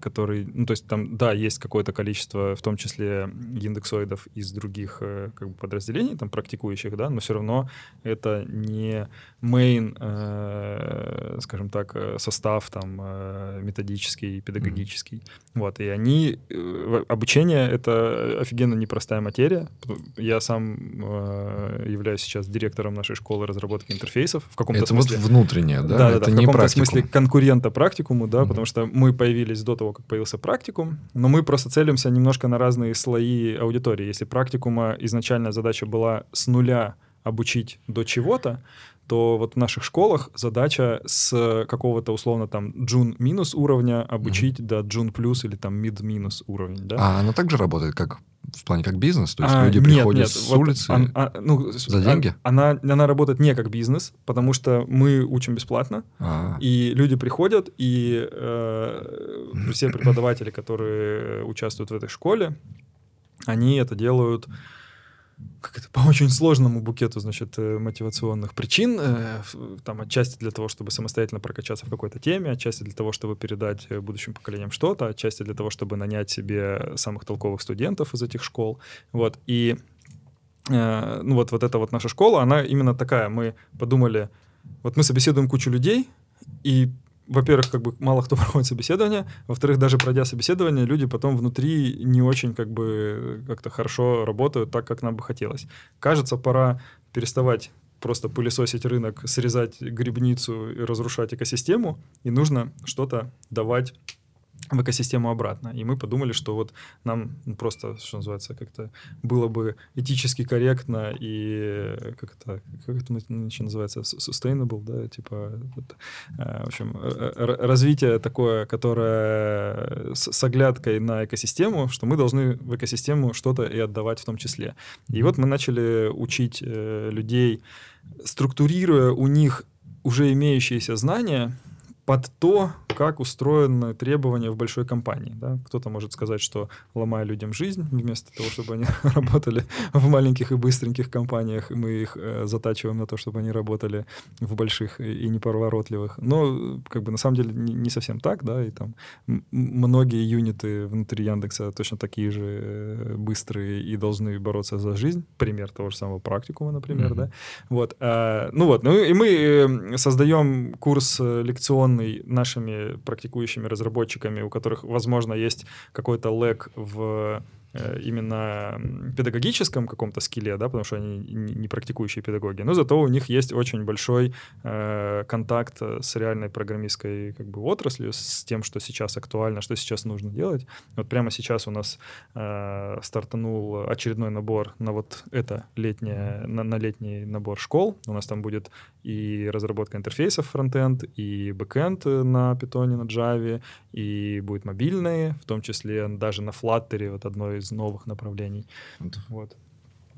которые, ну то есть там, да, есть какое-то количество, в том числе индексоидов из других как бы подразделений, там практикующих, да, но все равно это не main, э, скажем так, состав там э, методический, педагогический, угу. вот, и они обучение это офигенно непростая материя, я сам Э, являюсь сейчас директором нашей школы разработки интерфейсов. В каком-то это смысле... вот внутреннее, да? Да, это да в каком-то смысле конкурента практикуму, да, mm потому что мы появились до того, как появился практикум, но мы просто целимся немножко на разные слои аудитории. Если практикума изначально задача была с нуля обучить до чего-то, то вот в наших школах задача с какого-то условно там джун минус уровня обучить mm-hmm. до джун плюс или там мид минус уровень. Да? А она также работает, как в плане как бизнес? То есть а, люди нет, приходят нет, с вот улицы он, а, ну, за а, деньги? Она, она работает не как бизнес, потому что мы учим бесплатно, а и люди приходят, и э, все преподаватели, которые участвуют в этой школе, они это делают как это, по очень сложному букету, значит, э, мотивационных причин, э, там отчасти для того, чтобы самостоятельно прокачаться в какой-то теме, отчасти для того, чтобы передать э, будущим поколениям что-то, отчасти для того, чтобы нанять себе самых толковых студентов из этих школ, вот, и ну вот, вот эта вот наша школа, она именно такая, мы подумали, вот мы собеседуем кучу людей, и во-первых, как бы мало кто проходит собеседование, во-вторых, даже пройдя собеседование, люди потом внутри не очень как бы как-то хорошо работают так, как нам бы хотелось. Кажется, пора переставать просто пылесосить рынок, срезать грибницу и разрушать экосистему, и нужно что-то давать в экосистему обратно. И мы подумали, что вот нам ну, просто, что называется, как-то было бы этически корректно и как э, то как это еще называется, sustainable, да, типа, вот, э, в общем, э, развитие такое, которое с, с оглядкой на экосистему, что мы должны в экосистему что-то и отдавать в том числе. И вот мы начали учить людей, структурируя у них уже имеющиеся знания, под то, как устроены требования в большой компании. Да? Кто-то может сказать, что ломая людям жизнь, вместо того, чтобы они работали в маленьких и быстреньких компаниях, мы их э, затачиваем на то, чтобы они работали в больших и неповоротливых. Но как бы на самом деле не, не совсем так, да, и там многие юниты внутри Яндекса точно такие же э, быстрые и должны бороться за жизнь. Пример того же самого практикума, например, mm-hmm. да. Вот, э, ну вот, ну и мы э, создаем курс э, лекционный сделанный нашими практикующими разработчиками, у которых, возможно, есть какой-то лэг в Э, именно педагогическом каком-то скилле, да, потому что они не практикующие педагоги, но зато у них есть очень большой э, контакт э, с реальной программистской как бы отраслью, с тем, что сейчас актуально, что сейчас нужно делать. Вот прямо сейчас у нас э, стартанул очередной набор на вот это летнее, на, на летний набор школ. У нас там будет и разработка интерфейсов фронтенд, и бэкенд э, на питоне, на Java, и будет мобильные, в том числе даже на Flutter, вот одно из из новых направлений. Вот.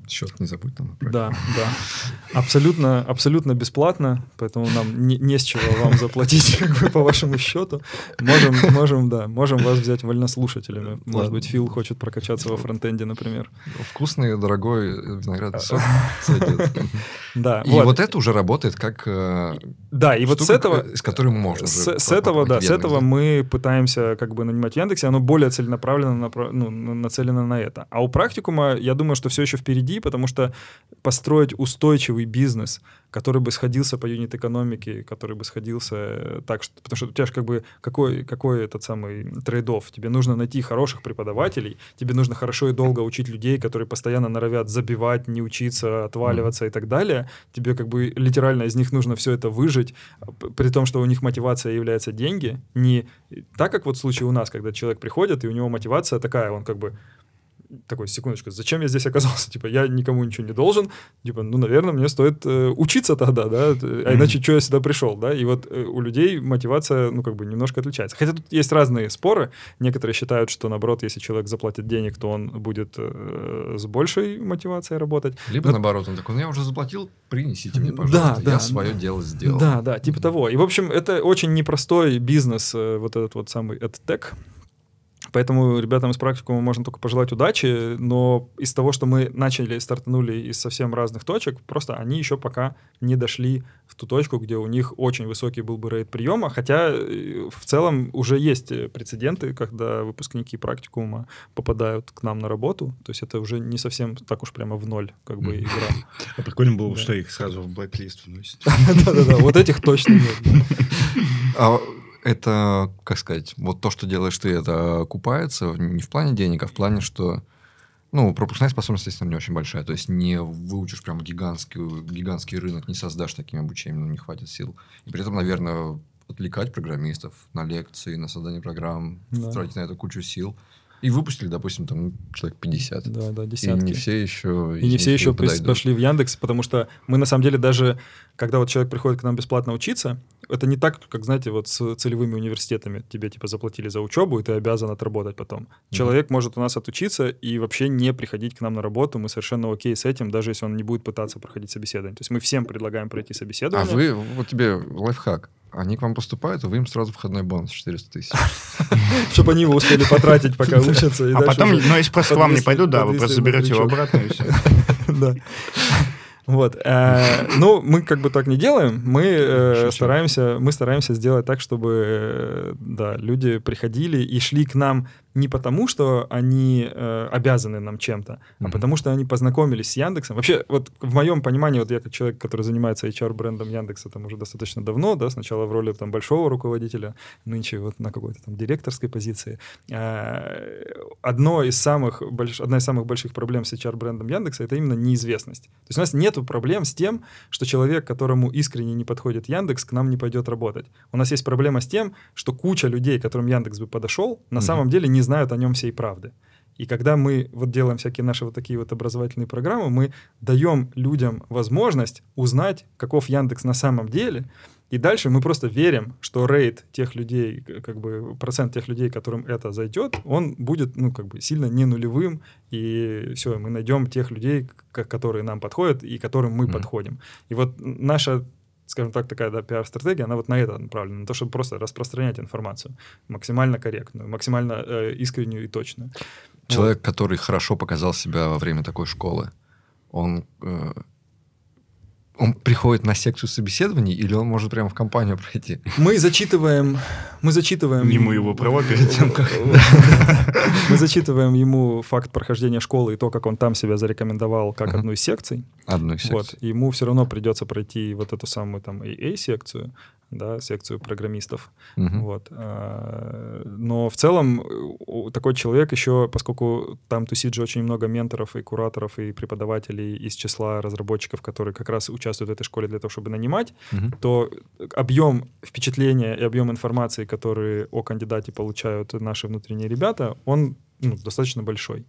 Счет не забудь там направить. Да, да. Абсолютно, абсолютно бесплатно, поэтому нам не, не с чего вам заплатить как бы, по вашему счету. Можем, можем, да, можем вас взять вольнослушателями. Может Ладно. быть, Фил хочет прокачаться во фронтенде, например. Вкусный, дорогой э, виноградный а. Да. И вот. вот это уже работает как э, Да, и вот с этого... С которым можно. С, с этого, да, с этого мы пытаемся как бы нанимать в Яндексе, оно более целенаправленно, ну, нацелено на это. А у практикума, я думаю, что все еще впереди, потому что построить устойчивый бизнес, который бы сходился по юнит-экономике, который бы сходился э, так, что, потому что у тебя же как бы какой, какой этот самый трейд -офф? Тебе нужно найти хороших преподавателей, тебе нужно хорошо и долго учить людей, которые постоянно норовят забивать, не учиться, отваливаться mm. и так далее. Тебе как бы литерально из них нужно все это выжить, а, при том, что у них мотивация является деньги, не так, как вот в случае у нас, когда человек приходит, и у него мотивация такая, он как бы такой, секундочку, зачем я здесь оказался? Типа, я никому ничего не должен. Типа, ну, наверное, мне стоит э, учиться тогда, да? А иначе, что я сюда пришел, да? И вот э, у людей мотивация, ну, как бы немножко отличается. Хотя тут есть разные споры. Некоторые считают, что, наоборот, если человек заплатит денег, то он будет э, с большей мотивацией работать. Либо, Но... наоборот, он такой, ну, я уже заплатил, принесите мне, пожалуйста. Да, да. Я свое да. дело сделал. Да, да, типа mm-hmm. того. И, в общем, это очень непростой бизнес, э, вот этот вот самый AdTech. Поэтому ребятам из практикума можно только пожелать удачи, но из того, что мы начали и стартанули из совсем разных точек, просто они еще пока не дошли в ту точку, где у них очень высокий был бы рейд приема, хотя э, в целом уже есть прецеденты, когда выпускники практикума попадают к нам на работу, то есть это уже не совсем так уж прямо в ноль как бы игра. А прикольно было, что их сразу в блэк-лист вносят. Да-да-да, вот этих точно нет. А это, как сказать, вот то, что делаешь ты, это купается не в плане денег, а в плане, что ну, пропускная способность, естественно, не очень большая. То есть не выучишь прям гигантский, гигантский рынок, не создашь таким обучением, ну, не хватит сил. И при этом, наверное, отвлекать программистов на лекции, на создание программ, да. тратить на это кучу сил. И выпустили, допустим, там ну, человек 50. Да, да, десятки. И не все еще... И не все еще подойдут. пошли в Яндекс, потому что мы, на самом деле, даже когда вот человек приходит к нам бесплатно учиться, это не так, как, знаете, вот с целевыми университетами. Тебе, типа, заплатили за учебу, и ты обязан отработать потом. Mm-hmm. Человек может у нас отучиться и вообще не приходить к нам на работу. Мы совершенно окей с этим, даже если он не будет пытаться проходить собеседование. То есть мы всем предлагаем пройти собеседование. А вы, вот тебе лайфхак. Они к вам поступают, и а вы им сразу входной бонус 400 тысяч. Чтобы они его успели потратить, пока учатся. А потом, ну, если просто вам не пойдут, да, вы просто заберете его обратно и все. Да. Вот. Э, ну, мы как бы так не делаем. Мы э, стараемся, мы стараемся сделать так, чтобы э, да, люди приходили и шли к нам не потому, что они э, обязаны нам чем-то, mm-hmm. а потому что они познакомились с Яндексом. Вообще, вот в моем понимании, вот я как человек, который занимается HR-брендом Яндекса там уже достаточно давно, да, сначала в роли там большого руководителя, нынче вот на какой-то там директорской позиции. Э, одно из самых больш... одна из самых больших проблем с HR-брендом Яндекса — это именно неизвестность. То есть у нас нет нету проблем с тем, что человек, которому искренне не подходит Яндекс, к нам не пойдет работать. У нас есть проблема с тем, что куча людей, которым Яндекс бы подошел, на mm-hmm. самом деле не знают о нем всей правды. И когда мы вот делаем всякие наши вот такие вот образовательные программы, мы даем людям возможность узнать, каков Яндекс на самом деле, и дальше мы просто верим, что рейд тех людей, как бы процент тех людей, которым это зайдет, он будет, ну, как бы сильно не нулевым, и все, мы найдем тех людей, которые нам подходят и которым мы mm-hmm. подходим. И вот наша скажем так, такая да, пиар-стратегия, она вот на это направлена, на то, чтобы просто распространять информацию максимально корректную, максимально э, искреннюю и точную. Человек, вот. который хорошо показал себя во время такой школы, он э, он приходит на секцию собеседований или он может прямо в компанию пройти? Мы зачитываем... Мы зачитываем... Ему его права перед тем, как... Мы зачитываем ему факт прохождения школы и то, как он там себя зарекомендовал как одну из секций. Одну из секций. Вот. Ему все равно придется пройти вот эту самую там AA-секцию, да, секцию программистов. Вот. А, но в целом такой человек еще, поскольку там тусит же очень много менторов и кураторов и преподавателей из числа разработчиков, которые как раз участвуют участвуют в этой школе для того, чтобы нанимать, угу. то объем впечатления и объем информации, которые о кандидате получают наши внутренние ребята, он ну, достаточно большой.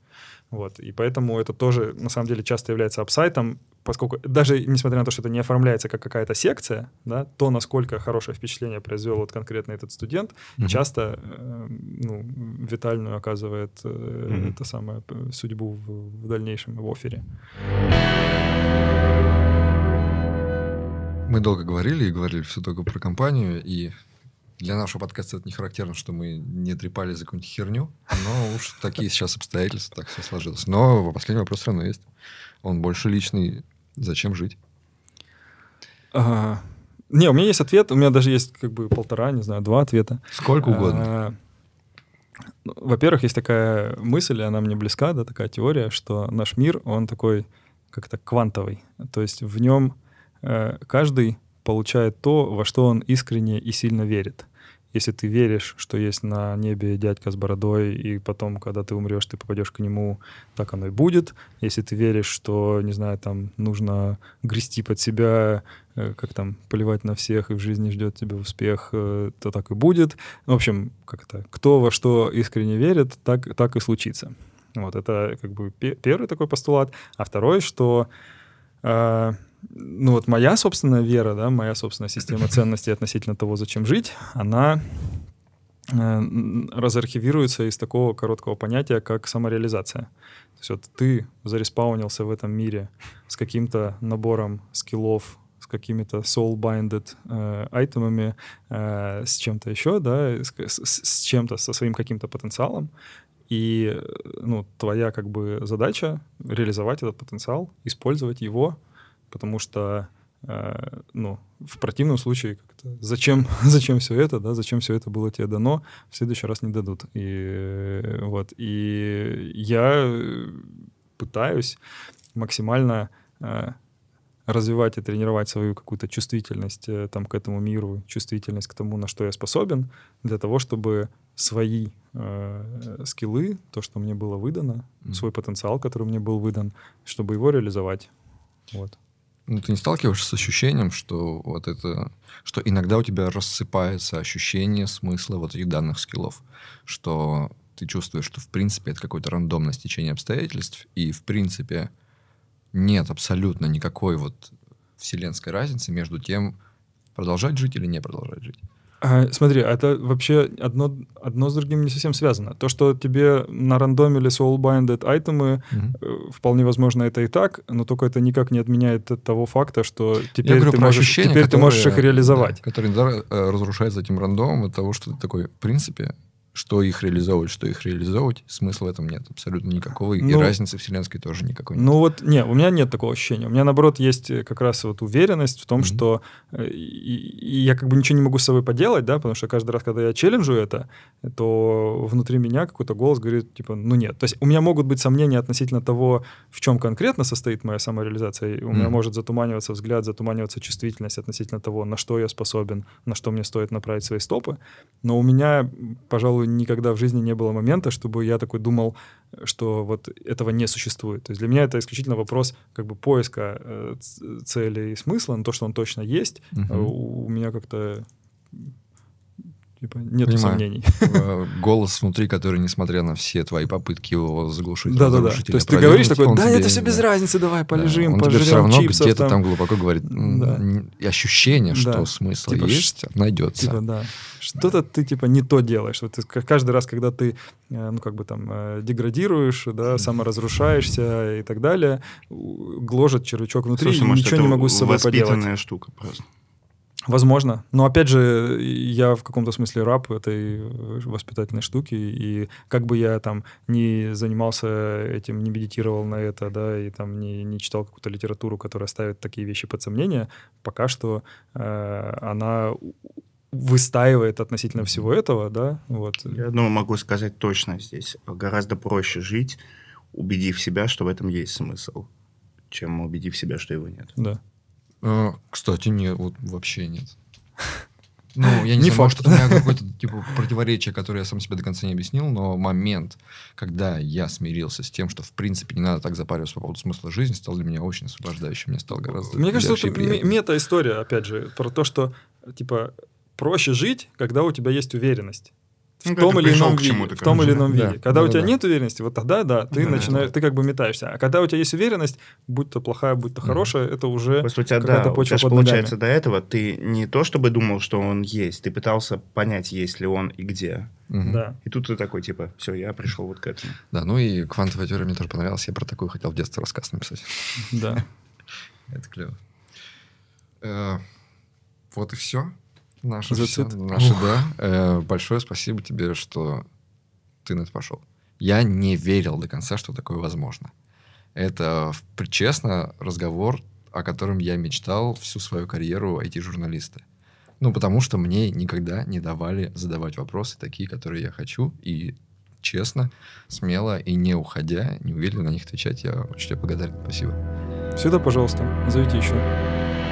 Вот. И поэтому это тоже, на самом деле, часто является апсайтом, поскольку даже несмотря на то, что это не оформляется как какая-то секция, да, то, насколько хорошее впечатление произвел вот конкретно этот студент, mm-hmm. часто э, ну, витальную оказывает э, mm-hmm. это самое э, судьбу в, в дальнейшем в офере мы долго говорили и говорили все только про компанию, и для нашего подкаста это не характерно, что мы не трепали за какую-нибудь херню, но уж такие сейчас обстоятельства, так все сложилось. Но последний вопрос все равно есть. Он больше личный. Зачем жить? А, не, у меня есть ответ, у меня даже есть как бы полтора, не знаю, два ответа. Сколько а, угодно. А, во-первых, есть такая мысль, и она мне близка, да, такая теория, что наш мир, он такой как-то квантовый. То есть в нем Э, каждый получает то, во что он искренне и сильно верит. Если ты веришь, что есть на небе дядька с бородой, и потом, когда ты умрешь, ты попадешь к нему, так оно и будет. Если ты веришь, что, не знаю, там нужно грести под себя, э, как там, поливать на всех, и в жизни ждет тебя успех, э, то так и будет. В общем, как это, кто во что искренне верит, так, так и случится. Вот это как бы первый такой постулат. А второй, что ну вот моя собственная вера, да, моя собственная система ценностей относительно того, зачем жить, она э, разархивируется из такого короткого понятия, как самореализация. То есть вот ты зареспаунился в этом мире с каким-то набором скиллов, с какими-то soul-binded э, айтемами, э, с чем-то еще, да, с, с, с чем-то, со своим каким-то потенциалом, и э, ну, твоя как бы задача реализовать этот потенциал, использовать его — потому что э, ну, в противном случае зачем, зачем все это, да, зачем все это было тебе дано, в следующий раз не дадут. И э, вот, и я пытаюсь максимально э, развивать и тренировать свою какую-то чувствительность э, там к этому миру, чувствительность к тому, на что я способен, для того, чтобы свои э, скиллы, то, что мне было выдано, mm-hmm. свой потенциал, который мне был выдан, чтобы его реализовать. Вот. Ну, ты не сталкиваешься с ощущением, что вот это, что иногда у тебя рассыпается ощущение смысла вот этих данных скиллов, что ты чувствуешь, что в принципе это какое-то рандомное стечение обстоятельств, и в принципе нет абсолютно никакой вот вселенской разницы между тем, продолжать жить или не продолжать жить. А, смотри, это вообще одно, одно с другим не совсем связано. То, что тебе на рандомили soulbinded айтемы, mm-hmm. вполне возможно, это и так, но только это никак не отменяет того факта, что теперь, говорю, ты, можешь, теперь которые, ты можешь их реализовать. Да, которые да, э, разрушаются этим рандомом от того, что ты такой, в принципе, что их реализовывать, что их реализовывать, смысла в этом нет абсолютно никакого, и ну, разницы вселенской тоже никакой нет. Ну вот, не, у меня нет такого ощущения. У меня, наоборот, есть э, как раз вот уверенность в том, mm-hmm. что э, и, и я как бы ничего не могу с собой поделать, да, потому что каждый раз, когда я челленджу это, то внутри меня какой-то голос говорит, типа, ну нет. То есть у меня могут быть сомнения относительно того, в чем конкретно состоит моя самореализация. у mm-hmm. меня может затуманиваться взгляд, затуманиваться чувствительность относительно того, на что я способен, на что мне стоит направить свои стопы. Но у меня, пожалуй, никогда в жизни не было момента, чтобы я такой думал, что вот этого не существует. То есть для меня это исключительно вопрос как бы поиска э, цели и смысла, но ну, то, что он точно есть, угу. у, у меня как-то Типа, нет сомнений. Э, голос внутри, который, несмотря на все твои попытки его заглушить, да, да, да. То есть ты говоришь такой, да, тебе, это все без разницы, давай полежим, да. он тебе все равно где-то там. глубоко говорит ощущение, что типа, типа, да. смысл есть, найдется. Что-то ты типа не то делаешь. Вот каждый раз, когда ты, э, ну как бы там э, деградируешь, да, саморазрушаешься и так далее, гложет червячок внутри, Слушай, и может, ничего не могу с собой поделать. штука просто. Возможно. Но опять же, я в каком-то смысле раб этой воспитательной штуки. И как бы я там не занимался этим, не медитировал на это, да, и там не, не читал какую-то литературу, которая ставит такие вещи под сомнение, пока что э, она выстаивает относительно всего этого, да, вот. Я одно могу сказать точно здесь. Гораздо проще жить, убедив себя, что в этом есть смысл, чем убедив себя, что его нет. Да. А, кстати, нет, вот вообще нет. Ну, я не, не знаю, факт. может, у меня какое-то типа, противоречие, которое я сам себе до конца не объяснил, но момент, когда я смирился с тем, что, в принципе, не надо так запариваться по поводу смысла жизни, стал для меня очень освобождающим, мне стал гораздо Мне кажется, это мета-история, опять же, про то, что, типа, проще жить, когда у тебя есть уверенность в ну, том или ином виде. -то, в том или ином виде. Да. Когда да, у ну тебя да. нет уверенности, вот тогда да, ты да, начинаешь, да. ты как бы метаешься. А когда у тебя есть уверенность, будь то плохая, будь то хорошая, да. это уже Просто у тебя, да, почва у тебя же получается ногами. до этого ты не то чтобы думал, что он есть, ты пытался понять, есть ли он и где. Угу. Да. И тут ты такой, типа, все, я пришел вот к этому. Да, ну и квантовая теория мне тоже понравилась, я про такую хотел в детстве рассказ написать. Да. Это клево. Э, вот и все. Наше за все, наше, да. Э, большое спасибо тебе, что ты на это пошел. Я не верил до конца, что такое возможно. Это, честно, разговор, о котором я мечтал всю свою карьеру IT-журналиста. Ну, потому что мне никогда не давали задавать вопросы такие, которые я хочу, и честно, смело и не уходя, не уверенно на них отвечать. Я очень тебе благодарен. Спасибо. Всегда, пожалуйста, зовите еще.